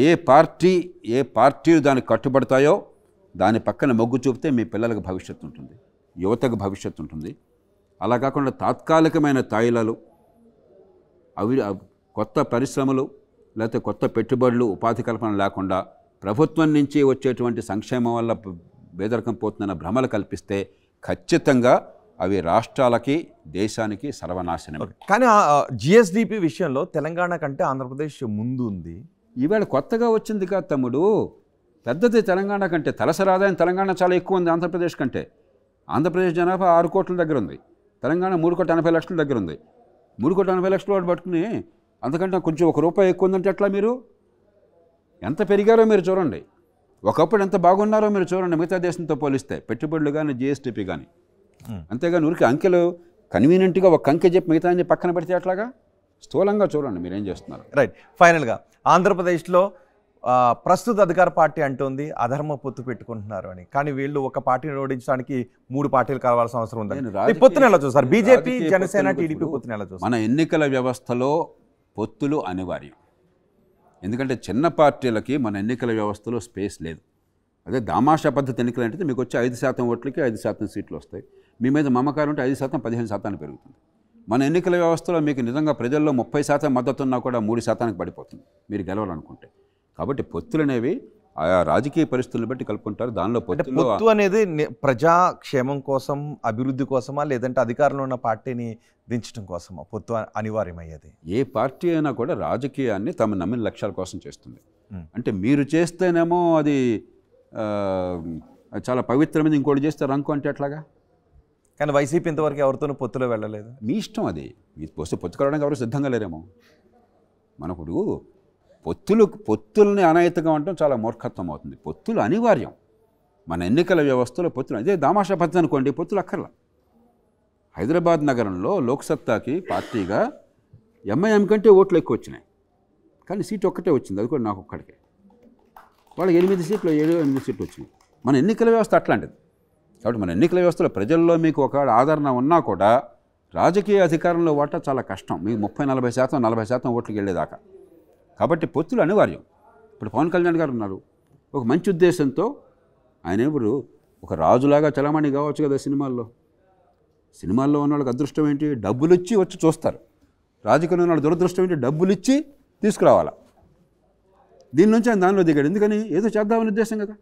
ఏ పార్టీ ఏ పార్టీలు దానికి కట్టుబడతాయో దాని పక్కన మొగ్గు చూపితే మీ పిల్లలకు భవిష్యత్తు ఉంటుంది యువతకు భవిష్యత్తు ఉంటుంది అలా కాకుండా తాత్కాలికమైన తాయిలాలు అవి కొత్త పరిశ్రమలు లేకపోతే కొత్త పెట్టుబడులు ఉపాధి కల్పన లేకుండా ప్రభుత్వం నుంచి వచ్చేటువంటి సంక్షేమం వల్ల బేదరికం పోతుందన్న భ్రమలు కల్పిస్తే ఖచ్చితంగా అవి రాష్ట్రాలకి దేశానికి సర్వనాశనం కానీ జిఎస్డిపి విషయంలో తెలంగాణ కంటే ఆంధ్రప్రదేశ్ ముందు ఉంది ఈవేళ కొత్తగా వచ్చింది కాదు తమ్ముడు పెద్దది తెలంగాణ కంటే తలసరి ఆదాయం తెలంగాణ చాలా ఎక్కువ ఉంది ఆంధ్రప్రదేశ్ కంటే ఆంధ్రప్రదేశ్ జనాభా ఆరు కోట్ల దగ్గర ఉంది తెలంగాణ మూడు కోట్ల ఎనభై లక్షల దగ్గర ఉంది మూడు కోట్ల ఎనభై లక్షల వాడు పట్టుకుని అంతకంటే కొంచెం ఒక రూపాయి ఎక్కువ ఉందంటే ఎట్లా మీరు ఎంత పెరిగారో మీరు చూడండి ఒకప్పుడు ఎంత బాగున్నారో మీరు చూడండి మిగతా దేశంతో పోలిస్తే పెట్టుబడులు కానీ జిఎస్టీపీ కానీ అంతేగాని ఊరికి అంకెలు కన్వీనియంట్గా ఒక అంకె చెప్పి మిగతా పక్కన పెడితే అట్లాగా స్థూలంగా చూడండి మీరు ఏం చేస్తున్నారు రైట్ ఫైనల్గా ఆంధ్రప్రదేశ్లో ప్రస్తుత అధికార పార్టీ అంటుంది అధర్మ పొత్తు పెట్టుకుంటున్నారు అని కానీ వీళ్ళు ఒక పార్టీని ఓడించడానికి మూడు పార్టీలు కావాల్సిన అవసరం ఉంది పొత్తుని ఎలా చూస్తారు బీజేపీ జనసేన టీడీపీ పొత్తుని ఎలా చూస్తారు మన ఎన్నికల వ్యవస్థలో పొత్తులు అనివార్యం ఎందుకంటే చిన్న పార్టీలకి మన ఎన్నికల వ్యవస్థలో స్పేస్ లేదు అదే దామాషా పద్ధతి ఎన్నికలు అంటే మీకు వచ్చే ఐదు శాతం ఓట్లకి ఐదు శాతం సీట్లు వస్తాయి మీ మీద మమకారం ఉంటే ఐదు శాతం పదిహేను శాతానికి పెరుగుతుంది మన ఎన్నికల వ్యవస్థలో మీకు నిజంగా ప్రజల్లో ముప్పై శాతం మద్దతున్నా కూడా మూడు శాతానికి పడిపోతుంది మీరు గెలవాలనుకుంటే కాబట్టి పొత్తులు అనేవి ఆయా రాజకీయ పరిస్థితులను బట్టి కలుపుకుంటారు దానిలో పొత్తు అనేది ప్రజాక్షేమం కోసం అభివృద్ధి కోసమా లేదంటే అధికారంలో ఉన్న పార్టీని దించడం కోసమా పొత్తు అనివార్యమయ్యేది ఏ పార్టీ అయినా కూడా రాజకీయాన్ని తమ నమ్మిన లక్ష్యాల కోసం చేస్తుంది అంటే మీరు చేస్తేనేమో అది చాలా పవిత్రమైనది ఇంకోటి చేస్తే రంకు అంటే ఎట్లాగా కానీ వైసీపీ ఇంతవరకు ఎవరితోనూ పొత్తులో వెళ్ళలేదు మీ ఇష్టం అది మీ పొత్తు పొత్తు కలవడానికి ఎవరు సిద్ధంగా లేరేమో మనకుడు పొత్తులు పొత్తుల్ని అనైతికం అంటే చాలా మూర్ఖత్వం అవుతుంది పొత్తులు అనివార్యం మన ఎన్నికల వ్యవస్థలో పొత్తులు అదే దామాషా పద్ధతి అనుకోండి పొత్తులు అక్కర్లా హైదరాబాద్ నగరంలో లోక్సత్తాకి పార్టీగా ఎంఐఎం కంటే ఓట్లు ఎక్కువ వచ్చినాయి కానీ సీట్ ఒక్కటే వచ్చింది అది కూడా నాకు ఒక్కడికే వాళ్ళకి ఎనిమిది సీట్లు ఏడు ఎనిమిది సీట్లు వచ్చినాయి మన ఎన్నికల వ్యవస్థ అట్లాంటిది కాబట్టి మన ఎన్నికల వ్యవస్థలో ప్రజల్లో మీకు ఒక ఆదరణ ఉన్నా కూడా రాజకీయ అధికారంలో వాటా చాలా కష్టం మీకు ముప్పై నలభై శాతం నలభై శాతం ఓట్లకి వెళ్ళేదాకా కాబట్టి పొత్తులు అనివార్యం ఇప్పుడు పవన్ కళ్యాణ్ గారు ఉన్నారు ఒక మంచి ఉద్దేశంతో ఆయన ఇప్పుడు ఒక రాజులాగా చలామణి కావచ్చు కదా సినిమాల్లో సినిమాల్లో ఉన్న వాళ్ళకి అదృష్టం ఏంటి డబ్బులు ఇచ్చి వచ్చి చూస్తారు రాజకీయంలో ఉన్న వాళ్ళ దురదృష్టం ఏంటి డబ్బులు ఇచ్చి తీసుకురావాలా దీని నుంచి ఆయన దానిలో దిగాడు ఎందుకని ఏదో చేద్దామని ఉద్దేశం కదా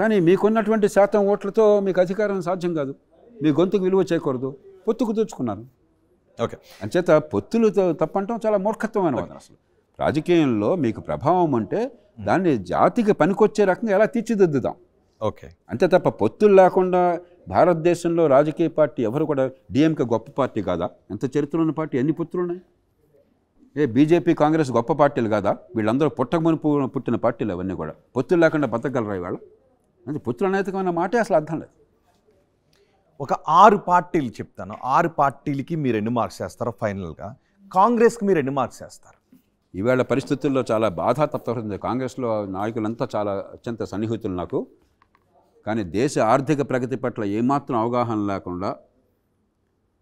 కానీ మీకున్నటువంటి శాతం ఓట్లతో మీకు అధికారం సాధ్యం కాదు మీ గొంతుకు విలువ చేయకూడదు పొత్తుకు తెచ్చుకున్నారు ఓకే అంచేత పొత్తులు తప్పంటాం చాలా మూర్ఖత్వమైన అసలు రాజకీయంలో మీకు ప్రభావం అంటే దాన్ని జాతికి పనికొచ్చే రకంగా ఎలా తీర్చిదిద్దుదాం ఓకే అంతే తప్ప పొత్తులు లేకుండా భారతదేశంలో రాజకీయ పార్టీ ఎవరు కూడా డిఎంకే గొప్ప పార్టీ కాదా ఎంత చరిత్ర ఉన్న పార్టీ ఎన్ని పుత్రులు ఉన్నాయి ఏ బీజేపీ కాంగ్రెస్ గొప్ప పార్టీలు కాదా వీళ్ళందరూ పుట్టక మునుపు పుట్టిన పార్టీలు అవన్నీ కూడా పొత్తులు లేకుండా బతకగలరా ఇవాళ అంటే పుత్రుల అనైతికమైన మాటే అసలు అర్థం లేదు ఒక ఆరు పార్టీలు చెప్తాను ఆరు పార్టీలకి మీరు ఎన్ని మార్క్స్ చేస్తారో ఫైనల్గా కాంగ్రెస్కి మీరు ఎన్ని మార్క్స్ చేస్తారు ఈవేళ పరిస్థితుల్లో చాలా బాధ తప్పవుతుంది కాంగ్రెస్లో నాయకులంతా చాలా అత్యంత సన్నిహితులు నాకు కానీ దేశ ఆర్థిక ప్రగతి పట్ల ఏమాత్రం అవగాహన లేకుండా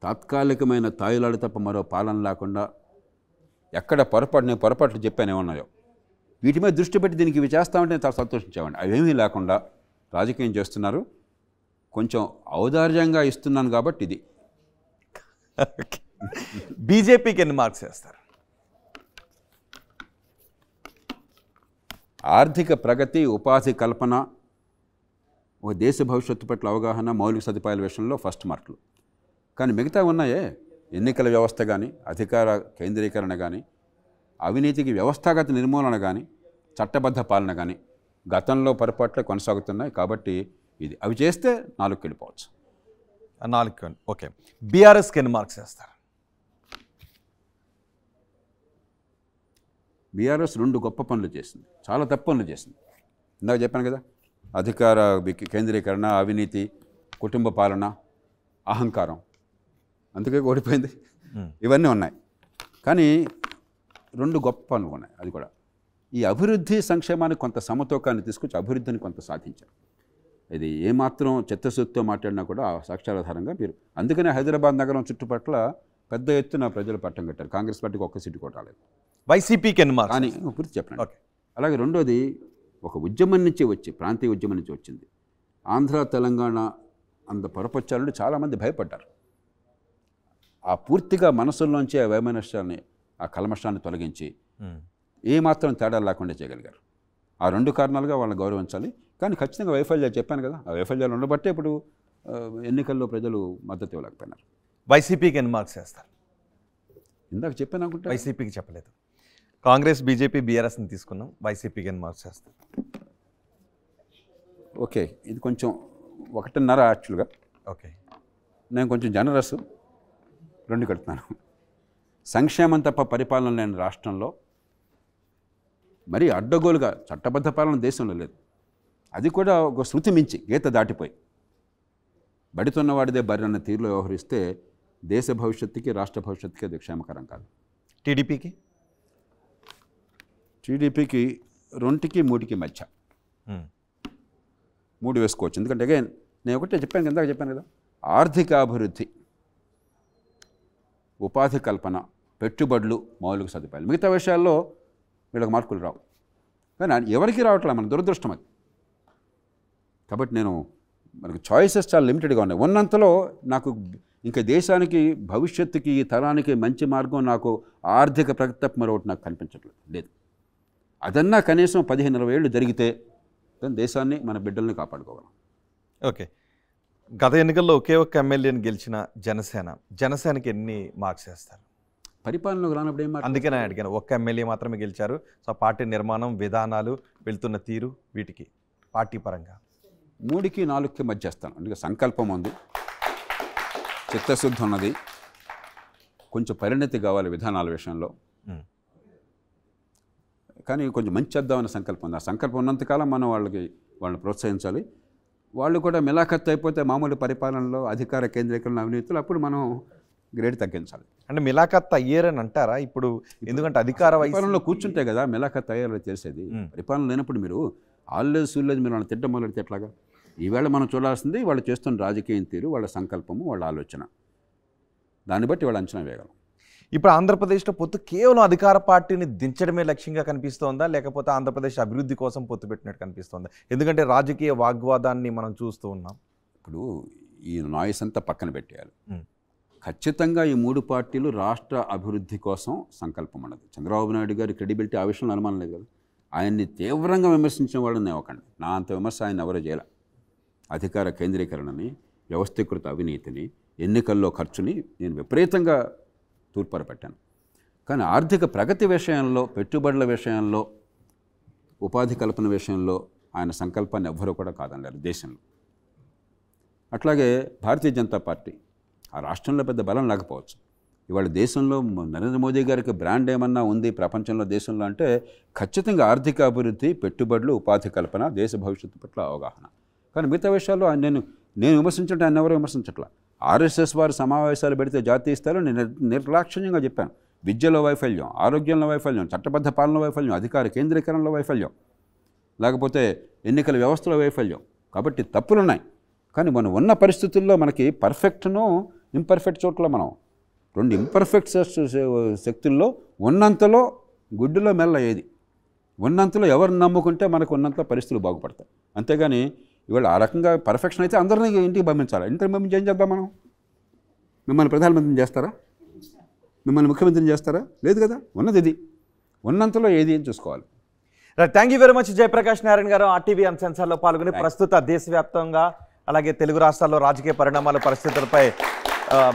తాత్కాలికమైన తాయిలాడు తప్ప మరో పాలన లేకుండా ఎక్కడ పొరపాటు నేను పొరపాట్లు చెప్పానే ఉన్నాయో వీటి మీద దృష్టి పెట్టి దీనికి ఇవి చేస్తామంటే చాలా సంతోషించేవాడి అవేమీ లేకుండా రాజకీయం చేస్తున్నారు కొంచెం ఔదార్యంగా ఇస్తున్నాను కాబట్టి ఇది బీజేపీకి ఎన్ని మార్క్స్ వేస్తారు ఆర్థిక ప్రగతి ఉపాధి కల్పన ఓ దేశ భవిష్యత్తు పట్ల అవగాహన మౌలిక సదుపాయాల విషయంలో ఫస్ట్ మార్కులు కానీ మిగతా ఉన్నాయే ఎన్నికల వ్యవస్థ కానీ అధికార కేంద్రీకరణ కానీ అవినీతికి వ్యవస్థాగత నిర్మూలన కానీ చట్టబద్ధ పాలన కానీ గతంలో పొరపాట్లు కొనసాగుతున్నాయి కాబట్టి ఇది అవి చేస్తే నాలుగుకి వెళ్ళిపోవచ్చు నాలుగు ఓకే బీఆర్ఎస్కి ఎన్ని మార్క్స్ వేస్తారు బీఆర్ఎస్ రెండు గొప్ప పనులు చేసింది చాలా తప్పు పనులు చేసింది ఇందాక చెప్పాను కదా అధికార కేంద్రీకరణ అవినీతి కుటుంబ పాలన అహంకారం అందుకే ఓడిపోయింది ఇవన్నీ ఉన్నాయి కానీ రెండు గొప్ప పనులు ఉన్నాయి అది కూడా ఈ అభివృద్ధి సంక్షేమానికి కొంత సమతూకాన్ని తీసుకొచ్చి అభివృద్ధిని కొంత సాధించారు ఇది ఏమాత్రం చిత్తశుద్ధితో మాట్లాడినా కూడా సాక్ష్యాధారంగా మీరు అందుకనే హైదరాబాద్ నగరం చుట్టుపట్ల పెద్ద ఎత్తున ప్రజలు పట్టం కట్టారు కాంగ్రెస్ పార్టీకి ఒక్క సీటు రాలేదు వైసీపీకి ఎన్ని మార్క్స్ అని గురించి చెప్పండి అలాగే రెండోది ఒక ఉద్యమం నుంచి వచ్చి ప్రాంతీయ ఉద్యమం నుంచి వచ్చింది ఆంధ్ర తెలంగాణ అంత పొరపచ్చాలని చాలామంది భయపడ్డారు ఆ పూర్తిగా మనసుల్లోంచి ఆ వైమనష్టాన్ని ఆ కల్మషాన్ని తొలగించి ఏమాత్రం తేడా లేకుండా చేయగలిగారు ఆ రెండు కారణాలుగా వాళ్ళని గౌరవించాలి కానీ ఖచ్చితంగా వైఫల్యాలు చెప్పాను కదా ఆ వైఫల్యాలు ఉండబట్టే ఇప్పుడు ఎన్నికల్లో ప్రజలు మద్దతు ఇవ్వలేకపోయినారు వైసీపీకి ఎన్ని మార్క్స్ వేస్తారు ఇందాక చెప్పాను అనుకుంటే వైసీపీకి చెప్పలేదు కాంగ్రెస్ బీజేపీ బీఆర్ఎస్ని తీసుకున్నాం వైసీపీకి మార్చేస్తాం ఓకే ఇది కొంచెం ఒకటిన్నర యాక్చువల్గా ఓకే నేను కొంచెం జనరస్ రెండు కడుతున్నాను సంక్షేమం తప్ప పరిపాలన లేని రాష్ట్రంలో మరీ అడ్డగోలుగా చట్టబద్ధ పాలన దేశంలో లేదు అది కూడా ఒక శృతి మించి గీత దాటిపోయి బడితున్నవాడిదే బర్రన్న తీరులో వ్యవహరిస్తే దేశ భవిష్యత్తుకి రాష్ట్ర భవిష్యత్తుకి అది క్షేమకరం కాదు టీడీపీకి టీడీపీకి రెండుకి మూడికి మధ్య మూడు వేసుకోవచ్చు ఎందుకంటే అగైన్ నేను ఒకటే చెప్పాను ఇందాక చెప్పాను కదా ఆర్థిక అభివృద్ధి ఉపాధి కల్పన పెట్టుబడులు మౌలిక సదుపాయాలు మిగతా విషయాల్లో వీళ్ళకి మార్కులు రావు కానీ ఎవరికి రావట్లే మన దురదృష్టం అది కాబట్టి నేను మనకు చాయిసెస్ చాలా లిమిటెడ్గా ఉన్నాయి ఉన్నంతలో నాకు ఇంకా దేశానికి భవిష్యత్తుకి తరానికి మంచి మార్గం నాకు ఆర్థిక ప్రగతి తప్ప మరొకటి నాకు కనిపించట్లేదు లేదు అదన్నా కనీసం పదిహేను ఇరవై ఏళ్ళు జరిగితే దాని దేశాన్ని మన బిడ్డల్ని కాపాడుకోగలం ఓకే గత ఎన్నికల్లో ఒకే ఒక్క ఎమ్మెల్యేని గెలిచిన జనసేన జనసేనకి ఎన్ని మార్క్స్ వేస్తారు పరిపాలనలోకి రానప్పుడు ఏం అందుకే నేను అడిగాను ఒక్క ఎమ్మెల్యే మాత్రమే గెలిచారు సో పార్టీ నిర్మాణం విధానాలు వెళ్తున్న తీరు వీటికి పార్టీ పరంగా మూడుకి నాలుగుకి మధ్య చేస్తాను అందుకే సంకల్పం ఉంది చిత్తశుద్ధి ఉన్నది కొంచెం పరిణతి కావాలి విధానాల విషయంలో కానీ కొంచెం మంచి చేద్దామనే సంకల్పం ఉంది ఆ సంకల్పం ఉన్నంతకాలం మనం వాళ్ళకి వాళ్ళని ప్రోత్సహించాలి వాళ్ళు కూడా మిలాఖత్తు అయిపోతే మామూలు పరిపాలనలో అధికార కేంద్రీకరణ అవినీతులు అప్పుడు మనం గ్రేడ్ తగ్గించాలి అంటే మిలాఖత్ అయ్యారని అంటారా ఇప్పుడు ఎందుకంటే అధికార పరిపాలనలో కూర్చుంటే కదా మిలాఖత్ అయ్యారని తెలిసేది పరిపాలన లేనప్పుడు మీరు ఆల్లేదు సూల్లేదు మీరు వాళ్ళని తిట్టం మొదలెడితే ఎట్లాగా ఈవేళ మనం చూడాల్సింది వాళ్ళు చేస్తున్న రాజకీయం తీరు వాళ్ళ సంకల్పము వాళ్ళ ఆలోచన దాన్ని బట్టి వాళ్ళు అంచనా వేయగలం ఇప్పుడు ఆంధ్రప్రదేశ్లో పొత్తు కేవలం అధికార పార్టీని దించడమే లక్ష్యంగా కనిపిస్తోందా లేకపోతే ఆంధ్రప్రదేశ్ అభివృద్ధి కోసం పొత్తు పెట్టినట్టు కనిపిస్తోందా ఎందుకంటే రాజకీయ వాగ్వాదాన్ని మనం చూస్తూ ఉన్నాం ఇప్పుడు ఈ నాయిస్ అంతా పక్కన పెట్టేయాలి ఖచ్చితంగా ఈ మూడు పార్టీలు రాష్ట్ర అభివృద్ధి కోసం సంకల్పం అన్నది చంద్రబాబు నాయుడు గారి క్రెడిబిలిటీ ఆ విషయంలో అనుమానం లేదు కదా ఆయన్ని తీవ్రంగా విమర్శించిన వాళ్ళని ఒకండి నా అంత విమర్శ ఆయన ఎవరు చేయాల అధికార కేంద్రీకరణని వ్యవస్థీకృత అవినీతిని ఎన్నికల్లో ఖర్చుని నేను విపరీతంగా తూర్పర పెట్టాను కానీ ఆర్థిక ప్రగతి విషయంలో పెట్టుబడుల విషయంలో ఉపాధి కల్పన విషయంలో ఆయన సంకల్పాన్ని ఎవ్వరూ కూడా కాదనలేరు దేశంలో అట్లాగే భారతీయ జనతా పార్టీ ఆ రాష్ట్రంలో పెద్ద బలం లేకపోవచ్చు ఇవాళ దేశంలో నరేంద్ర మోదీ గారికి బ్రాండ్ ఏమన్నా ఉంది ప్రపంచంలో దేశంలో అంటే ఖచ్చితంగా ఆర్థిక అభివృద్ధి పెట్టుబడులు ఉపాధి కల్పన దేశ భవిష్యత్తు పట్ల అవగాహన కానీ మిగతా విషయాల్లో నేను నేను విమర్శించడం ఆయన ఎవరు విమర్శించట్లా ఆర్ఎస్ఎస్ వారు సమావేశాలు పెడితే జాతీయ స్థాయిలో నేను నిర్లక్ష్యంగా చెప్పాను విద్యలో వైఫల్యం ఆరోగ్యంలో వైఫల్యం చట్టబద్ధ పాలన వైఫల్యం అధికార కేంద్రీకరణలో వైఫల్యం లేకపోతే ఎన్నికల వ్యవస్థలో వైఫల్యం కాబట్టి తప్పులున్నాయి కానీ మనం ఉన్న పరిస్థితుల్లో మనకి పర్ఫెక్ట్ను ఇంపర్ఫెక్ట్ చోట్ల మనం రెండు ఇంపర్ఫెక్ట్ శక్తుల్లో ఉన్నంతలో గుడ్డులో మెల్ల ఏది ఉన్నంతలో ఎవరు నమ్ముకుంటే మనకు ఉన్నంత పరిస్థితులు బాగుపడతాయి అంతేగాని ఇవాళ ఆ రకంగా పర్ఫెక్షన్ అయితే అందరినీ ఇంటికి పంపించాలి ఇంటికి పంపించి ఏం చేద్దాం మనం మిమ్మల్ని ప్రధానమంత్రిని చేస్తారా మిమ్మల్ని ముఖ్యమంత్రిని చేస్తారా లేదు కదా ఉన్నది ఇది ఉన్నంతలో ఏది అని చూసుకోవాలి thank you very much Jayaprakash Narayana garu RTV సెన్సార్లో పాల్గొని ప్రస్తుత దేశవ్యాప్తంగా అలాగే తెలుగు రాష్ట్రాల్లో రాజకీయ పరిణామాల పరిస్థితులపై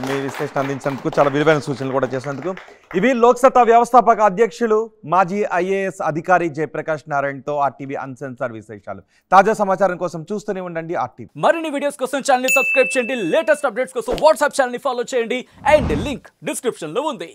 మీ విశ్లేషణ అందించినందుకు చాలా విలువైన సూచనలు కూడా చేసినందుకు ఇవి లోక్సత్తా వ్యవస్థాపక అధ్యక్షులు మాజీ ఐఏఎస్ అధికారి జయప్రకాష్ నారాయణతో ఆర్టీవీ అన్సెన్సార్ విశేషాలు తాజా సమాచారం కోసం చూస్తూనే ఉండండి ఆర్టీవీ మరిన్ని వీడియోస్ కోసం ఛానల్ సబ్స్క్రైబ్ చేయండి లేటెస్ట్ అప్డేట్స్ కోసం వాట్సాప్ ఛానల్ ఫాలో చేయండి అండ్ లింక్ డిస్క్రిప్షన్ లో ఉంది